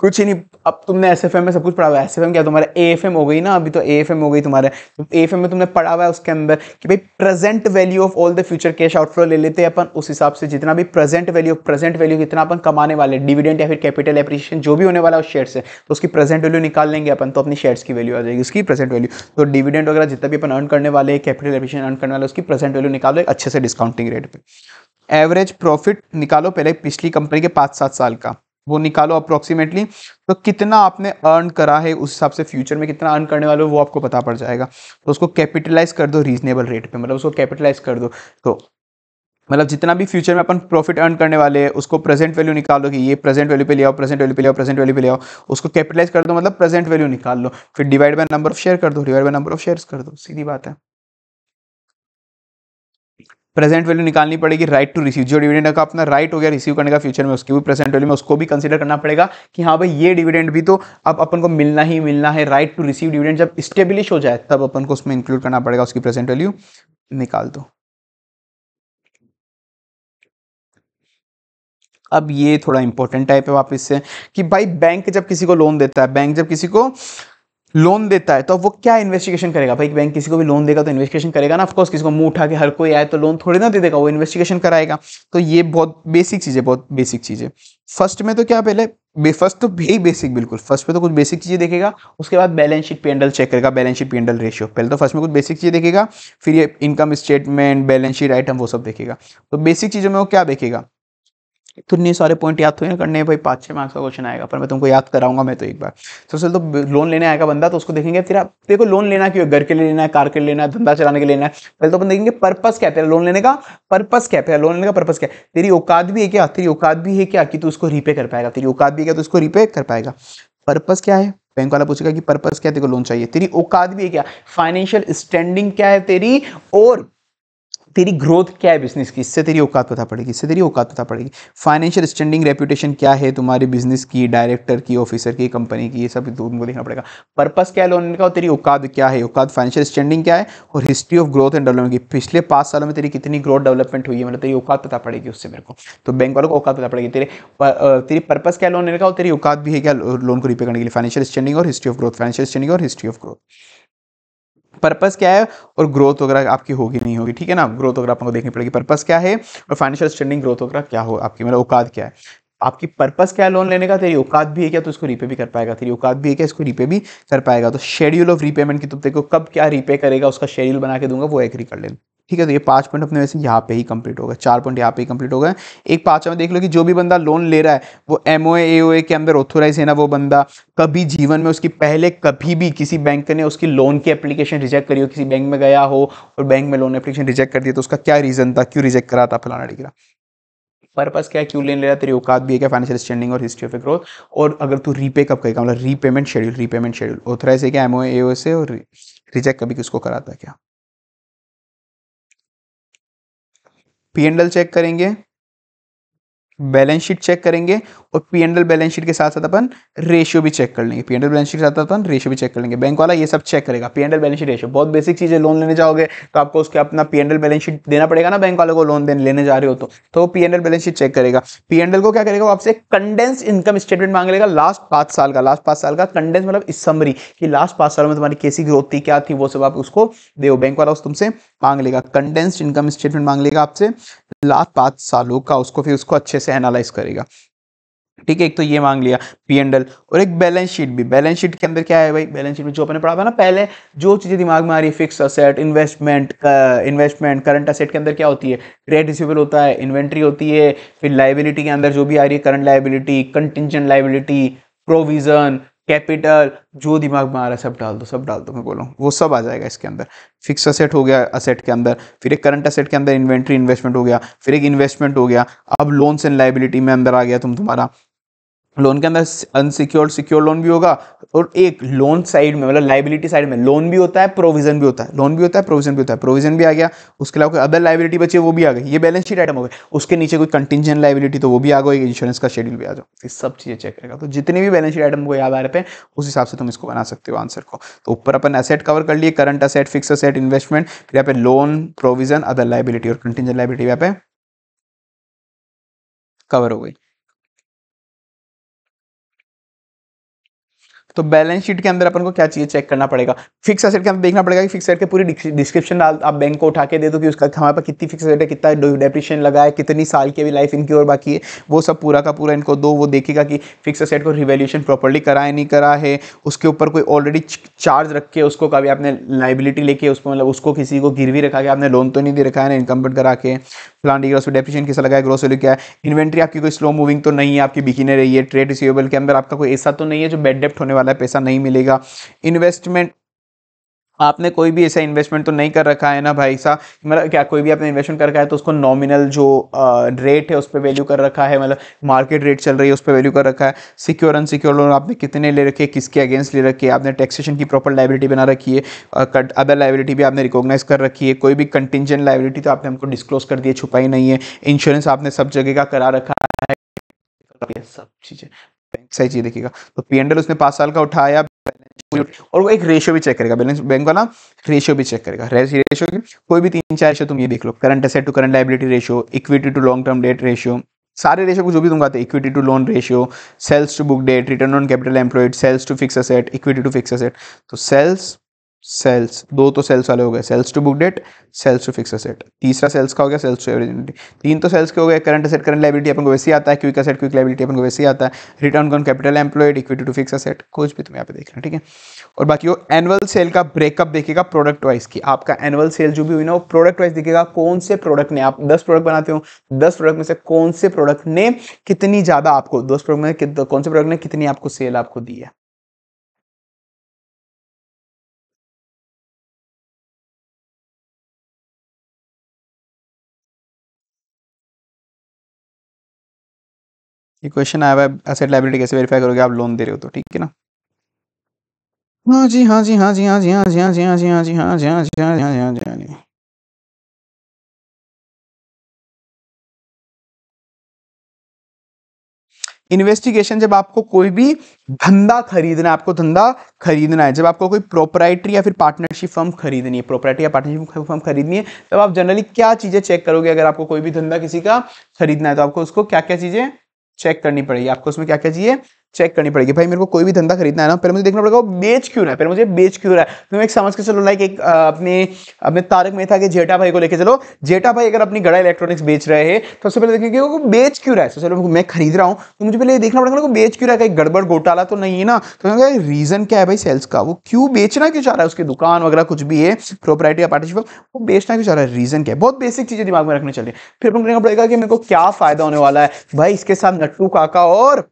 कुछ ही नहीं अब तुमने एस एफ एम में सब कुछ पढ़ा हुआ है एस एफ एम क्या तुम्हारा ए एफ एम हो गई ना अभी तो ए एफ एम हो गई तुम्हारे ए एफ एम में तुमने पढ़ा हुआ है उसके अंदर कि भाई present value of all the future cash outflow ले लेते हैं अपन उस हिसाब से जितना भी प्रेजेंट वैल्यू प्रेजेंट वैल्यू कितना अपन कमाने वाले डिविडेंड या फिर कैपिटल एप्रिशिएशन जो भी होने वाला है उस शेयर से तो उसकी प्रेजेंट वैल्यू निकाल लेंगे अपन तो अपनी शेयर्स की वैल्यू आ जाएगी उसकी प्रेजेंट वैल्यू तो डिविडेंट वगैरह जितना भी अपन अर्न करने वाले कैपिटल एप्रिशिएशन अर्न करने वाले उसकी प्रेजेंट वैल्यू निकालो अच्छे से डिस्काउंटिंग रेट पर एवरेज प्रॉफिट निकालो पहले पिछली कंपनी के पाँच सात साल का वो निकालो अप्रोक्सीमेटली तो कितना आपने अर्न करा है उस हिसाब से फ्यूचर में कितना अर्न करने वाले हो वो आपको पता पड़ जाएगा तो उसको कैपिटलाइज कर दो रीजनेबल रेट पे मतलब उसको कैपिटलाइज कर दो तो मतलब जितना भी फ्यूचर में अपन प्रॉफिट अर्न करने वाले हैं उसको प्रेजेंट वैल्यू निकालो कि ये प्रेजेंट वैल्यू पे ले आओ प्रेजेंट वैल्यू पे ले आओ प्रेजेंट वैल्यू पे ले आओ उसको कैपिटलाइज कर दो मतलब प्रेजेंट वैल्यू निकाल लो फिर divide by number of share कर दो divide by number of shares कर दो सीधी बात है प्रेजेंट वैल्यू निकालनी पड़ेगी राइट टू रिसीव जो डिविडेंड का अपना राइट हो गया रिसीव करने का फ्यूचर में उसकी भी प्रेजेंट वैल्यू में उसको भी कंसीडर करना पड़ेगा कि हाँ भाई ये डिविडेंड भी तो अब अपन को मिलना ही मिलना है राइट टू रिसीव डिविडेंड जब स्टेब्लिश हो जाए तब अपन को उसमें इंक्लूड करना पड़ेगा उसकी प्रेजेंट वैल्यू निकाल दो अब ये थोड़ा इंपॉर्टेंट टाइप है वापस से कि भाई बैंक जब किसी को लोन देता है बैंक जब किसी को लोन देता है तो अब वो क्या इन्वेस्टिगेशन करेगा भाई बैंक किसी को भी लोन देगा तो इन्वेस्टिगेशन करेगा ना ऑफकोर्स किसी को मुंह उठा के हर कोई आए तो लोन थोड़ी ना दे देगा वो इन्वेस्टिगेशन कराएगा तो ये बहुत बेसिक चीज़ है बहुत बेसिक चीज़ है फर्स्ट में तो क्या पहले फर्स्ट तो भी बेसिक बिल्कुल फर्स्ट में तो कुछ बेसिक चीज़ें देखेगा उसके बाद बैलेंस शीट एंडल चेक करेगा बैलेंस शीट पेंडल रेशियो पहले तो फर्स्ट में कुछ बेसिक चीज़ें देखेगा फिर ये income statement balance sheet item वो सब देखेगा तो बेसिक चीज़ों में वो क्या देखेगा तो इतने सारे पॉइंट याद थोड़ी तो ना करने भाई पाँच छः मार्क्स का क्वेश्चन आएगा पर मैं तुमको याद कराऊंगा मैं तो एक बार तो सर तो लोन लेने आएगा बंदा तो उसको देखेंगे फिर आप देखो लोन लेना क्यों घर के लिए लेना है कार के लिए लेना है धंधा चलाने के लिए लेना है पहले तो अपन देखेंगे पर्पस क्या है लोन लेने का पर्पस क्या है लोन लेने का पर्पस क्या है तेरी औकात भी है क्या तेरी औकात भी है क्या कि तू उसको रीपे कर पाएगा तेरी औकात भी है क्या तो उसको रीपे कर पाएगा पर्पस क्या है बैंक वाला पूछेगा कि पर्पस क्या है तेरे को लोन चाहिए तेरी औकात भी है क्या फाइनेंशियल स्टैंडिंग क्या है तेरी और तेरी ग्रोथ क्या है बिजनेस की इससे तेरी औकात पता पड़ेगी इससे तेरी औकात पता पड़ेगी फाइनेंशियल स्टैंडिंग रेपुटेशन क्या है तुम्हारे बिजनेस की डायरेक्टर की ऑफिसर की कंपनी की ये सब तुमको देखना पड़ेगा पर्पस क्या है लोन का और तेरी औकात क्या है औकात फाइनेंशियल स्टैंडिंग क्या है और history of growth and development की पिछले पाँच सालों में तेरी कितनी ग्रोथ डेवलपमेंट हुई है मतलब तेरी औकात पता पड़ेगी उससे मेरे को तो बैंक वालों को औकात पता पड़ेगी तेरे तेरी पर्पस क्या लोन लेने का और तेरी औकात भी है क्या लोन को रिपे करने के लिए फाइनेंशियल स्टैंडिंग और history of growth financial standing और हिस्ट्री ऑफ ग्रोथ पर्पस क्या है और ग्रोथ वगैरह आपकी होगी नहीं होगी ठीक है ना ग्रोथ वगैरह आपको देखनी पड़ेगी पर्पस क्या है और फाइनेंशियल स्टैंडिंग ग्रोथ वगैरह क्या हो आपकी मतलब औकात क्या है आपकी पर्पस क्या है लोन लेने का तेरी औकात भी है क्या तो इसको रीपे भी कर पाएगा तेरी औकात भी है क्या इसको रीपे भी कर पाएगा तो शेड्यूल ऑफ रीपेमेंट की तुम तो देखो कब क्या रीपे करेगा उसका शेड्यूल बना के दूंगा वो एग्री कर लेना ठीक है तो ये पांच पॉइंट अपने वैसे यहाँ पे ही कंप्लीट होगा चार पॉइंट यहाँ पे ही कंप्लीट होगा एक पांच में देख लो कि जो भी बंदा लोन ले रहा है वो एम ओ ए के अंदर ऑथोराइज है ना वो बंदा कभी जीवन में उसकी पहले कभी भी किसी बैंक ने उसकी लोन की एप्लीकेशन रिजेक्ट करी हो किसी बैंक में गया हो और बैंक में लोन एप्लीकेशन रिजेक्ट कर दिया तो उसका क्या रीज़न था क्यों रिजेक्ट करा था फलाना डिगरा पर्पस क्या है क्यों लेन ले रहा तेरी औकात भी है क्या फाइनेंशियल स्टैंडिंग और हिस्ट्री ऑफ ए ग्रोथ और अगर तू रीपे कब करेगा मतलब repayment schedule repayment schedule authorise है क्या एम ए से और रिजेक्ट कभी किसको कराता क्या पी एंडल चेक करेंगे बैलेंस शीट चेक करेंगे और पी एंडल बैलेंस शीट के साथ साथ अपन रेशियो भी चेक कर लेंगे पी एंडल बैलेंस शीट के साथ अपन रेशियो भी चेक कर लेंगे बैंक वाला ये सब चेक करेगा P and L balance sheet ratio बहुत बेसिक चीज़ है लोन लेने जाओगे तो आपको उसके अपना पी एंडल बैलेंस शीट देना पड़ेगा ना बैंक वाले को लोन देने लेने जा रहे हो तो तो P and L balance sheet check करेगा पी एंडल को क्या करेगा आपसे कंडेंस इनकम स्टेटमेंट मांग लेगा लास्ट पांच साल का लास्ट पांच साल का कंडेंस मतलब इस समरी कि लास्ट पांच साल में तुम्हारी कैसी ग्रोथ थी क्या थी वो सब आप उसको दे बैंक वाला उस तुमसे मांग लेगा कंडेंस्ड इनकम स्टेटमेंट मांग लेगा आपसे लास्ट पांच सालों का उसको फिर उसको अच्छे से से एनालाइज करेगा ठीक है एक तो ये मांग लिया पी एंडल और एक बैलेंस शीट भी बैलेंस शीट के अंदर क्या है भाई बैलेंस शीट में जो अपने पढ़ा था ना पहले जो चीज़ें दिमाग में आ रही है fix asset investment investment current asset के अंदर क्या होती है ट्रेड रिसिवल होता है इन्वेंट्री होती है फिर लाइबिलिटी के अंदर जो भी आ रही है current liability contingent liability provision capital जो दिमाग में आ रहा है सब डाल दो सब डाल दो मैं बोलो वो सब आ जाएगा इसके अंदर फिक्स असेट हो गया असेट के अंदर फिर एक करंट असेट के अंदर इन्वेंट्री इन्वेस्टमेंट हो गया फिर एक इन्वेस्टमेंट हो गया अब लोन्स एंड लाइबिलिटी में अंदर आ गया तुम तुम्हारा लोन के अंदर अनसिक्योर्ड सिक्योर लोन भी होगा और एक लोन साइड में मतलब लाइबिलिटी साइड में लोन भी होता है प्रोविजन भी होता है लोन भी होता है प्रोविजन भी होता है प्रोविजन भी आ गया उसके अलावा कोई अदर लाइबिलिटी बची वो भी आ गई ये बैलेंस शीट आइटम हो गए उसके नीचे कोई कंटिजेंट लाइबिलिटी तो वो भी आ गई इंश्योरेंस का शेड्यूल भी आ जाओ इस सब चीज़ें चेक करेगा तो जितनी भी बैलेंस शीट आइटम को याद आ रहे हैं उस हिसाब से तुम इसको बना सकते हो आंसर को तो ऊपर अपन असेट कवर कर लिए current asset fix asset investment फिर यहाँ पे लोन प्रोविजन अदर लाइबिलिटी और कंटिजेंट लाइबिलिटी यहाँ पे कवर हो गई तो बैलेंस शीट के अंदर अपन को क्या चाहिए चेक करना पड़ेगा फिक्स एसेट के अंदर देखना पड़ेगा कि फिक्स एसेट के पूरी डिस्क्रिप्शन डाल आप बैंक को उठा के दे दो कि उसका हमारे पास कितनी फिक्स एसेट है कितना डेप्रिशन लगा है कितनी साल की अभी लाइफ इनकी और बाकी है वो सब पूरा का पूरा इनको दो वो देखेगा कि फिक्स एसेट को रिवेल्यूशन प्रॉपरली करा है नहीं करा है उसके ऊपर कोई ऑलरेडी चार्ज रख के उसको कभी आपने लाइबिलिटी लेके उसको मतलब उसको किसी को गिरवी रखा के आपने लोन तो नहीं दे रखा है ना इनकम करा के प्लांट ग्रोस डेप्रिशन कैसा लगा है ग्रोस वैल्यू क्या है इन्वेंट्री आपकी कोई स्लो मूविंग तो नहीं है आपकी नहीं रही है ट्रेड रिसीवेबल के अंदर आपका कोई ऐसा तो नहीं है जो बेड डेप्ट होने वाला है पैसा नहीं मिलेगा इन्वेस्टमेंट आपने कोई भी ऐसा इन्वेस्टमेंट तो नहीं कर रखा है ना भाई साहब मतलब क्या कोई भी आपने इन्वेस्टमेंट कर रखा है तो उसको नॉमिनल जो रेट है उस पर वैल्यू कर रखा है मतलब मार्केट रेट चल रही है उस पर वैल्यू कर रखा है सिक्योर अनसिक्योर लोन आपने कितने ले रखे किसके अगेंस्ट ले रखे आपने टैक्सेशन की प्रॉपर लाइबिलिटी बना रखी है अदर लाइबिलिटी भी आपने रिकॉग्नाइज कर रखी है कोई भी कंटिजेंट लाइबिलिटी तो आपने हमको डिस्क्लोज कर दिए छुपाई नहीं है इंश्योरेंस आपने सब जगह का करा रखा है सब चीज़ें सही चीज़ देखिएगा तो पी एंडल उसने पाँच साल का उठाया और वो एक रेशियो भी चेक करेगा बैलेंस बैंक वाला रेशियो भी चेक करेगा रेशियो कोई भी तीन चार रेशियो तुम ये देख लो current asset to current liability ratio equity to long term debt ratio सारे रेशियो को जो भी तुम आते equity to loan ratio sales to book debt return on capital employed sales to fix asset equity to fix asset तो sales sales दो तो sales वाले हो गए sales to book debt sales to fix asset तीसरा sales का हो गया सेल्स टू एवरेज यूनिटी तीन तो सेल्स के हो गए करंट असेट करंट लाइबिलिटी अपन को वैसे आता है क्विक असेट क्विक लाइबिलिटी अपन को वैसे आता है return on capital employed equity to fix asset कुछ भी तुम यहाँ पे देखना ठीक है और बाकी वो एनुअल सेल का ब्रेकअप देखेगा प्रोडक्ट वाइज की आपका एनुअल सेल जो भी हुई ना वो प्रोडक्ट वाइज देखेगा कौन से प्रोडक्ट ने आप दस प्रोडक्ट बनाते हो दस प्रोडक्ट में से कौन से प्रोडक्ट ने कितनी ज़्यादा आपको दस प्रोडक्ट में कौन से प्रोडक्ट ने कितनी आपको सेल आपको दी है ये क्वेश्चन आया हुआ है एसेट लाइबिलिटी कैसे वेरीफाई करोगे आप लोन दे रहे हो तो ठीक है ना हाँ जी हाँ जी हाँ जी हाँ जी हाँ जी हाँ जी हाँ जी हाँ जी हाँ जी हाँ जी हाँ जी हाँ जी हाँ जी हाँ जी इन्वेस्टिगेशन जब आपको कोई भी धंधा खरीदना है आपको धंधा खरीदना है जब आपको कोई प्रोपराइटरी या फिर पार्टनरशिप फर्म खरीदनी है प्रोपराइटरी या पार्टनरशिप फर्म खरीदनी है तब आप जनरली क्या चीज़ें चेक करोगे अगर आपको कोई भी धंधा किसी का खरीदना है तो आपको उसको क्या क्या चीज़ें चेक करनी पड़ेगी आपको उसमें क्या क्या चाहिए चेक करनी पड़ेगी भाई मेरे को कोई भी धंधा खरीदना है ना पहले मुझे देखना पड़ेगा वो बेच क्यों रहा है पहले मुझे बेच क्यों रहा है तुम तो एक समझ के चलो लाइक एक अपने अपने तारक मेहता के जेठा भाई को लेके चलो जेठा भाई अगर अपनी गड़ा इलेक्ट्रॉनिक्स बेच रहे हैं तो सबसे पहले देखेंगे वो बेच क्यों रहा है तो चलो मैं खरीद रहा हूँ तो मुझे पहले देखना पड़ेगा मेरे बेच क्यों रहा है कहीं गड़बड़ घोटाला तो नहीं है ना तो रीज़न क्या है भाई सेल्स का वो क्यों बेचना क्यों चाह रहा है उसकी दुकान वगैरह कुछ भी है प्रोपर्टी या पार्टनरशिप वो बेचना क्यों चाह रहा है रीज़न क्या है बहुत बेसिक चीज़ें दिमाग में रखनी चाहिए फिर अपन देखना पड़ेगा कि मेरे को क्या फ़ायदा होने वाला है भाई इसके साथ नट्टू काका और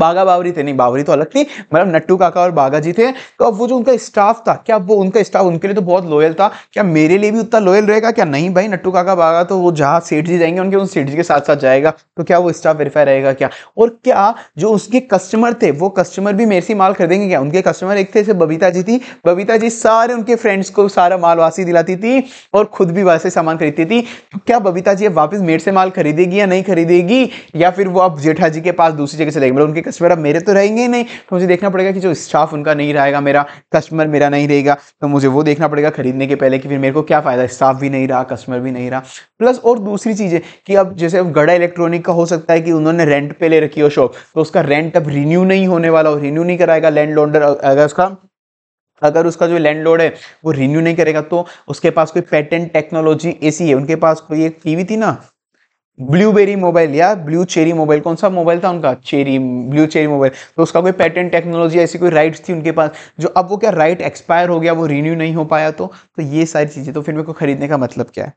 बागा बावरी थे नहीं बावरी तो अलग थी मतलब नट्टू काका और बागा जी थे तो अब वो जो उनका स्टाफ था क्या वो उनका स्टाफ उनके लिए तो बहुत लॉयल था क्या मेरे लिए भी उतना लॉयल रहेगा क्या नहीं भाई नट्टू काका बागा तो वो जहाँ सेठ जी जाएंगे उनके उन सेठ जी के साथ साथ जाएगा तो क्या वो स्टाफ वेरीफाई रहेगा क्या और क्या जो उसके कस्टमर थे वो कस्टमर भी मेरे से माल खरीदेंगे क्या उनके कस्टमर एक थे बबीता जी थी बबीता जी सारे उनके फ्रेंड्स को सारा माल वासी दिलाती थी और खुद भी वैसे सामान खरीदती थी तो क्या बबीता जी अब वापस मेरे से माल खरीदेगी या नहीं खरीदेगी या फिर वो अब जेठा जी के पास दूसरी जगह से मतलब उनके कस्टमर अब मेरे तो रहेंगे ही नहीं तो मुझे देखना पड़ेगा कि जो स्टाफ उनका नहीं रहेगा मेरा कस्टमर मेरा नहीं रहेगा तो मुझे वो देखना पड़ेगा खरीदने के पहले कि फिर मेरे को क्या फ़ायदा स्टाफ भी नहीं रहा कस्टमर भी नहीं रहा प्लस और दूसरी चीज़ है कि अब जैसे अब गड़ा इलेक्ट्रॉनिक का हो सकता है कि उन्होंने रेंट पे ले रखी हो शॉप तो उसका रेंट अब रिन्यू नहीं होने वाला हो रिन्यू नहीं कराएगा लैंड लॉन्डर अगर उसका अगर उसका जो लैंडलॉर्ड है वो रिन्यू नहीं करेगा तो उसके पास कोई पेटेंट टेक्नोलॉजी ऐसी है उनके पास कोई एक टीवी थी ना ब्लूबेरी मोबाइल या ब्लू चेरी मोबाइल कौन सा मोबाइल था उनका चेरी ब्लू चेरी मोबाइल तो उसका कोई पैटर्न टेक्नोलॉजी ऐसी कोई राइट्स थी उनके पास जो अब वो क्या राइट एक्सपायर हो गया वो रिन्यू नहीं हो पाया तो तो ये सारी चीज़ें तो फिर मेरे को खरीदने का मतलब क्या है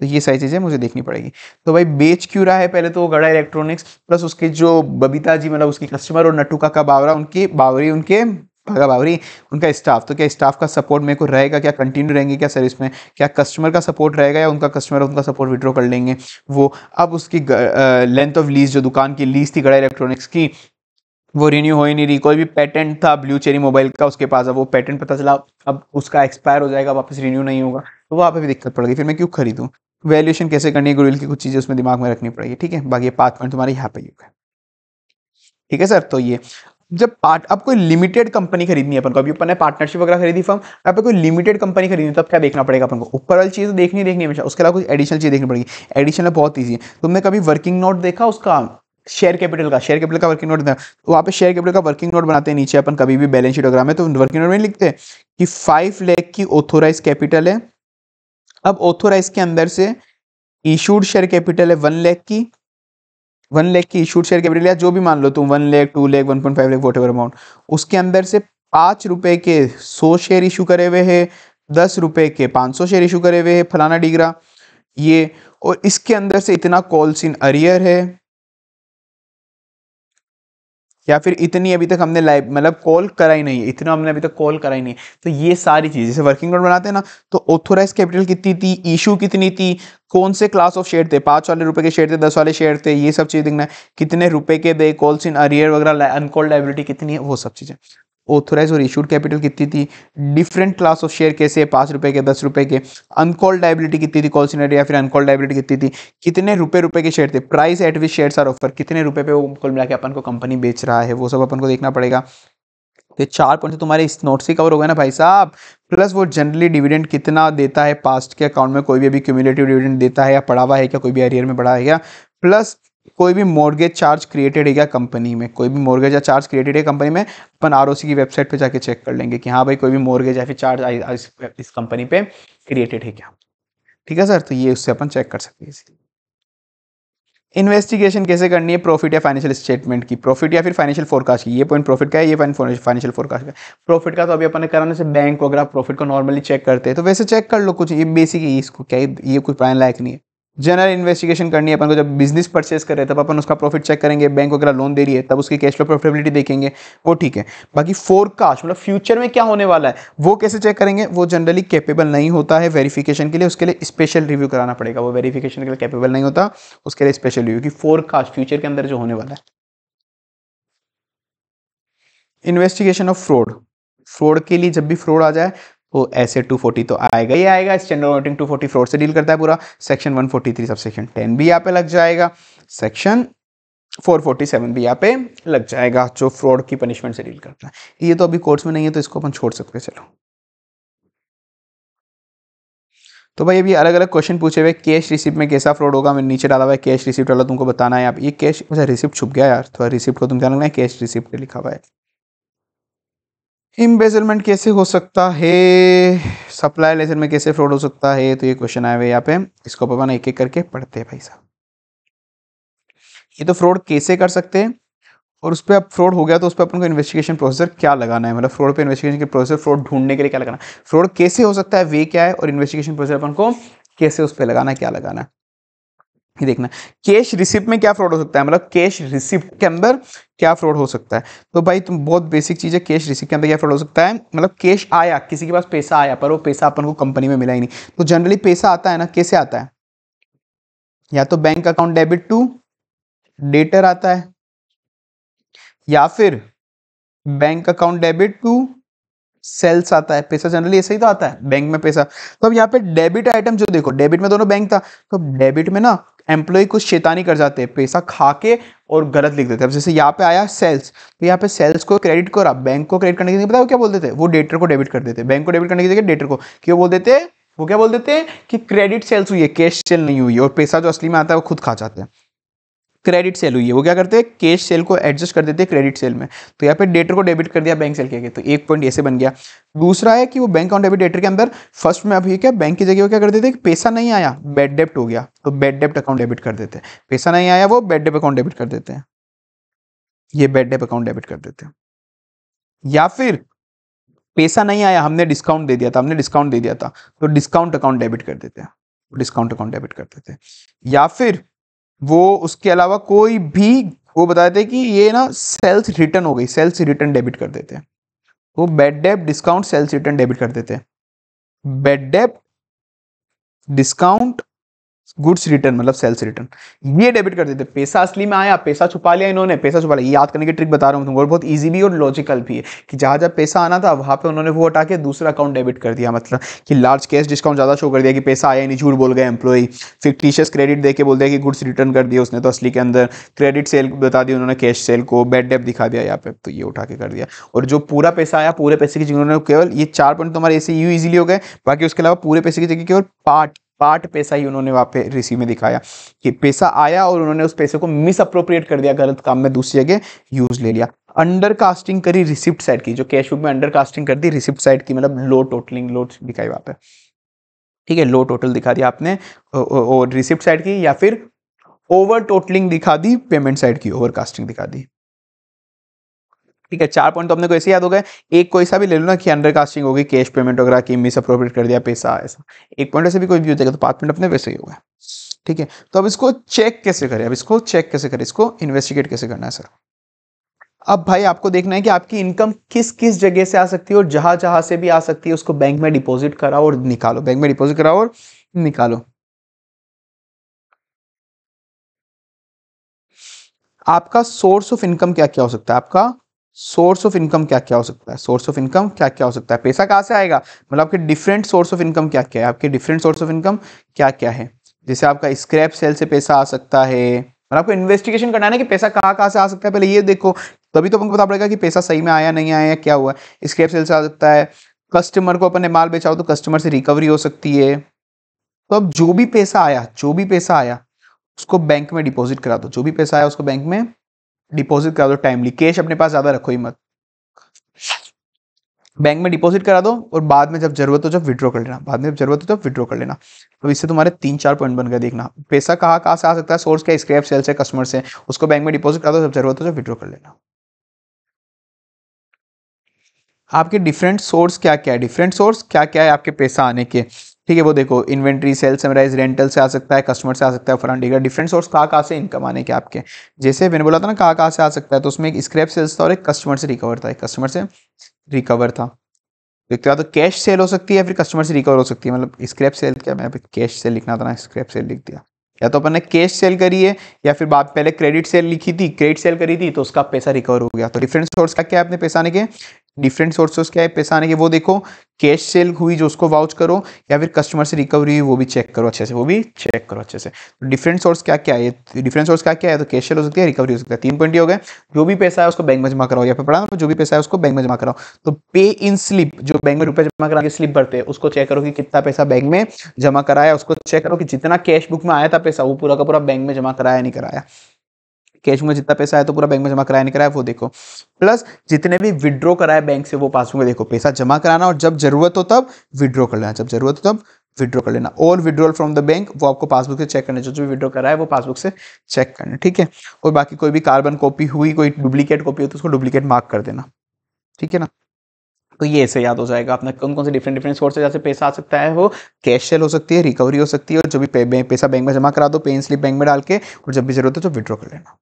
तो ये सारी चीज़ें मुझे देखनी पड़ेगी तो भाई बेच क्यों रहा है पहले तो गड़ा इलेक्ट्रॉनिक्स प्लस उसके जो बबीता जी मतलब उसकी कस्टमर और नटुका का बावरा उनके बावरी उनके भागा बाबरी उनका स्टाफ तो क्या स्टाफ का सपोर्ट मेरे को रहेगा क्या कंटिन्यू रहेंगे क्या सर्विस में क्या कस्टमर का सपोर्ट रहेगा या उनका कस्टमर उनका सपोर्ट विड्रॉ कर लेंगे वो अब उसकी लेंथ ऑफ लीज जो दुकान की लीज थी गड़ा इलेक्ट्रॉनिक्स की वो रिन्यू हो ही नहीं रही कोई भी पेटेंट था ब्लू चेरी मोबाइल का उसके पास अब वो पेटेंट पता चला अब उसका एक्सपायर हो जाएगा वापस रिन्यू नहीं होगा तो वहाँ पर भी दिक्कत पड़ गई फिर मैं क्यों खरीदूँ वैल्यूएशन कैसे करनी है गुरुल की कुछ चीज़ें उसमें दिमाग में रखनी पड़ेगी ठीक है बाकी पाँच पॉइंट तुम्हारे यहाँ पे ही होगा ठीक है सर तो ये जब पार्ट अब कोई लिमिटेड कंपनी खरीदनी है अपन को अभी अपन ने पार्टनरशिप वगैरह खरीदी फर्म यहाँ कोई लिमिटेड कंपनी खरीदनी तब क्या देखना पड़ेगा अपन को ऊपर वाली चीज़ तो देखनी देखनी हमेशा उसके अलावा कुछ एडिशनल चीज़ देखनी पड़ेगी एडिशनल तो बहुत ईजी है तुमने तो कभी वर्किंग नोट देखा उसका शेयर कैपिटल का शेयर कैपिटल का वर्किंग नोट तो वहाँ पे शेयर कैपिटल का वर्किंग नोट बनाते हैं नीचे अपन कभी भी बैलेंस शीट वगैरह में तो वर्किंग नोट में लिखते हैं कि फाइव लैख की ऑथोराइज कैपिटल है अब ऑथोराइज के अंदर से इशूड शेयर कैपिटल है वन लैख की वन लेख की इशूड शेयर कैपिटल या जो भी मान लो तुम one lakh two lakh one point five lakh वोट अमाउंट उसके अंदर से पाँच रुपये के सौ शेयर इशू करे हुए है दस रुपये के पाँच सौ शेयर इशू करे हुए है फलाना डिगरा ये और इसके अंदर से इतना कॉल्स इन अरियर है या फिर इतनी अभी तक हमने लाइव मतलब कॉल कराई नहीं है इतना हमने अभी तक कॉल कराई नहीं नहीं तो ये सारी चीज़ जैसे वर्किंग नोट बनाते हैं ना तो ऑथोराइज कैपिटल कितनी थी इशू कितनी थी कौन से क्लास ऑफ शेयर थे पाँच वाले रुपए के शेयर थे दस वाले शेयर थे ये सब चीज़ देखना है कितने रुपए के दे कॉल्स इन अरियर वगैरह अनकॉल्ड लाइबिलिटी कितनी है वो सब चीज़ें ऑथोराइज और इशूड कैपिटल कितनी थी डिफरेंट क्लास ऑफ शेयर कैसे पाँच रुपए के दस रुपए के अनकॉल्ड लाइबिलिटी कितनी थी कॉल सीनर या फिर अनकॉल्ड लाइबिलिटी कितनी थी कितने रुपए रुपए के शेयर थे price at which share are offer कितने रुपए पे वो कुल मिला के अपन को कंपनी बेच रहा है वो सब अपन को देखना पड़ेगा तो चार पॉइंट तुम्हारे इस नोट से कवर हो गया ना भाई साहब प्लस वो जनरली डिविडेंड कितना देता है पास्ट के अकाउंट में कोई भी अभी क्यूमुलेटिव डिविडेंड देता है या पड़ा हुआ है क्या कोई भी एरियर में पड़ा है क्या प्लस कोई भी मॉर्गेज चार्ज क्रिएटेड है क्या कंपनी में कोई भी मॉर्गेज या चार्ज क्रिएटेड है कंपनी में अपन आर की वेबसाइट पे जाके चेक कर लेंगे कि हाँ भाई कोई भी मॉर्गेज या फिर चार्ज इस, इस कंपनी पे क्रिएटेड है क्या ठीक है सर तो ये उससे अपन चेक कर सकते हैं इसलिए इन्वेस्टिगेशन कैसे करनी है प्रॉफिट या फाइनेंशियल स्टेटमेंट की प्रॉफिट या फिर फाइनेंशियल फोरकास्ट की ये पॉइंट प्रॉफिट का है ये फाइनेंशियल फोरकास्ट का प्रॉफिट का तो अभी अपन कराने से बैंक वगैरह प्रॉफिट को नॉर्मली चेक करते हैं तो वैसे चेक कर लो कुछ ये बेसिक है इसको क्या ये कुछ प्राण लायक नहीं है जनरल इन्वेस्टिगेशन करनी है अपन को जब बिजनेस परचेस कर रहे हैं तब अपन उसका प्रॉफिट चेक करेंगे बैंक वगैरह लोन दे रही है तब उसकी कैश फ्लो प्रॉफिटेबिलिटी देखेंगे वो ठीक है बाकी फोरकास्ट मतलब फ्यूचर में क्या होने वाला है वो कैसे चेक करेंगे वो जनरली कैपेबल नहीं होता है वेरीफिकेशन के लिए उसके लिए स्पेशल रिव्यू कराना पड़ेगा वो वेरीफिकेशन के लिए कैपेबल नहीं होता उसके लिए स्पेशल रिव्यू की फोरकास्ट फ्यूचर के अंदर जो होने वाला है इन्वेस्टिगेशन ऑफ फ्रॉड फ्रॉड के लिए जब भी फ्रॉड आ जाए तो ऐसे 240 तो आएगा ही आएगा स्टैंडर्ड ऑपरेटिंग 240 फ्रॉड से डील करता है पूरा सेक्शन 143 सब सेक्शन 10 भी यहाँ पे लग जाएगा सेक्शन 447 भी यहाँ पे लग जाएगा जो फ्रॉड की पनिशमेंट से डील करता है ये तो अभी कोर्स में नहीं है तो इसको अपन छोड़ सकते चलो तो भाई अभी अलग अलग क्वेश्चन पूछे हुए कैश रिसिप्ट में कैसा फ्रॉड होगा मैंने नीचे डाला हुआ है कैश रिसिप्ट वाला तुमको बताना है आप ये कैश अच्छा रिसिप्ट छुप गया यार थोड़ा तो रिसिप्ट को तुम क्या लगना है कैश रिसिप्ट लिखा हुआ है इम्बेजलमेंट कैसे हो सकता है सप्लाई लेजर में कैसे फ्रॉड हो सकता है तो ये क्वेश्चन आया हुआ यहाँ पे इसको अपन एक एक करके पढ़ते हैं भाई साहब ये तो फ्रॉड कैसे कर सकते हैं और उस पर अब फ्रॉड हो गया तो उस पर अपन को इन्वेस्टिगेशन प्रोसेसर क्या लगाना है मतलब फ्रॉड पे इन्वेस्टिगेशन के प्रोसेसर फ्रॉड ढूंढने के लिए क्या लगाना फ्रॉड कैसे हो सकता है वे क्या है और इन्वेस्टिगेशन प्रोसेसर अपन को कैसे उस पर लगाना है क्या लगाना है ये देखना कैश रिसिप्ट में क्या फ्रॉड हो सकता है मतलब कैश रिसिप्ट के अंदर क्या फ्रॉड हो सकता है तो भाई तुम बहुत बेसिक चीज़ है कैश रिसिप्ट के अंदर क्या फ्रॉड हो सकता है मतलब कैश आया किसी के पास पैसा आया पर वो पैसा अपन को कंपनी में मिला ही नहीं तो जनरली पैसा आता है ना कैसे आता है या तो bank account debit to debtor आता है या फिर bank account debit to sales आता है पैसा जनरली ऐसे ही तो आता है बैंक में पैसा तो अब यहाँ पे डेबिट आइटम जो देखो डेबिट में दोनों बैंक था तो डेबिट में ना एम्प्लॉय कुछ शैतानी कर जाते हैं पैसा खा के और गलत लिख देते हैं अब जैसे यहाँ पे आया सेल्स तो यहाँ पे सेल्स को क्रेडिट रहा बैंक को क्रेडिट करने के लिए पता वो क्या बोल देते वो डेटर को डेबिट कर देते बैंक को डेबिट करने की जगह डेटर को क्यों बोल देते वो क्या बोल देते हैं कि क्रेडिट सेल्स हुई है कैश सेल नहीं हुई और पैसा जो असली में आता है वो खुद खा जाते हैं क्रेडिट सेल हुई है वो क्या करते हैं कैश सेल को एडजस्ट कर देते हैं क्रेडिट सेल में तो यहाँ पे डेटर को डेबिट कर दिया बैंक सेल के तो एक पॉइंट ऐसे बन गया दूसरा है कि वो बैंक अकाउंट डेबिट डेटर के अंदर फर्स्ट में अभी क्या बैंक की जगह वो क्या कर देते पैसा नहीं आया बेड डेप्ट हो गया तो बेड डेप्ट अकाउंट डेबिट कर देते हैं पैसा नहीं आया वो बेड डेप्ट अकाउंट डेबिट कर देते हैं ये बेड डेप अकाउंट डेबिट कर देते हैं या फिर पैसा नहीं आया हमने डिस्काउंट दे दिया था हमने डिस्काउंट दे दिया था तो डिस्काउंट अकाउंट डेबिट कर देते हैं डिस्काउंट अकाउंट डेबिट कर देते हैं या फिर वो उसके अलावा कोई भी वो बताते हैं कि ये ना सेल्स रिटर्न हो गई सेल्स रिटर्न डेबिट कर देते हैं वो bad debt discount sales return debit कर देते हैं bad debt discount goods return मतलब सेल्स रिटर्न ये डेबिट कर देते पैसा असली में आया पैसा छुपा लिया इन्होंने पैसा छुपा लिया याद करने की ट्रिक बता रहा हूँ तुमको बहुत ईजी भी और लॉजिकल भी है कि जहाँ जहाँ पैसा आना था वहाँ पे उन्होंने वो हटा के दूसरा अकाउंट डेबिट कर दिया मतलब कि लार्ज कैश डिस्काउंट ज़्यादा शो कर दिया कि पैसा आया नहीं झूठ बोल गए एम्प्लॉई फिक्टिशियस क्रेडिट दे के बोल दिया कि गुड्स रिटर्न कर दिया उसने तो असली के अंदर क्रेडिट सेल बता दी उन्होंने कैश सेल को बैड डेप दिखा दिया यहाँ पे तो ये उठा के कर दिया और जो पूरा पैसा आया पूरे पैसे की उन्होंने केवल ये चार पॉइंट तो हमारे ऐसे यू ईजिली हो गए बाकी उसके अलावा पूरे पैसे की जगह केवल पार्ट पार्ट पैसा ही उन्होंने वहाँ पे ऋषि में दिखाया कि पैसा आया और उन्होंने उस पैसे को मिस अप्रोप्रिएट कर दिया गलत काम में दूसरी जगह यूज ले लिया अंडर कास्टिंग करी रिसिप्ट साइड की जो कैश बुक में अंडर कास्टिंग कर दी रिसिप्ट साइड की मतलब लो टोटलिंग लो दिखाई वहाँ पे ठीक है लो टोटल दिखा दिया आपने और रिसिप्ट साइड की या फिर ओवर टोटलिंग दिखा दी पेमेंट साइड की ओवर कास्टिंग दिखा दी ठीक है चार पॉइंट तो अपने को ऐसे याद हो गए एक कोई सा भी ले लो ना कि अंडर कास्टिंग होगी कैश पेमेंट वगैरह की मिस अप्रोप्रिएट कर दिया पैसा ऐसा एक पॉइंट ऐसे भी कोई भी हो जाएगा तो पाँच पॉइंट अपने वैसे ही होगा ठीक है तो अब इसको चेक कैसे करें अब इसको चेक कैसे करें इसको इन्वेस्टिगेट कैसे करना है सर अब भाई आपको देखना है कि आपकी इनकम किस किस जगह से आ सकती है और जहां जहां से भी आ सकती है उसको बैंक में डिपॉजिट कराओ और निकालो बैंक में डिपॉजिट कराओ और निकालो आपका सोर्स ऑफ इनकम क्या क्या हो सकता है आपका सोर्स ऑफ इनकम क्या क्या हो सकता है सोर्स ऑफ इनकम क्या क्या हो सकता है पैसा कहाँ से आएगा मतलब आपके डिफरेंट सोर्स ऑफ इनकम क्या क्या है आपके डिफरेंट सोर्स ऑफ इनकम क्या क्या है जैसे आपका स्क्रैप सेल से पैसा आ सकता है मतलब आपको इन्वेस्टिगेशन करना है कि पैसा कहाँ कहाँ से आ सकता है पहले ये देखो तभी तो हमको पता पड़ेगा कि पैसा सही में आया नहीं आया क्या हुआ स्क्रैप सेल से आ सकता है कस्टमर को अपन ने माल बेचा हो तो कस्टमर से रिकवरी हो सकती है तो अब जो भी पैसा आया जो भी पैसा आया उसको बैंक में डिपॉजिट करा दो जो भी पैसा आया उसको बैंक में डिपॉजिट करा दो टाइमली कैश अपने पास ज़्यादा रखो ही मत बैंक में डिपॉजिट करा दो और बाद में जब जरूरत हो जब विड्रॉ कर लेना बाद में जब जरूरत हो जब विड्रॉ कर लेना अब इससे तुम्हारे तीन चार पॉइंट बन गए देखना पैसा कहाँ कहाँ से आ सकता है सोर्स क्या स्क्रैप सेल से कस्टमर से उसको बैंक में डिपॉजिट करा दो जब जरूरत हो जब विड्रॉ कर लेना आपके डिफरेंट सोर्स क्या क्या है डिफरेंट सोर्स क्या क्या है आपके पैसा आने के ठीक है वो देखो इन्वेंट्री सेल्स समराइज रेंटल से आ सकता है कस्टमर से आ सकता है फलान डिगर डिफरेंट सोर्स कहाँ कहाँ से इनकम आने के आपके जैसे मैंने बोला था ना कहाँ कहाँ से आ सकता है तो उसमें एक स्क्रैप सेल्स था और एक कस्टमर से रिकवर था एक कस्टमर से रिकवर था देखते तो कैश सेल हो सकती है फिर कस्टमर से रिकवर हो सकती है मतलब स्क्रैप सेल क्या मैं कैश सेल लिखना था ना स्क्रैप सेल लिख दिया या तो अपन ने कैश सेल करी है या फिर बाप पहले क्रेडिट सेल लिखी थी क्रेडिट सेल करी थी तो उसका पैसा रिकवर हो गया तो डिफरेंट सोर्स का क्या है अपने पैसा आने के डिफरेंट सोर्सेस क्या है पैसा आने के वो देखो कैश सेल हुई जो उसको वाउच करो या फिर कस्टमर से रिकवरी हुई वो भी चेक करो अच्छे से वो भी चेक करो अच्छे से डिफरेंट तो सोर्स क्या क्या है डिफरेंट सोर्स क्या क्या है तो कैश सेल हो सकती है रिकवरी हो सकती है तीन पॉइंट ये हो गए जो भी पैसा है उसको बैंक में जमा कराओ या फिर पढ़ा जो भी पैसा है उसको बैंक में जमा कराओ तो पे इन स्लिप जो बैंक में रुपये जमा कराने स्लिप भरते हैं उसको चेक करो कि कितना पैसा बैंक में जमा कराया उसको चेक करो कि जितना कैश बुक में आया था पैसा वो पूरा का पूरा बैंक में जमा कराया नहीं कराया कैश में जितना पैसा आया तो पूरा बैंक में जमा कराया नहीं कराया वो देखो प्लस जितने भी विड्रॉ कराए बैंक से वो पासबुक में देखो पैसा जमा कराना और जब जरूरत हो तब विड्रॉ कर लेना जब जरूरत हो तब विड्रॉ कर लेना और विड्रॉल फ्रॉम द बैंक वो आपको पासबुक से चेक करना जो जो विड्रॉ विड्रो कराए वो पासबुक से चेक करना ठीक है और बाकी कोई भी कार्बन कॉपी हुई कोई डुप्लीकेट कॉपी हो तो उसको डुप्लीकेट मार्क कर देना ठीक है ना तो ये ऐसे याद हो जाएगा अपना कौन कौन से डिफरेंट डिफरेंट सोर्स है जैसे पैसा आ सकता है वो कैश सेल हो सकती है रिकवरी हो सकती है और जो भी पैसा बैंक में जमा करा दो पेन स्लिप बैंक में डाल के और जब भी जरूरत हो तो विड्रॉ कर लेना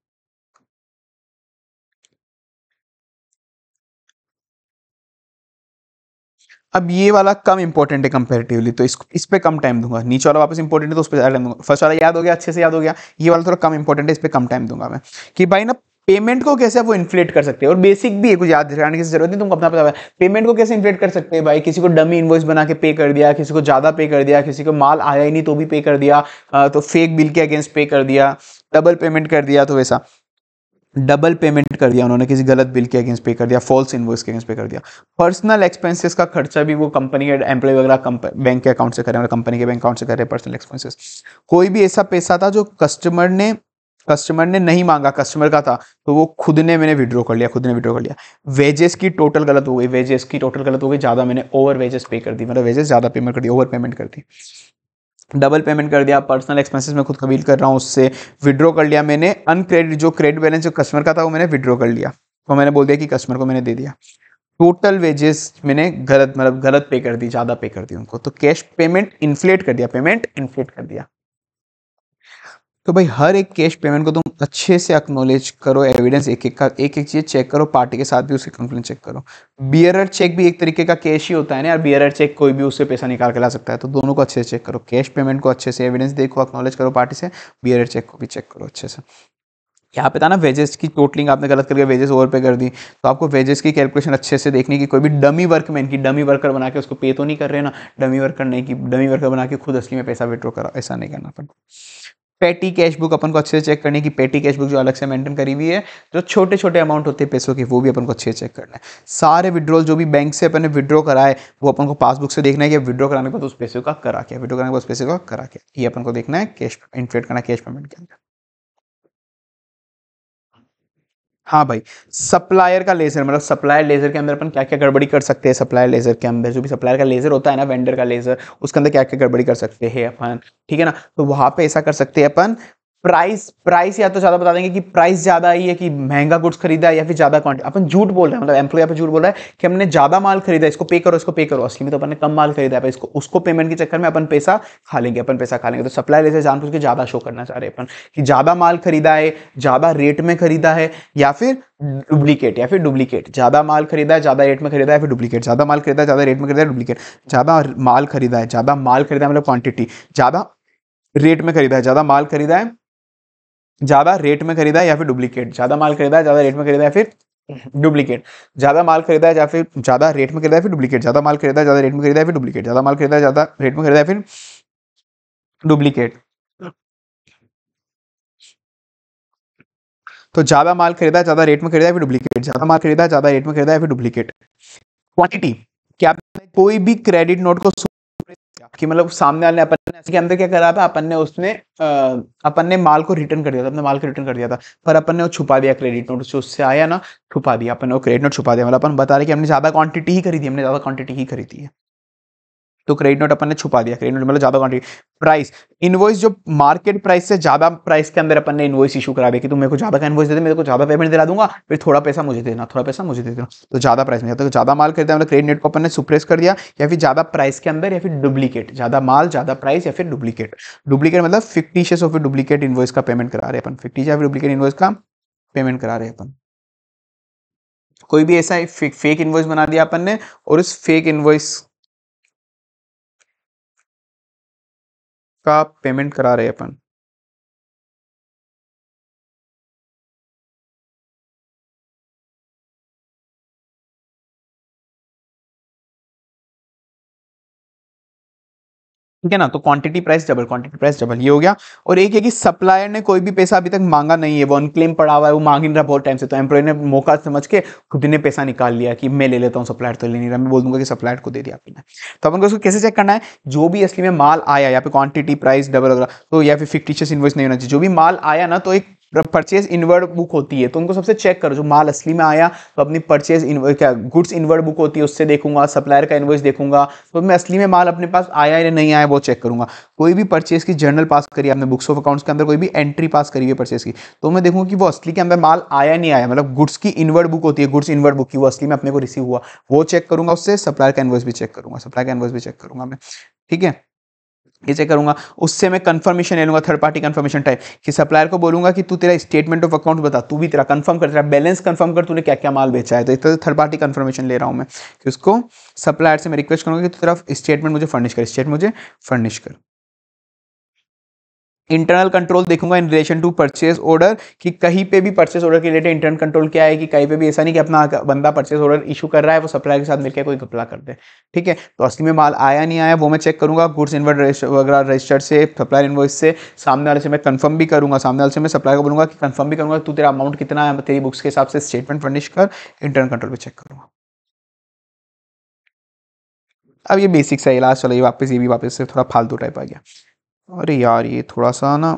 अब ये वाला कम इंपॉर्टेंट है कंपेरेटिवली तो इस इस पर कम टाइम दूंगा नीचे वाला वापस इंपॉर्टेंट है तो उस पर ज़्यादा टाइम दूंगा फर्स्ट वाला याद हो गया अच्छे से याद हो गया ये वाला थोड़ा कम इंपॉर्टेंट है इस पर कम टाइम दूंगा मैं कि भाई ना पेमेंट को कैसे आप वो इन्फ्लेट कर सकते हैं और बेसिक भी है कुछ याद रखने की जरूरत नहीं तुमको अपना पता है पेमेंट को कैसे इन्फ्लेट कर सकते हैं भाई किसी को डमी इन्वॉइस बना के पे कर दिया किसी को ज़्यादा पे कर दिया किसी को माल आया ही नहीं तो भी पे कर दिया तो फेक बिल के अगेंस्ट पे कर दिया डबल पेमेंट कर दिया तो वैसा डबल पेमेंट कर दिया उन्होंने किसी गलत बिल के अगेंस्ट पे कर दिया फॉल्स इन्वॉइस के अगेंस्ट पे कर दिया पर्सनल एक्सपेंसेस का खर्चा भी वो कंपनी के एम्प्लॉय वगैरह बैंक के अकाउंट से कर रहे हैं कंपनी के बैंक अकाउंट से कर रहे हैं पर्सनल एक्सपेंसेस कोई भी ऐसा पैसा था जो कस्टमर ने कस्टमर ने नहीं मांगा कस्टमर का था तो वो खुद ने मैंने विड्रॉ कर लिया खुद ने विड्रॉ कर लिया वेजेस की टोटल गलत हो गई वेजेस की टोटल गलत हो गई ज़्यादा मैंने ओवर वेजेस पे कर दी मतलब वेजेस ज़्यादा पेमेंट कर दी ओवर पेमेंट कर दी डबल पेमेंट कर दिया पर्सनल एक्सपेंसेस में खुद कबील कर रहा हूँ उससे विड्रॉ कर लिया मैंने अनक्रेडिट जो क्रेडिट बैलेंस जो कस्टमर का था वो मैंने विड्रॉ कर लिया तो मैंने बोल दिया कि कस्टमर को मैंने दे दिया टोटल वेजेस मैंने गलत मतलब गलत पे कर दी ज़्यादा पे कर दी उनको तो कैश पेमेंट इन्फ्लेट कर दिया पेमेंट इन्फ्लेट कर दिया तो भाई हर एक कैश पेमेंट को तुम अच्छे से अक्नोलेज करो एविडेंस एक एक का एक एक चीज़ चेक करो पार्टी के साथ भी उसके कंप्लेन चेक करो बियरर चेक भी एक तरीके का कैश ही होता है ना यार बियरर चेक कोई भी उससे पैसा निकाल के ला सकता है तो दोनों को अच्छे से चेक करो कैश पेमेंट को अच्छे से एविडेंस देखो अक्नोलेज करो पार्टी से बियरर चेक को भी चेक करो अच्छे से यहाँ पे था ना वेजेस की टोटलिंग आपने गलत करके वेजेस ओवर पे कर दी तो आपको वेजेस की कैलकुलेशन अच्छे से देखने की कोई भी डमी वर्कमैन की डमी वर्कर बना के उसको पे तो नहीं कर रहे ना डमी वर्कर नहीं की डमी वर्कर बना के खुद असली में पैसा विड्रॉ करा ऐसा नहीं करना पड़ता पेटी कैश बुक अपन को अच्छे से चेक करनी कि पेटी कैश बुक जो अलग से मेंटेन करी हुई है जो छोटे छोटे अमाउंट होते हैं पैसों के वो भी अपन को अच्छे से चेक करना है सारे विड्रॉल जो भी बैंक से अपने विड्रॉ कराए वो अपन को पासबुक से देखना है कि विड्रॉ कराने के बाद उस पैसे का करा क्या विड्रॉ कराने के बाद उस पैसे का करा क्या ये अपन को देखना है कैश इन्फ्लेट करना कैश पेमेंट के अंदर हाँ भाई सप्लायर का लेज़र मतलब सप्लायर लेज़र के अंदर अपन क्या क्या गड़बड़ी कर सकते हैं सप्लायर लेज़र के अंदर जो भी सप्लायर का लेज़र होता है ना वेंडर का लेज़र उसके अंदर क्या क्या गड़बड़ी कर सकते हैं अपन ठीक है ना तो वहां पे ऐसा कर सकते हैं अपन प्राइस प्राइस या तो ज्यादा बता देंगे कि प्राइस ज्यादा आई है कि महंगा गुड्स खरीदा है या फिर ज्यादा क्वांटिटी अपन झूठ बोल रहे हैं मतलब एम्प्लॉय पर झूठ बोल रहा है कि हमने ज्यादा माल खरीदा इसको पे करो इसको पे करो असली में तो अपन ने कम माल खरीदा है इसको उसको पेमेंट के चक्कर में अपन पैसा खा लेंगे अपन पैसा खा लेंगे तो सप्लाई जैसे जानबूझ के ज्यादा शो करना चाह रहे अपन कि ज्यादा माल खरीदा है ज्यादा रेट में खरीदा है या फिर डुप्लीकेट या फिर डुप्लीकेट ज्यादा माल खरीदा है ज्यादा रेट में खरीदा है फिर डुप्लीकेट ज्यादा माल खरीदा है ज्यादा रेट में खरीदा है डुप्लीकेट ज्यादा माल खरीदा है ज्यादा माल खरीदा है मतलब क्वांटिटी ज्यादा रेट में खरीदा है ज्यादा माल खरीदा है ज़्यादा रेट में खरीदा है या फिर डुप्लीकेट ज़्यादा माल खरीदा है ज़्यादा रेट में खरीदा है फिर डुप्लीकेट ज़्यादा माल खरीदा है या फिर ज़्यादा रेट में खरीदा है फिर डुप्लीकेट ज़्यादा माल खरीदा है ज़्यादा रेट में खरीदा है फिर डुप्लीकेट ज़्यादा माल खरीदा है ज़्यादा रेट में खरीदा है फिर डुप्लीकेट तो ज़्यादा माल खरीदा है ज़्यादा रेट में खरीदा है फिर डुप्लीकेट ज़्यादा माल खरीदा है ज़्यादा रेट में खरीदा है फिर डुप्लीकेट क्वांटिटी क्या कोई भी क्रेडिट नोट को कि मतलब सामने वाले अपन ने के अंदर क्या करा था अपन ने उसने अपन ने माल को रिटर्न कर दिया था अपने माल को रिटर्न कर दिया था पर अपन ने वो छुपा दिया क्रेडिट नोट से उससे आया ना छुपा दिया अपन ने वो क्रेडिट नोट छुपा दिया मतलब अपन बता रहे कि हमने ज़्यादा क्वांटिटी ही खरीदी हमने ज़्यादा क्वांटिटी ही खरीदी है तो क्रेडिट नोट अपन ने छुपा दिया क्रेडिट नोट मतलब ज्यादा क्वान्टिटी प्राइस इनवॉइस जो मार्केट प्राइस से ज्यादा प्राइस के अंदर अपन ने इनवॉइस इशू करा दिया कि तुम मेरे को ज्यादा का इनवॉइस दे दे मेरे को ज्यादा पेमेंट दिला दूंगा फिर थोड़ा पैसा मुझे देना थोड़ा पैसा मुझे दे देना तो ज्यादा प्राइस में तो ज्यादा माल करते हैं मतलब क्रेडिट नेट को अपन ने सुप्रेस कर दिया या फिर ज्यादा प्राइस के अंदर या फिर डुप्लीकेट ज्यादा माल ज्यादा प्राइस या फिर डुप्लीकेट डुप्लीकेट मतलब फिफ्टीशियस ऑफ डुप्लीकेट इनवॉइस का पेमेंट करा रहे अपन फिफ्टीश या फिर डुप्लीकेट इनवॉइस का पेमेंट करा रहे अपन कोई भी ऐसा फेक इनवॉइस बना दिया अपन ने और उस फेक इनवॉइस का पेमेंट करा रहे अपन ठीक है ना तो quantity price double quantity price double ये हो गया और एक है कि सप्लायर ने कोई भी पैसा अभी तक मांगा नहीं है वो अनक्लेम पड़ा हुआ है वो मांग नहीं रहा बहुत टाइम से तो एम्प्लॉय ने मौका समझ के खुद ने पैसा निकाल लिया कि मैं ले लेता हूँ सप्लायर तो ले नहीं रहा मैं बोल दूंगा कि सप्लायर को दे दिया आपने तो अपन को उसको कैसे चेक करना है जो भी असली में माल आया यहाँ पे क्वांटिटी प्राइस डबल वगैरह तो या फिर फिक्टिशियस इन्वॉइस नहीं होना चाहिए जो भी माल आया ना तो एक परचेज इनवर्ड बुक होती है तो उनको सबसे चेक करो जो माल असली में आया तो अपनी परचेज क्या गुड्स इनवर्ड बुक होती है उससे देखूंगा सप्लायर का इन्वॉइस देखूंगा तो मैं असली में माल अपने पास आया या नहीं आया वो चेक करूंगा कोई भी परचेज की जर्नल पास करी आपने बुक्स ऑफ अकाउंट्स के अंदर कोई भी एंट्री पास करी हुई परचेज की तो मैं देखूँ कि वो असली के अंदर माल आया नहीं आया मतलब गुड्स की इनवर्ड बुक होती है गुड्स इनवर्ड बुक की वो असली में अपने को रिसीव हुआ वो चेक करूंगा उससे सप्लायर का इन्वॉइस भी चेक करूंगा सप्लायर का इन्वॉइस भी चेक करूंगा मैं ठीक है इसे करूँगा उससे मैं कंफर्मेशन ले लूंगा थर्ड पार्टी कंफर्मेशन टाइप कि सप्लायर को बोलूंगा कि तू तेरा स्टेटमेंट ऑफ अकाउंट बता तू भी तेरा कंफर्म कर तेरा बैलेंस कंफर्म कर तूने क्या क्या माल बेचा है तो इतना थर्ड पार्टी कंफर्मेशन ले रहा हूं मैं कि उसको सप्लायर से मैं रिक्वेस्ट करूंगा कि तू तेरा स्टेटमेंट मुझे फर्निश कर स्टेट मुझे फर्निश कर इंटरनल कंट्रोल देखूंगा in relation to purchase order कि कहीं पे भी परचेज ऑर्डर के रिलेटेड इंटरनल कंट्रोल क्या है कि कहीं पे भी ऐसा नहीं कि अपना बंदा परचेज ऑर्डर इशू कर रहा है वो सप्लायर के साथ मिलकर कोई घपला कर दे ठीक है तो असली में माल आया नहीं आया वो मैं चेक करूंगा गुड्स इन्वर्ट वगैरह रजिस्टर से सप्लायर इन्वॉइस से सामने वाले से मैं कंफर्म भी करूंगा सामने वाले से मैं सप्लायर को बोलूंगा कि कंफर्म भी करूंगा तू तेरा अमाउंट कितना है तेरी बुक्स के हिसाब से स्टेटमेंट फर्निश कर इंटरनल कंट्रोल पर चेक करूंगा अब ये बेसिक है लास्ट चलो ये वापस ये भी वापस से थोड़ा फालतू टाइप आ गया अरे यार ये थोड़ा सा ना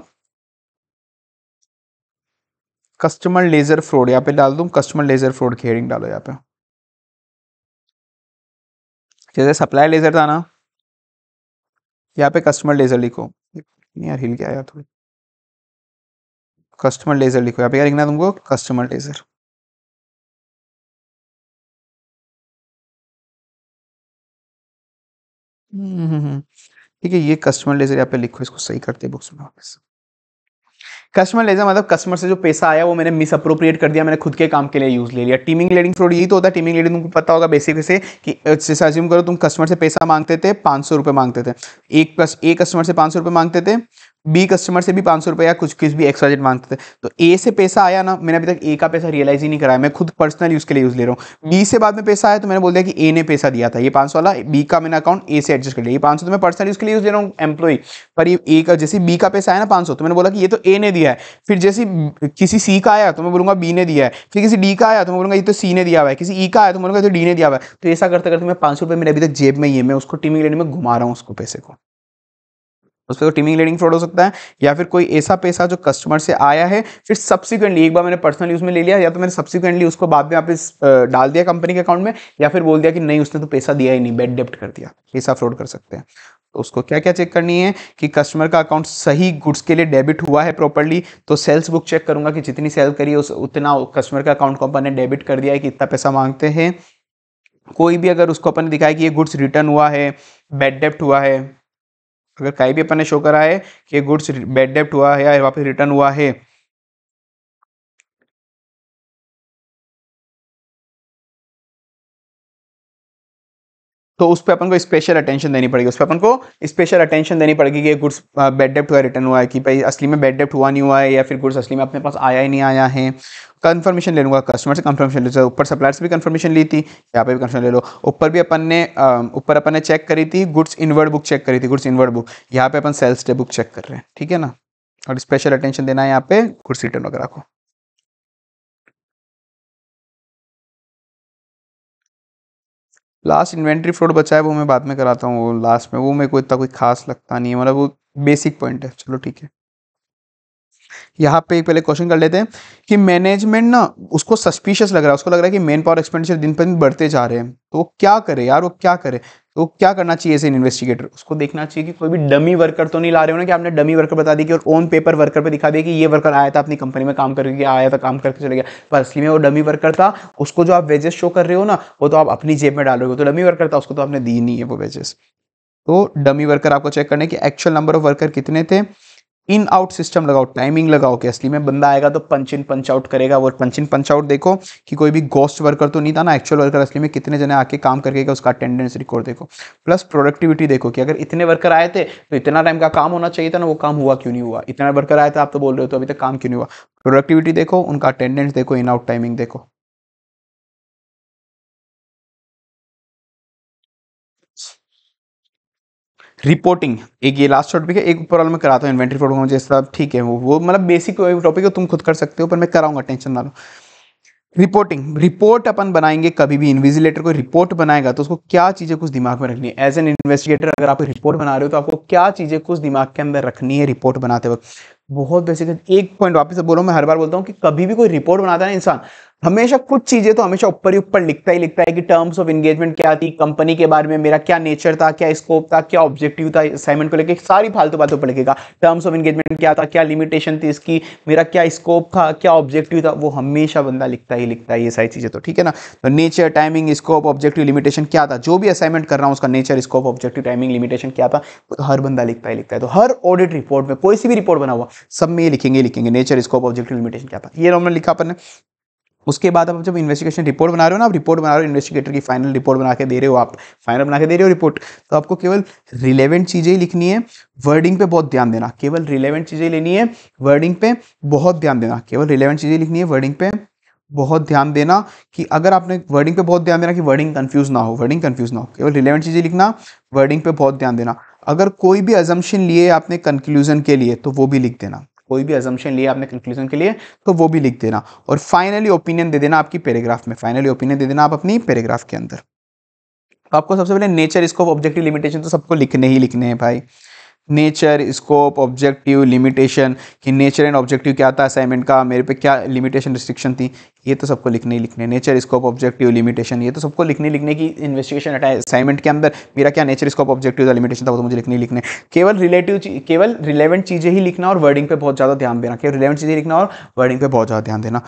कस्टमर लेज़र फ्रॉड यहाँ पे डाल दूँ कस्टमर लेज़र फ्रॉड की हेडिंग डालो यहाँ पे जैसे सप्लाई लेज़र था ना यहाँ पे कस्टमर लेज़र लिखो यार हिल गया यार थोड़ी कस्टमर लेज़र लिखो यहाँ पे क्या लिखना तुमको कस्टमर लेज़र हम्म, हम्म, हम्म। ठीक है ये कस्टमर लेजर यहाँ पे लिखो इसको सही करते हैं बुक्स में वापस कस्टमर लेजर मतलब कस्टमर से जो पैसा आया वो मैंने मिस अप्रोप्रिएट कर दिया मैंने खुद के काम के लिए यूज ले लिया टीमिंग लीडिंग फ्रॉड यही तो होता है टीमिंग लीडिंग तुमको पता होगा बेसिक से कि जैसे अज्यूम करो तुम कस्टमर से पैसा मांगते थे पाँच सौ रुपये मांगते थे एक प्लस एक कस्टमर से पाँच सौ रुपये मांगते थे बी कस्टमर से भी पाँच सौ रुपया कुछ कुछ भी एक्स्ट्रा जेट मांगते थे तो ए से पैसा आया ना मैंने अभी तक ए का पैसा रियलाइज ही नहीं कराया मैं खुद पर्सनल यूज़ के लिए यूज़ ले रहा हूँ बी हम्म। से बाद में पैसा आया तो मैंने बोल दिया कि ए ने पैसा दिया था ये पाँच वाला बी का मैंने अकाउंट ए से एडजस्ट कर लिया ये पाँच तो मैं पर्सनल यूज़ के लिए यूज़ ले रहा हूँ एम्प्लॉई पर ये ए का जैसे बी का पैसा आया ना पाँच तो मैंने बोला कि ये तो ए ने दिया है फिर जैसे किसी सी का आया तो मैं बोलूँगा बी ने दिया है फिर किसी डी का आया तो मैं बोलूँगा ये तो सी ने दिया हुआ है किसी ई e का आया तो मैं बोलूँगा तो डी ने दिया हुआ है तो ऐसा करते करते मैं पाँच सौ रुपये मेरे अभी तक जेब में ही है मैं उसको टीमिंग लेने में घुमा रहा हूँ उसको पैसे को उस पर तो टीमिंग लीडिंग फ्रॉड हो सकता है या फिर कोई ऐसा पैसा जो कस्टमर से आया है फिर सब्सिक्वेंटली एक बार मैंने पर्सनली उसमें ले लिया या तो मैंने सब्सिक्वेंटली उसको बाद में वापस डाल दिया कंपनी के अकाउंट में या फिर बोल दिया कि नहीं उसने तो पैसा दिया ही नहीं बेड डेप्ट कर दिया पैसा फ्रॉड कर सकते हैं तो उसको क्या क्या चेक करनी है कि कस्टमर का अकाउंट सही गुड्स के लिए डेबिट हुआ है प्रॉपरली तो सेल्स बुक चेक करूंगा कि जितनी सेल करी है उस उतना कस्टमर का अकाउंट को अपन ने डेबिट कर दिया है कि इतना पैसा मांगते हैं कोई भी अगर उसको अपन दिखाया कि ये गुड्स रिटर्न हुआ है बेड डेप्ट हुआ है अगर कहीं भी अपन ने शो करा है कि गुड्स बेड डेप्ट हुआ है या वापस रिटर्न हुआ है तो उस पर अपन को स्पेशल अटेंशन देनी पड़ेगी उस पर अपन को स्पेशल अटेंशन देनी पड़ेगी कि गुड्स बेड डेप्ट का रिटर्न हुआ है कि भाई असली में बेड डेप्ट हुआ नहीं हुआ है या फिर गुड्स असली में अपने पास आया ही नहीं आया है कन्फर्मेशन ले लूँगा कस्टमर से कन्फर्मेशन ले ऊपर सप्लायर से भी कन्फर्मेशन ली थी यहाँ पे भी कन्फर्म ले लो ऊपर भी अपन ने ऊपर अपन ने चेक करी थी गुड्स इनवर्ड बुक चेक करी थी गुड्स इनवर्ड बुक यहाँ पे अपन सेल्स डे बुक चेक कर रहे हैं ठीक है ना और स्पेशल अटेंशन देना है यहाँ पे गुड्स रिटर्न वगैरह को लास्ट इन्वेंट्री फ्रॉड बचा है वो मैं बाद में कराता हूँ वो लास्ट में वो मेरे को इतना कोई खास लगता नहीं है मतलब वो बेसिक पॉइंट है चलो ठीक है यहाँ पे पहले क्वेश्चन कर लेते हैं कि मैनेजमेंट ना उसको सस्पिशियस लग रहा है उसको लग रहा है कि मेन पावर एक्सपेंडिचर दिन पर दिन बढ़ते जा रहे हैं तो वो क्या करे यार वो क्या करे तो वो क्या करना चाहिए ऐसे इन्वेस्टिगेटर उसको देखना चाहिए कि कोई भी डमी वर्कर तो नहीं ला रहे हो ना कि आपने डमी वर्कर बता दी कि और ओन पेपर वर्कर पर दिखा दिया कि ये वर्कर आया था अपनी कंपनी में काम करके आया था काम करके चले गया पर असली में वो डमी वर्कर था उसको जो आप वेजेस शो कर रहे हो ना वो तो आप अपनी जेब में डाल रहे हो तो डमी वर्कर था उसको तो आपने दी नहीं है वो वेजेस तो डमी वर्कर आपको चेक करने के एक्चुअल नंबर ऑफ वर्कर कितने थे इन आउट सिस्टम लगाओ टाइमिंग लगाओ कि असली में बंदा आएगा तो पंच इन पंच आउट करेगा वो पंच इन पंच आउट देखो कि कोई भी गोस्ट वर्कर तो नहीं था ना एक्चुअल वर्कर असली में कितने जने आके काम करके उसका अटेंडेंस रिकॉर्ड देखो प्लस प्रोडक्टिविटी देखो कि अगर इतने वर्कर आए थे तो इतना टाइम का काम होना चाहिए था ना वो काम हुआ क्यों नहीं हुआ इतना वर्कर आया था आप तो बोल रहे हो तो अभी तक काम क्यों नहीं हुआ प्रोडक्टिविटी देखो उनका अटेंडेंस देखो इन आउट टाइमिंग देखो रिपोर्टिंग एक ये लास्ट टॉपिक है एक ऊपर वाला मैं कराता हूँ इन्वेंट्री फ्रॉड मुझे सब ठीक है वो वो मतलब बेसिक टॉपिक है तुम खुद कर सकते हो पर मैं कराऊंगा टेंशन ना लो रिपोर्टिंग रिपोर्ट अपन बनाएंगे कभी भी इन्विजिलेटर को रिपोर्ट बनाएगा तो उसको क्या चीज़ें कुछ दिमाग में रखनी है एज एन इन्वेस्टिगेटर अगर आप रिपोर्ट बना रहे हो तो आपको क्या चीज़ें कुछ दिमाग के अंदर रखनी है रिपोर्ट बनाते वक्त बहुत बेसिक एक पॉइंट वापस बोलो मैं हर बार बोलता हूँ कि कभी भी कोई रिपोर्ट बनाता है इंसान हमेशा कुछ चीजें तो हमेशा ऊपर ही ऊपर लिखता ही लिखता है कि टर्म्स ऑफ एंगेजमेंट क्या थी कंपनी के बारे में मेरा क्या नेचर था क्या स्कोप था क्या ऑब्जेक्टिव था असाइनमेंट को लेकर सारी फालतू बातों पर लिखेगा टर्म्स ऑफ एंगेजमेंट क्या था क्या लिमिटेशन थी इसकी मेरा क्या स्कोप था क्या ऑब्जेक्टिव था वो हमेशा बंदा लिखता ही लिखता है ये सारी चीजें तो ठीक है ना तो nature timing scope objective limitation क्या था जो भी असाइनमेंट कर रहा हूँ उसका nature scope objective timing limitation क्या था हर बंदा लिखता ही लिखता है तो हर ऑडिट रिपोर्ट में कोई सी भी रिपोर्ट बना हुआ सब में ये लिखेंगे लिखेंगे नेचर स्कोप ऑब्जेक्ट लिमिटेशन क्या ये नॉर्मल लिखा अपन ने उसके बाद आप जब इन्वेस्टिगेशन रिपोर्ट बना रहे हो ना आप रिपोर्ट बना रहे हो इन्वेस्टिगेटर की फाइनल रिपोर्ट बना के दे रहे हो आप फाइनल बना के दे रहे हो रिपोर्ट तो आपको केवल रिलेवेंट चीज़ें ही लिखनी है वर्डिंग पे बहुत ध्यान देना केवल रिलेवेंट चीज़ें लेनी है वर्डिंग पे बहुत ध्यान देना केवल रिलेवेंट चीज़ें लिखनी है वर्डिंग पे बहुत ध्यान देना कि अगर आपने वर्डिंग पे बहुत ध्यान देना कि वर्डिंग कंफ्यूज ना हो वर्डिंग कंफ्यूज ना हो केवल रिलेवेंट चीज़ें लिखना वर्डिंग पे बहुत ध्यान देना अगर कोई भी एजम्पन लिए आपने कंक्लूजन के लिए तो वो भी लिख देना कोई भी एजम्पन लिए आपने कंक्लूजन के लिए तो वो भी लिख देना और फाइनली ओपिनियन दे देना आपकी पैराग्राफ में फाइनली ओपिनियन दे देना आप अपनी पैराग्राफ के अंदर तो आपको सबसे पहले नेचर इसको ऑब्जेक्टिव लिमिटेशन तो सबको लिखने ही लिखने हैं भाई नेचर स्कोप ऑब्जेक्टिव लिमिटेशन कि नेचर एंड ऑब्जेक्टिव क्या था असाइनमेंट का मेरे पे क्या लिमिटेशन रिस्ट्रिक्शन थी ये तो सबको लिखने ही लिखने नेचर स्कोप ऑब्जेक्टिव लिमिटेशन ये तो सबको लिखने लिखने की इन्वेस्टिगेशन हटाए असाइनमेंट के अंदर मेरा क्या नेचर स्कोप ऑब्जेक्टिव था लिमिटेशन था वो तो मुझे लिखने लिखने केवल रिलेटिव केवल रिलेवेंट चीज़ें ही लिखना और वर्डिंग पर बहुत ज़्यादा ध्यान देना केवल रिलेवेंट चीज़ें लिखना और वर्डिंग पर बहुत ज़्यादा ध्यान देना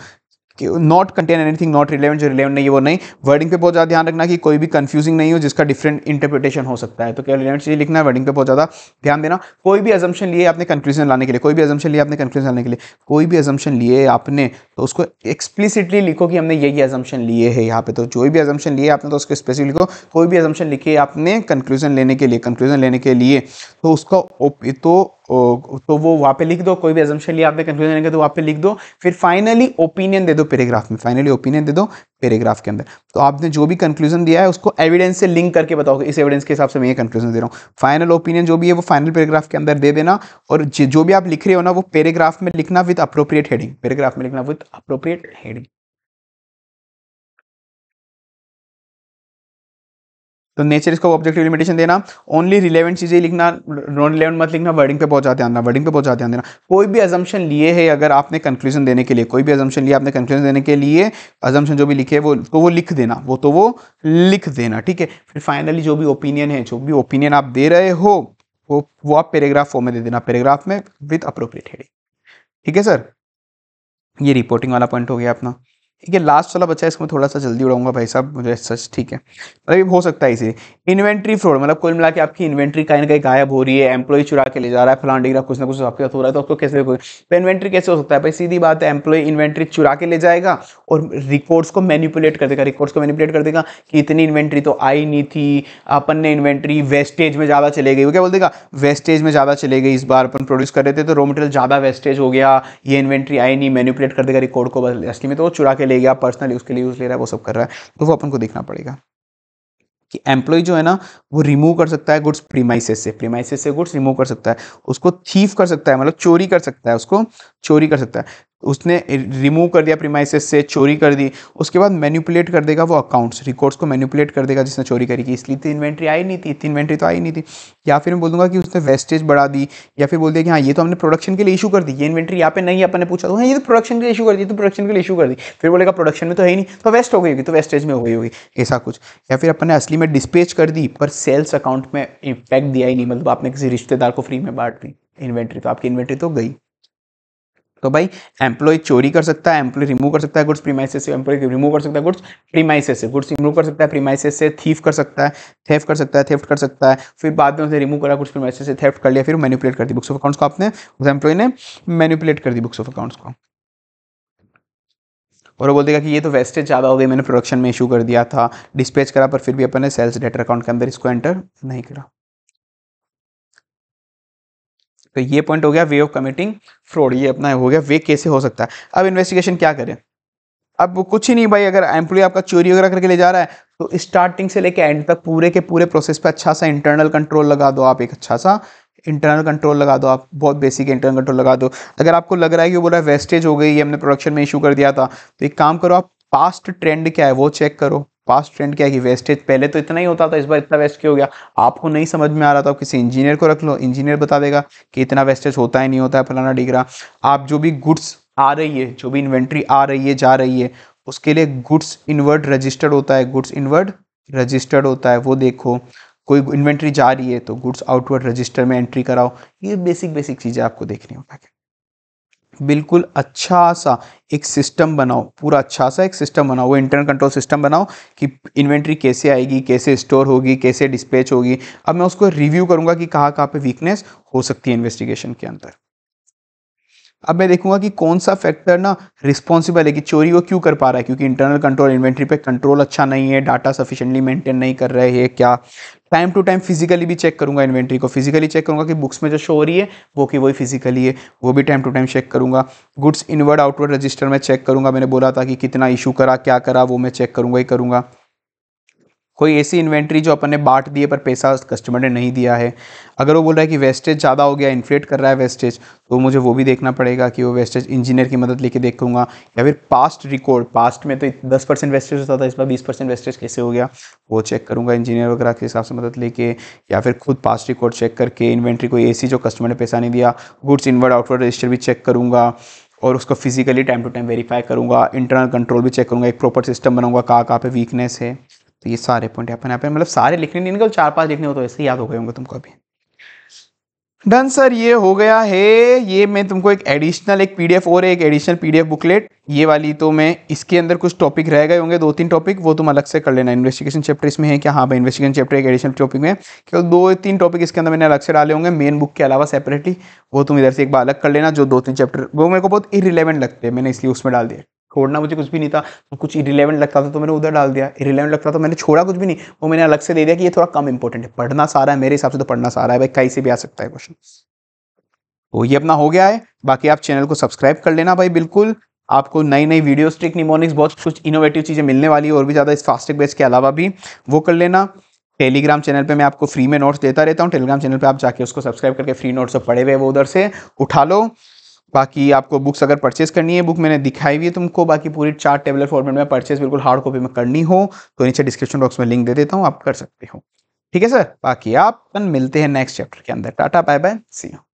not contain anything not relevant जो रिलेवेंट नहीं है वो नहीं वर्डिंग पे बहुत ज़्यादा ध्यान रखना कि कोई भी कंफ्यूजिंग नहीं हो जिसका डिफरेंट इंटरप्रिटेशन हो सकता है तो क्या रिलेवेंट चीज़ लिखना है वर्डिंग पे बहुत ज़्यादा ध्यान देना कोई भी एजम्पन लिए आपने कंक्लूजन लाने के लिए कोई भी एजम्पन लिए आपने कंक्लूजन लाने के लिए कोई भी एजम्पन लिए आपने तो उसको एक्सप्लिसिटली लिखो कि हमने ये ये एजम्पन लिए है यहाँ पे तो जो भी एजम्पन लिए आपने तो उसको स्पेसिफिक लिखो कोई भी एजम्पन लिखिए आपने कंक्लूजन लेने के लिए कंक्लूजन लेने के लिए तो उसका तो तो वो वहाँ पे लिख दो कोई भी एजम्शन लिया आपने कंक्लूजन लेंगे तो वहाँ पे लिख दो फिर फाइनली ओपिनियन दे दो पैराग्राफ में फाइनली ओपिनियन दे दो पैराग्राफ के अंदर तो आपने जो भी कंक्लूजन दिया है उसको एविडेंस से लिंक करके बताओगे इस एविडेंस के हिसाब से मैं ये कंक्लूजन दे रहा हूँ फाइनल ओपिनियन जो भी है वो फाइनल पैराग्राफ के अंदर दे देना और जो भी आप लिख रहे हो ना वो पैराग्राफ में लिखना विद अप्रोप्रिएट हेडिंग पैराग्राफ में लिखना विद अप्रोप्रिएट हेडिंग तो नेचर इसको ऑब्जेक्टिव लिमिटेशन देना ओनली रिलेवेंट चीज़ें लिखना नॉन रिलेवेंट मत लिखना वर्डिंग पे ज्यादा ध्यान देना वर्डिंग पे ज्यादा ध्यान देना कोई भी एजम्पन लिए है अगर आपने कंक्लूजन देने के लिए कोई भी एजम्पन लिया आपने कंक्लूजन देने के लिए एजम्पन जो भी लिखे वो तो वो लिख देना वो तो वो लिख देना ठीक है फिर फाइनली जो भी ओपिनियन है जो भी ओपिनियन आप दे रहे हो वो वो आप पैराग्राफ फॉर्म में दे देना पैराग्राफ में विथ अप्रोप्रिएट हेडिंग ठीक है सर ये रिपोर्टिंग वाला पॉइंट हो गया अपना ये लास्ट वाला बच्चा इसको मैं थोड़ा सा जल्दी उड़ाऊंगा भाई साहब मुझे सच ठीक है मतलब हो सकता है इसे इन्वेंट्री फ्रॉड मतलब कुल मिला के आपकी इन्वेंट्री कहीं ना कहीं गायब हो रही है एम्प्लॉय चुरा के ले जा रहा है फलान डिग्रा कुछ ना कुछ आपके साथ हो रहा है तो आपको कैसे तो इन्वेंट्री कैसे हो सकता है भाई सीधी बात है एम्प्लॉय इन्वेंट्री चुरा के ले जाएगा और रिकॉर्ड्स को मैनिपुलेट कर देगा रिकॉर्ड्स को मैनिपुलेट कर देगा कि इतनी इन्वेंट्री तो आई नहीं थी अपन ने इन्वेंट्री वेस्टेज में ज़्यादा चले गई वो क्या बोल देगा वेस्टेज में ज़्यादा चले गई इस बार अपन प्रोड्यूस कर रहे थे तो रॉ मटेरियल ज़्यादा वेस्टेज हो गया ये इन्वेंट्री आई नहीं मैनिपुलेट कर देगा रिकॉर्ड को असली में तो चुरा के ले गया पर्सनल यूज़ के लिए यूज़ ले रहा है वो सब कर रहा है तो वो अपन को देखना पड़ेगा कि एम्प्लॉय जो है ना वो रिमूव कर सकता है गुड्स प्रीमाइसिस से प्रीमाइसिस से गुड्स रिमूव कर सकता है उसको थीफ कर सकता है मतलब चोरी कर सकता है उसको चोरी कर सकता है उसने रिमूव कर दिया प्रीमाइसिस से चोरी कर दी उसके बाद मैनिपुलेट कर देगा वो अकाउंट्स रिकॉर्ड्स को मैनिपुलेट कर देगा जिसने चोरी करी की इसलिए इतनी इन्वेंट्री आई नहीं थी इतनी इन्वेंट्री तो आई नहीं थी या फिर मैं बोल कि उसने वेस्टेज बढ़ा दी या फिर बोल दिया कि हाँ ये तो हमने प्रोडक्शन के लिए इशू कर दी ये इन्वेंट्री यहाँ पे नहीं अपने पूछा तो हाँ ये तो प्रोडक्शन के लिए इशू कर दी तो प्रोडक्शन के लिए इशू कर दी फिर बोलेगा प्रोडक्शन में तो है ही नहीं तो वेस्ट हो गई होगी तो वेस्टेज में हो गई होगी ऐसा कुछ या फिर अपने असली में डिस्पेच कर दी पर सेल्स अकाउंट में इम्पैक्ट दिया ही नहीं मतलब आपने किसी रिश्तेदार को फ्री में बांट दी इन्वेंट्री तो आपकी इन्वेंट्री तो गई तो भाई एम्प्लॉय चोरी कर सकता है एम्प्लॉय रिमूव कर सकता है गुड्स प्रीमाइसेस से एम्प्लॉय रिमूव कर सकता है गुड्स प्रीमाइसेस से गुड्स रिमूव कर सकता है प्रीमाइसेस से थीफ कर सकता है थेफ कर सकता है थेफ्ट कर सकता है फिर बाद में उसे रिमूव करा गुड्स प्रीमाइसेस से थेफ्ट कर लिया फिर मैनिपुलेट कर दी बुक्स ऑफ अकाउंट्स को आपने उस एम्प्लॉय ने मैनिपुलेट कर दी बुक्स ऑफ अकाउंट्स को और वो बोल देगा कि ये तो वेस्टेज ज़्यादा हो गई मैंने प्रोडक्शन में इशू कर दिया था डिस्पैच करा पर फिर भी अपने सेल्स डेटर अकाउंट के अंदर इसको एंटर नहीं करा तो ये पॉइंट हो गया वे ऑफ कमिटिंग फ्रॉड ये अपना हो गया वे कैसे हो सकता है अब इन्वेस्टिगेशन क्या करें अब कुछ ही नहीं भाई अगर एम्प्लॉय आपका चोरी वगैरह करके ले जा रहा है तो स्टार्टिंग से लेके एंड तक पूरे के पूरे प्रोसेस पे अच्छा सा इंटरनल कंट्रोल लगा दो आप एक अच्छा सा इंटरनल कंट्रोल लगा दो आप बहुत बेसिक इंटरनल कंट्रोल लगा दो अगर आपको लग रहा है कि वो बोला वेस्टेज हो गई हमने प्रोडक्शन में इशू कर दिया था तो एक काम करो आप पास्ट ट्रेंड क्या है वो चेक करो पास्ट ट्रेंड क्या है कि वेस्टेज पहले तो इतना ही होता था इस बार इतना वेस्ट क्यों हो गया आपको नहीं समझ में आ रहा था किसी इंजीनियर को रख लो इंजीनियर बता देगा कि इतना वेस्टेज होता है नहीं होता है फलाना डिगरा आप जो भी गुड्स आ रही है जो भी इन्वेंट्री आ रही है जा रही है उसके लिए गुड्स इन्वर्ट रजिस्टर्ड होता है गुड्स इन्वर्ट रजिस्टर्ड होता है वो देखो कोई इन्वेंट्री जा रही है तो गुड्स आउटवर्ड रजिस्टर में एंट्री कराओ ये बेसिक बेसिक चीज़ें आपको देखनी होगा है बिल्कुल अच्छा सा एक सिस्टम बनाओ पूरा अच्छा सा एक सिस्टम बनाओ वो इंटरनल कंट्रोल सिस्टम बनाओ कि इन्वेंट्री कैसे आएगी कैसे स्टोर होगी कैसे डिस्पैच होगी अब मैं उसको रिव्यू करूंगा कि कहाँ कहाँ पे वीकनेस हो सकती है इन्वेस्टिगेशन के अंदर अब मैं देखूंगा कि कौन सा फैक्टर ना रिस्पॉन्सिबल है कि चोरी वो क्यों कर पा रहा है क्योंकि इंटरनल कंट्रोल इन्वेंट्री पे कंट्रोल अच्छा नहीं है डाटा सफिशेंटली मेंटेन नहीं कर रहे हैं क्या टाइम टू टाइम फिजिकली भी चेक करूंगा इन्वेंट्री को फिजिकली चेक करूंगा कि बुक्स में जो शो हो रही है वो कि वही फिजिकली है वो भी टाइम टू टाइम चेक करूंगा गुड्स इनवर्ड आउटवर्ड रजिस्टर में चेक करूंगा मैंने बोला था कि कितना इशू करा क्या करा वो मैं चेक करूंगा ही करूंगा कोई ऐसी इन्वेंट्री जो अपन ने बांट दिए पर पैसा कस्टमर ने नहीं दिया है अगर वो बोल रहा है कि वेस्टेज ज़्यादा हो गया इन्फ्लेट कर रहा है वेस्टेज तो मुझे वो भी देखना पड़ेगा कि वो वेस्टेज इंजीनियर की मदद लेके देखूंगा या फिर पास्ट रिकॉर्ड पास्ट में तो दस परसेंट वेस्टेज होता था इस बार बीस परसेंट वेस्टेज कैसे हो गया वो चेक करूँगा इंजीनियर वगैरह के हिसाब से मदद लेके या फिर खुद पास्ट रिकॉर्ड चेक करके इन्वेंट्री कोई ऐसी जो कस्टमर ने पैसा नहीं दिया गुड्स इनवर्ड आउटवर्ड रजिस्टर भी चेक करूँगा और उसको physically time to time verify करूँगा इंटरनल कंट्रोल भी चेक करूँगा एक प्रॉपर सिस्टम बनाऊँगा कहाँ कहाँ पर वीकनेस है तो ये सारे पॉइंट यहाँ पर यहाँ मतलब सारे लिखने नहीं निकल चार पाँच लिखने हो तो ऐसे याद हो गए होंगे तुमको अभी डन सर ये हो गया है ये मैं तुमको एक एडिशनल एक पीडीएफ और एक एडिशनल पीडीएफ बुकलेट ये वाली तो मैं इसके अंदर कुछ टॉपिक रह गए होंगे दो तीन टॉपिक वो तुम अलग से कर लेना इन्वेस्टिगेशन चैप्टर इसमें है क्या हाँ भाई इन्वेस्टिगेशन चैप्टर एक एडिशनल टॉपिक में केवल दो तीन टॉपिक इसके अंदर मैंने अलग से डाले होंगे मेन बुक के अलावा सेपरेटली वो तुम इधर से एक बार अलग कर लेना जो दो तीन चैप्टर वो मेरे को बहुत इरिलेवेंट लगते हैं मैंने इसलिए उसमें डाल दिया छोड़ना मुझे कुछ भी नहीं था तो कुछ इरिलेवेंट लगता था तो मैंने उधर डाल दिया इरिलेवेंट लगता था तो मैंने छोड़ा कुछ भी नहीं वो मैंने अलग से दे दिया कि ये थोड़ा कम इंपॉर्टेंट है पढ़ना सारा है मेरे हिसाब से तो पढ़ना सारा है भाई कहीं से भी आ सकता है क्वेश्चन तो ये अपना हो गया है बाकी आप चैनल को सब्सक्राइब कर लेना भाई बिल्कुल आपको नई नई वीडियो स्ट्रिक निमोनिक्स बहुत कुछ इनोवेटिव चीज़ें मिलने वाली है और भी ज़्यादा इस फास्टेक बेस के अलावा भी वो कर लेना टेलीग्राम चैनल पे मैं आपको फ्री में नोट्स देता रहता हूँ टेलीग्राम चैनल पे आप जाके उसको सब्सक्राइब करके फ्री नोट्स पड़े हुए वो उधर से उठा लो बाकी आपको बुक्स अगर परचेस करनी है बुक मैंने दिखाई हुई है तुमको बाकी पूरी चार टेबल फॉर्मेट में परचेस बिल्कुल हार्ड कॉपी में करनी हो तो नीचे डिस्क्रिप्शन बॉक्स में लिंक दे देता हूँ आप कर सकते हो ठीक है सर बाकी आप मिलते हैं नेक्स्ट चैप्टर के अंदर tata bye bye see you